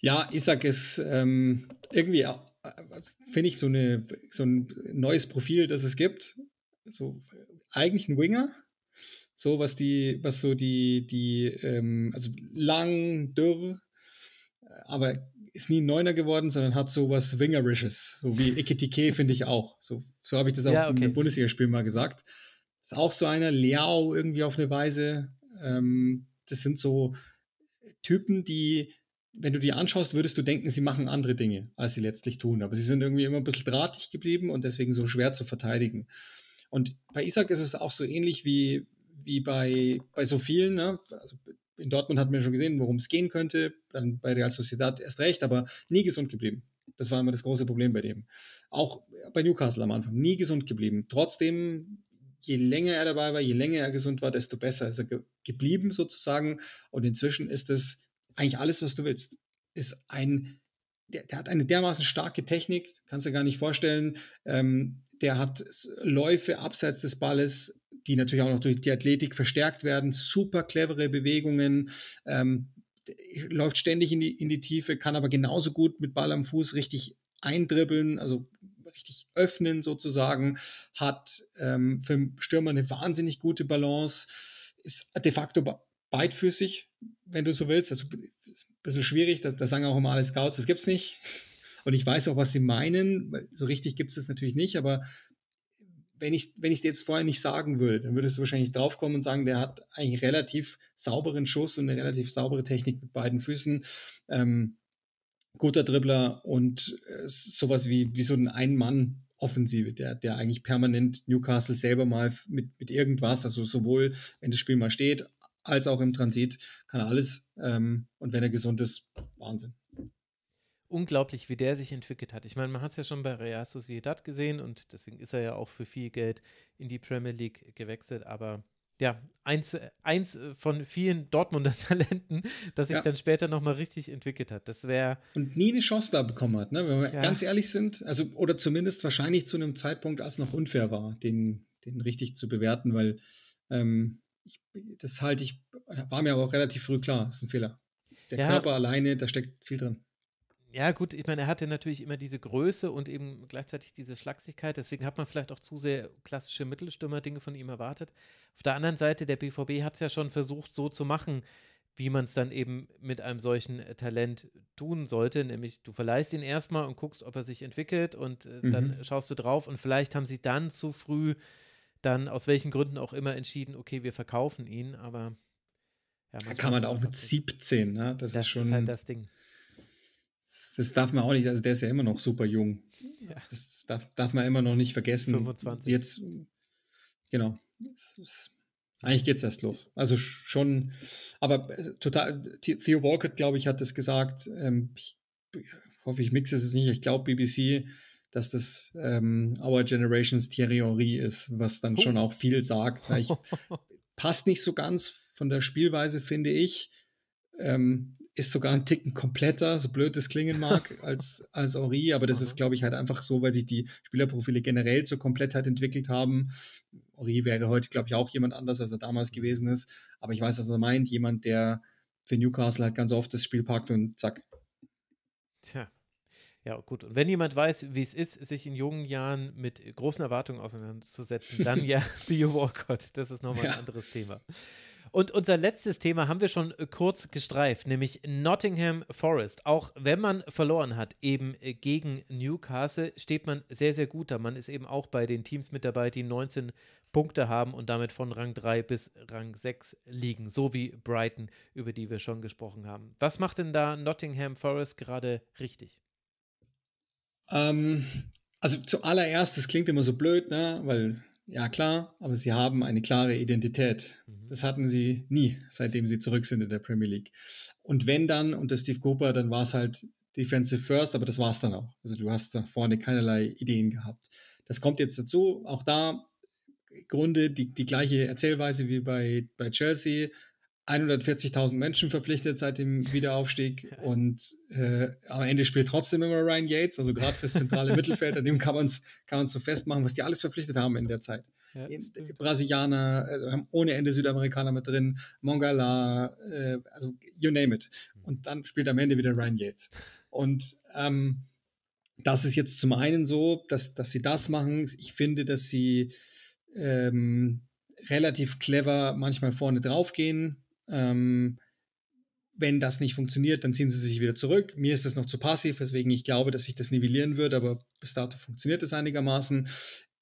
Ja, Isaac ist ähm, irgendwie finde ich so eine so ein neues Profil, das es gibt. So eigentlich ein Winger, so was die was so die die ähm, also lang dürr, aber ist nie ein Neuner geworden, sondern hat sowas Wingerisches, so wie Ekitike finde ich auch. So, so habe ich das auch ja, okay. im Bundesligaspiel mal gesagt. Ist auch so einer, Leao irgendwie auf eine Weise. Ähm, das sind so Typen, die, wenn du die anschaust, würdest du denken, sie machen andere Dinge, als sie letztlich tun. Aber sie sind irgendwie immer ein bisschen drahtig geblieben und deswegen so schwer zu verteidigen. Und bei Isaac ist es auch so ähnlich wie, wie bei, bei so vielen. Ne? Also in Dortmund hat man schon gesehen, worum es gehen könnte. Dann bei Real Sociedad erst recht, aber nie gesund geblieben. Das war immer das große Problem bei dem. Auch bei Newcastle am Anfang, nie gesund geblieben. Trotzdem, je länger er dabei war, je länger er gesund war, desto besser ist er ge geblieben sozusagen. Und inzwischen ist es eigentlich alles, was du willst. Ist ein der, der, hat eine dermaßen starke Technik, kannst du gar nicht vorstellen. Ähm, der hat Läufe abseits des Balles, die natürlich auch noch durch die Athletik verstärkt werden, super clevere Bewegungen, ähm, läuft ständig in die, in die Tiefe, kann aber genauso gut mit Ball am Fuß richtig eindribbeln, also richtig öffnen sozusagen, hat ähm, für einen Stürmer eine wahnsinnig gute Balance, ist de facto beidfüßig, wenn du so willst, also bisschen schwierig, das, das sagen auch immer alle Scouts, das gibt es nicht. Und ich weiß auch, was sie meinen. weil So richtig gibt es das natürlich nicht, aber wenn ich, wenn ich dir jetzt vorher nicht sagen würde, dann würdest du wahrscheinlich draufkommen und sagen, der hat eigentlich relativ sauberen Schuss und eine relativ saubere Technik mit beiden Füßen. Ähm, guter Dribbler und äh, sowas wie, wie so ein Ein-Mann- Offensive, der, der eigentlich permanent Newcastle selber mal mit, mit irgendwas, also sowohl, wenn das Spiel mal steht, als auch im Transit, kann alles. Ähm, und wenn er gesund ist, Wahnsinn.
Unglaublich, wie der sich entwickelt hat. Ich meine, man hat es ja schon bei Real Sociedad gesehen und deswegen ist er ja auch für viel Geld in die Premier League gewechselt. Aber ja, eins, eins von vielen Dortmunder Talenten, das sich ja. dann später nochmal richtig entwickelt hat. Das
wäre. Und nie eine Chance da bekommen hat, ne? wenn wir ja. ganz ehrlich sind. Also, oder zumindest wahrscheinlich zu einem Zeitpunkt, als noch unfair war, den, den richtig zu bewerten, weil ähm, ich, das halte ich, war mir aber auch relativ früh klar, das ist ein Fehler. Der ja. Körper alleine, da steckt viel drin.
Ja, gut, ich meine, er hatte natürlich immer diese Größe und eben gleichzeitig diese Schlagsigkeit. Deswegen hat man vielleicht auch zu sehr klassische Mittelstürmer-Dinge von ihm erwartet. Auf der anderen Seite, der BVB hat es ja schon versucht, so zu machen, wie man es dann eben mit einem solchen äh, Talent tun sollte. Nämlich, du verleihst ihn erstmal und guckst, ob er sich entwickelt und äh, mhm. dann schaust du drauf und vielleicht haben sie dann zu früh dann aus welchen Gründen auch immer entschieden, okay, wir verkaufen ihn, aber.
Ja, da kann man auch mit 17, ne? Das, das ist schon. Das ist halt das Ding. Das, darf man auch nicht, also der ist ja immer noch super jung. Ja. Das darf, darf man immer noch nicht vergessen. 25. Jetzt, genau. Ist, eigentlich es erst los. Also schon, aber äh, total, Theo Walcott, glaube ich, hat das gesagt. Ähm, ich hoffe, ich mixe es jetzt nicht. Ich glaube, BBC dass das ähm, Our Generations Thierry Henry ist, was dann oh. schon auch viel sagt. ich, passt nicht so ganz von der Spielweise, finde ich. Ähm, ist sogar ein Ticken kompletter, so blöd es klingen mag, als, als Henri, aber das ist, glaube ich, halt einfach so, weil sich die Spielerprofile generell zur Komplettheit halt entwickelt haben. Henri wäre heute, glaube ich, auch jemand anders, als er damals mhm. gewesen ist. Aber ich weiß, was er meint, jemand, der für Newcastle halt ganz oft das Spiel packt und zack.
Tja, ja, gut. Und wenn jemand weiß, wie es ist, sich in jungen Jahren mit großen Erwartungen auseinanderzusetzen, dann ja Theo Walcott. Das ist nochmal ein anderes Thema. Und unser letztes Thema haben wir schon äh, kurz gestreift, nämlich Nottingham Forest. Auch wenn man verloren hat, eben äh, gegen Newcastle, steht man sehr, sehr gut da. Man ist eben auch bei den Teams mit dabei, die 19 Punkte haben und damit von Rang 3 bis Rang 6 liegen, so wie Brighton, über die wir schon gesprochen haben. Was macht denn da Nottingham Forest gerade richtig?
Ähm, also zuallererst, das klingt immer so blöd, ne? weil ja klar, aber sie haben eine klare Identität. Mhm. Das hatten sie nie, seitdem sie zurück sind in der Premier League. Und wenn dann, unter Steve Cooper, dann war es halt Defensive First, aber das war es dann auch. Also du hast da vorne keinerlei Ideen gehabt. Das kommt jetzt dazu. Auch da Gründe, die, die gleiche Erzählweise wie bei, bei Chelsea. 140.000 Menschen verpflichtet seit dem Wiederaufstieg und äh, am Ende spielt trotzdem immer Ryan Yates, also gerade fürs zentrale Mittelfeld, an dem kann man es kann so festmachen, was die alles verpflichtet haben in der Zeit. Ja, Brasilianer, äh, haben ohne Ende Südamerikaner mit drin, Mongala, äh, also you name it. Hm. Und dann spielt am Ende wieder Ryan Yates. Und ähm, das ist jetzt zum einen so, dass, dass sie das machen. Ich finde, dass sie ähm, relativ clever manchmal vorne drauf gehen ähm, wenn das nicht funktioniert, dann ziehen sie sich wieder zurück. Mir ist das noch zu passiv, weswegen ich glaube, dass ich das nivellieren würde, aber bis dato funktioniert es einigermaßen.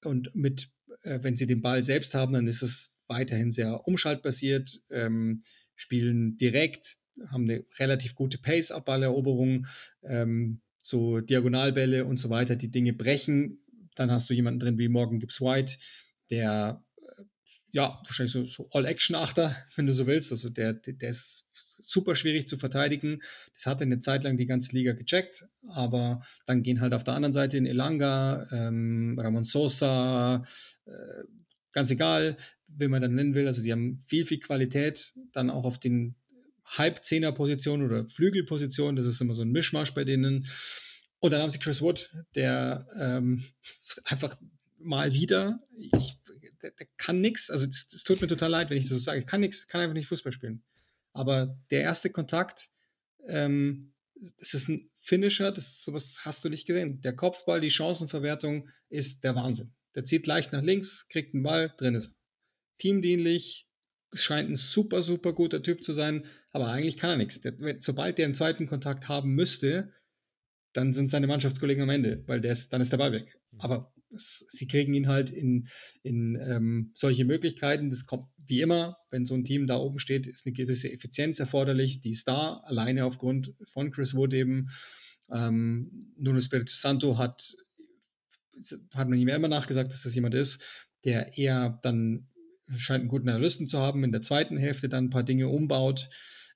Und mit, äh, wenn sie den Ball selbst haben, dann ist es weiterhin sehr umschaltbasiert, ähm, spielen direkt, haben eine relativ gute Pace ab Balleroberung, ähm, so Diagonalbälle und so weiter, die Dinge brechen. Dann hast du jemanden drin wie Morgan Gibbs White, der ja, wahrscheinlich so, so All-Action-Achter, wenn du so willst. Also der, der ist super schwierig zu verteidigen. Das hat eine Zeit lang die ganze Liga gecheckt, aber dann gehen halt auf der anderen Seite in Elanga, ähm, Ramon Sosa, äh, ganz egal, wie man dann nennen will. Also die haben viel, viel Qualität dann auch auf den Halbzehner-Positionen oder Flügelpositionen. Das ist immer so ein Mischmasch bei denen. Und dann haben sie Chris Wood, der ähm, einfach mal wieder, ich der, der kann nichts. Also es tut mir total leid, wenn ich das so sage. Ich kann nichts, kann einfach nicht Fußball spielen. Aber der erste Kontakt, ähm, das ist ein Finisher, das sowas hast du nicht gesehen. Der Kopfball, die Chancenverwertung ist der Wahnsinn. Der zieht leicht nach links, kriegt einen Ball, drin ist. Teamdienlich, scheint ein super, super guter Typ zu sein, aber eigentlich kann er nichts. Der, sobald der einen zweiten Kontakt haben müsste, dann sind seine Mannschaftskollegen am Ende, weil der ist, dann ist der Ball weg. Mhm. Aber sie kriegen ihn halt in, in ähm, solche Möglichkeiten. Das kommt wie immer, wenn so ein Team da oben steht, ist eine gewisse Effizienz erforderlich. Die ist da, alleine aufgrund von Chris Wood eben. Ähm, Nuno Espirito Santo hat, hat man ihm immer nachgesagt, dass das jemand ist, der eher dann scheint einen guten Analysten zu haben, in der zweiten Hälfte dann ein paar Dinge umbaut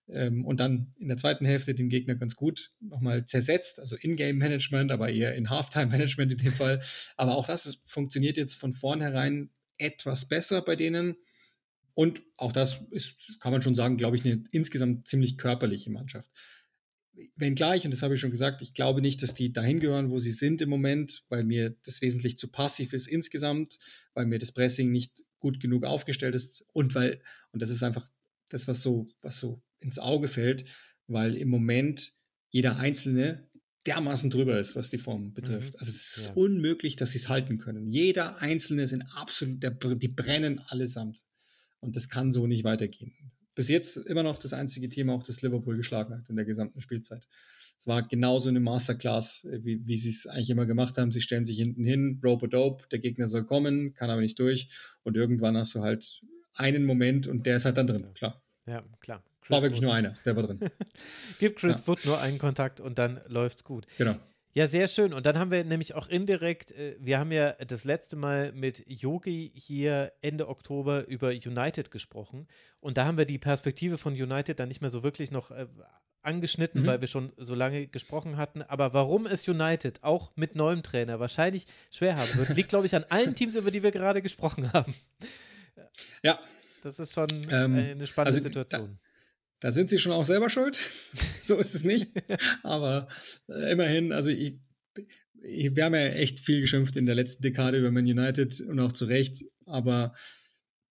ähm, und dann in der zweiten Hälfte dem Gegner ganz gut nochmal zersetzt, also In-Game-Management, aber eher in Halftime-Management in dem Fall. Aber auch das ist, funktioniert jetzt von vornherein etwas besser bei denen. Und auch das ist, kann man schon sagen, glaube ich, eine insgesamt ziemlich körperliche Mannschaft. Wenngleich, und das habe ich schon gesagt, ich glaube nicht, dass die dahin gehören, wo sie sind im Moment, weil mir das wesentlich zu passiv ist insgesamt, weil mir das Pressing nicht gut genug aufgestellt ist und weil, und das ist einfach das, was so, was so ins Auge fällt, weil im Moment jeder Einzelne dermaßen drüber ist, was die Form betrifft. Mhm. Also es ist ja. unmöglich, dass sie es halten können. Jeder Einzelne sind absolut, der, die brennen allesamt. Und das kann so nicht weitergehen. Bis jetzt immer noch das einzige Thema, auch das Liverpool geschlagen hat in der gesamten Spielzeit. Es war genauso eine Masterclass, äh, wie, wie sie es eigentlich immer gemacht haben. Sie stellen sich hinten hin, rope dope, der Gegner soll kommen, kann aber nicht durch. Und irgendwann hast du halt einen Moment und der ist halt dann drin, klar. Ja, klar. Chris war wirklich Wood. nur einer, der war drin. Gib Chris ja. Wood nur einen Kontakt und dann
läuft's gut. Genau. Ja, sehr schön. Und dann haben wir nämlich auch indirekt, äh, wir haben ja das letzte Mal mit Yogi hier Ende Oktober über United gesprochen. Und da haben wir die Perspektive von United dann nicht mehr so wirklich noch äh, angeschnitten, mhm. weil wir schon so lange gesprochen hatten. Aber warum es United auch mit neuem Trainer wahrscheinlich schwer haben wird, liegt, glaube ich, an allen Teams,
über die wir gerade gesprochen haben. Ja. Das ist schon ähm, eine spannende also, Situation. Da, da sind sie schon auch selber schuld. so ist es nicht. Aber äh, immerhin, also ich, ich, wir haben ja echt viel geschimpft in der letzten Dekade über Man United und auch zu Recht. Aber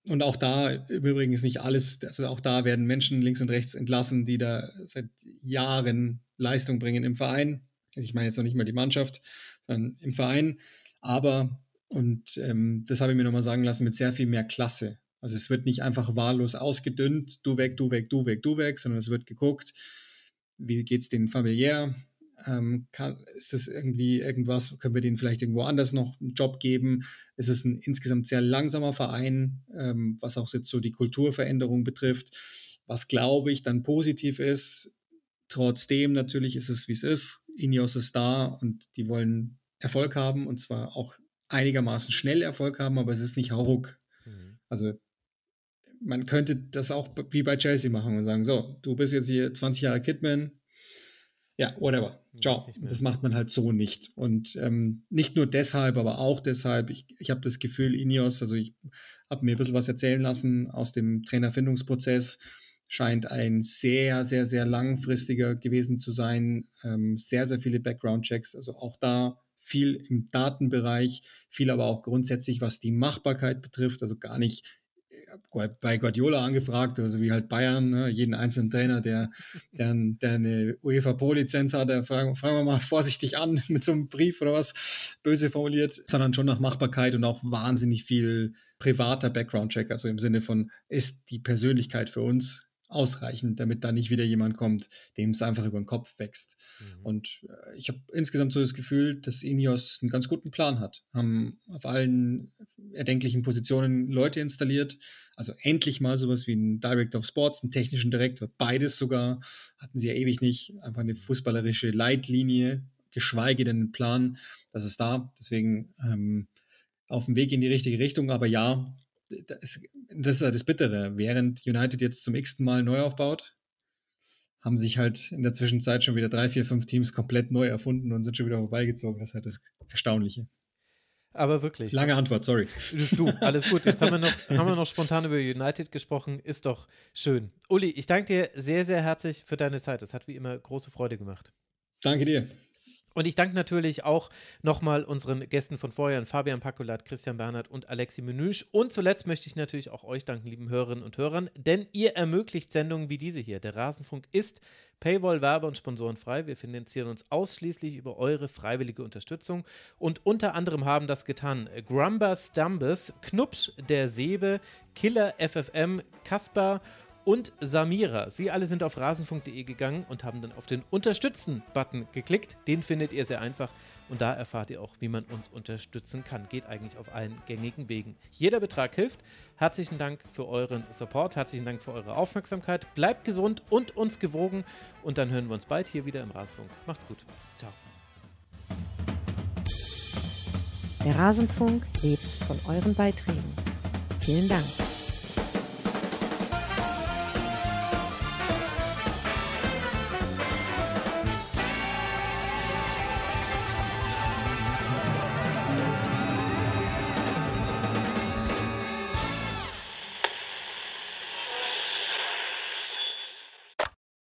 und auch da im Übrigen ist nicht alles, also auch da werden Menschen links und rechts entlassen, die da seit Jahren Leistung bringen im Verein. Also ich meine jetzt noch nicht mal die Mannschaft, sondern im Verein. Aber, und ähm, das habe ich mir nochmal sagen lassen, mit sehr viel mehr Klasse. Also es wird nicht einfach wahllos ausgedünnt, du weg, du weg, du weg, du weg, sondern es wird geguckt, wie geht es denen familiär, ähm, kann, ist das irgendwie irgendwas, können wir denen vielleicht irgendwo anders noch einen Job geben? Ist es ein insgesamt sehr langsamer Verein, ähm, was auch jetzt so die Kulturveränderung betrifft, was glaube ich dann positiv ist. Trotzdem natürlich ist es, wie es ist. Ineos ist da und die wollen Erfolg haben und zwar auch einigermaßen schnell Erfolg haben, aber es ist nicht Hauruck. Mhm. Also man könnte das auch wie bei Chelsea machen und sagen, so, du bist jetzt hier 20 Jahre Kidman, ja, whatever. Ciao. Das macht man halt so nicht. Und ähm, nicht nur deshalb, aber auch deshalb, ich, ich habe das Gefühl, Ineos, also ich habe mir ein bisschen was erzählen lassen aus dem Trainerfindungsprozess, scheint ein sehr, sehr, sehr langfristiger gewesen zu sein. Ähm, sehr, sehr viele Background-Checks, also auch da viel im Datenbereich, viel aber auch grundsätzlich, was die Machbarkeit betrifft, also gar nicht bei Guardiola angefragt, also wie halt Bayern, ne? jeden einzelnen Trainer, der, der, der eine UEFA Pro-Lizenz hat, der fragen, fragen wir mal vorsichtig an mit so einem Brief oder was, böse formuliert, sondern schon nach Machbarkeit und auch wahnsinnig viel privater Background-Check, also im Sinne von, ist die Persönlichkeit für uns ausreichend, damit da nicht wieder jemand kommt, dem es einfach über den Kopf wächst. Mhm. Und äh, ich habe insgesamt so das Gefühl, dass Ineos einen ganz guten Plan hat. Haben auf allen erdenklichen Positionen Leute installiert. Also endlich mal sowas wie einen Director of Sports, einen technischen Direktor, beides sogar. Hatten sie ja ewig nicht. Einfach eine fußballerische Leitlinie, geschweige denn einen Plan. Das ist da. Deswegen ähm, auf dem Weg in die richtige Richtung. Aber ja, das, das ist ja das Bittere. Während United jetzt zum x-ten Mal neu aufbaut, haben sich halt in der Zwischenzeit schon wieder drei, vier, fünf Teams komplett neu erfunden und sind schon wieder vorbeigezogen. Das ist halt das Erstaunliche. Aber wirklich. Lange Antwort, sorry. Du, alles gut. Jetzt haben wir, noch, haben
wir noch spontan über United gesprochen. Ist doch schön. Uli, ich danke dir sehr, sehr herzlich für deine Zeit. Es hat wie immer große Freude gemacht. Danke dir. Und ich danke natürlich auch nochmal unseren Gästen von vorher, Fabian Pakulat, Christian Bernhard und Alexi Menüsch. Und zuletzt möchte ich natürlich auch euch danken, lieben Hörerinnen und Hörern, denn ihr ermöglicht Sendungen wie diese hier. Der Rasenfunk ist Paywall, Werbe und Sponsorenfrei. Wir finanzieren uns ausschließlich über eure freiwillige Unterstützung. Und unter anderem haben das getan äh, Grumber Stumbus, Knupsch der Sebe, Killer FFM, Kasper und Samira. Sie alle sind auf rasenfunk.de gegangen und haben dann auf den Unterstützen-Button geklickt. Den findet ihr sehr einfach und da erfahrt ihr auch, wie man uns unterstützen kann. Geht eigentlich auf allen gängigen Wegen. Jeder Betrag hilft. Herzlichen Dank für euren Support, herzlichen Dank für eure Aufmerksamkeit. Bleibt gesund und uns gewogen und dann hören wir uns bald hier wieder im Rasenfunk. Macht's gut. Ciao. Der Rasenfunk lebt von euren Beiträgen. Vielen Dank.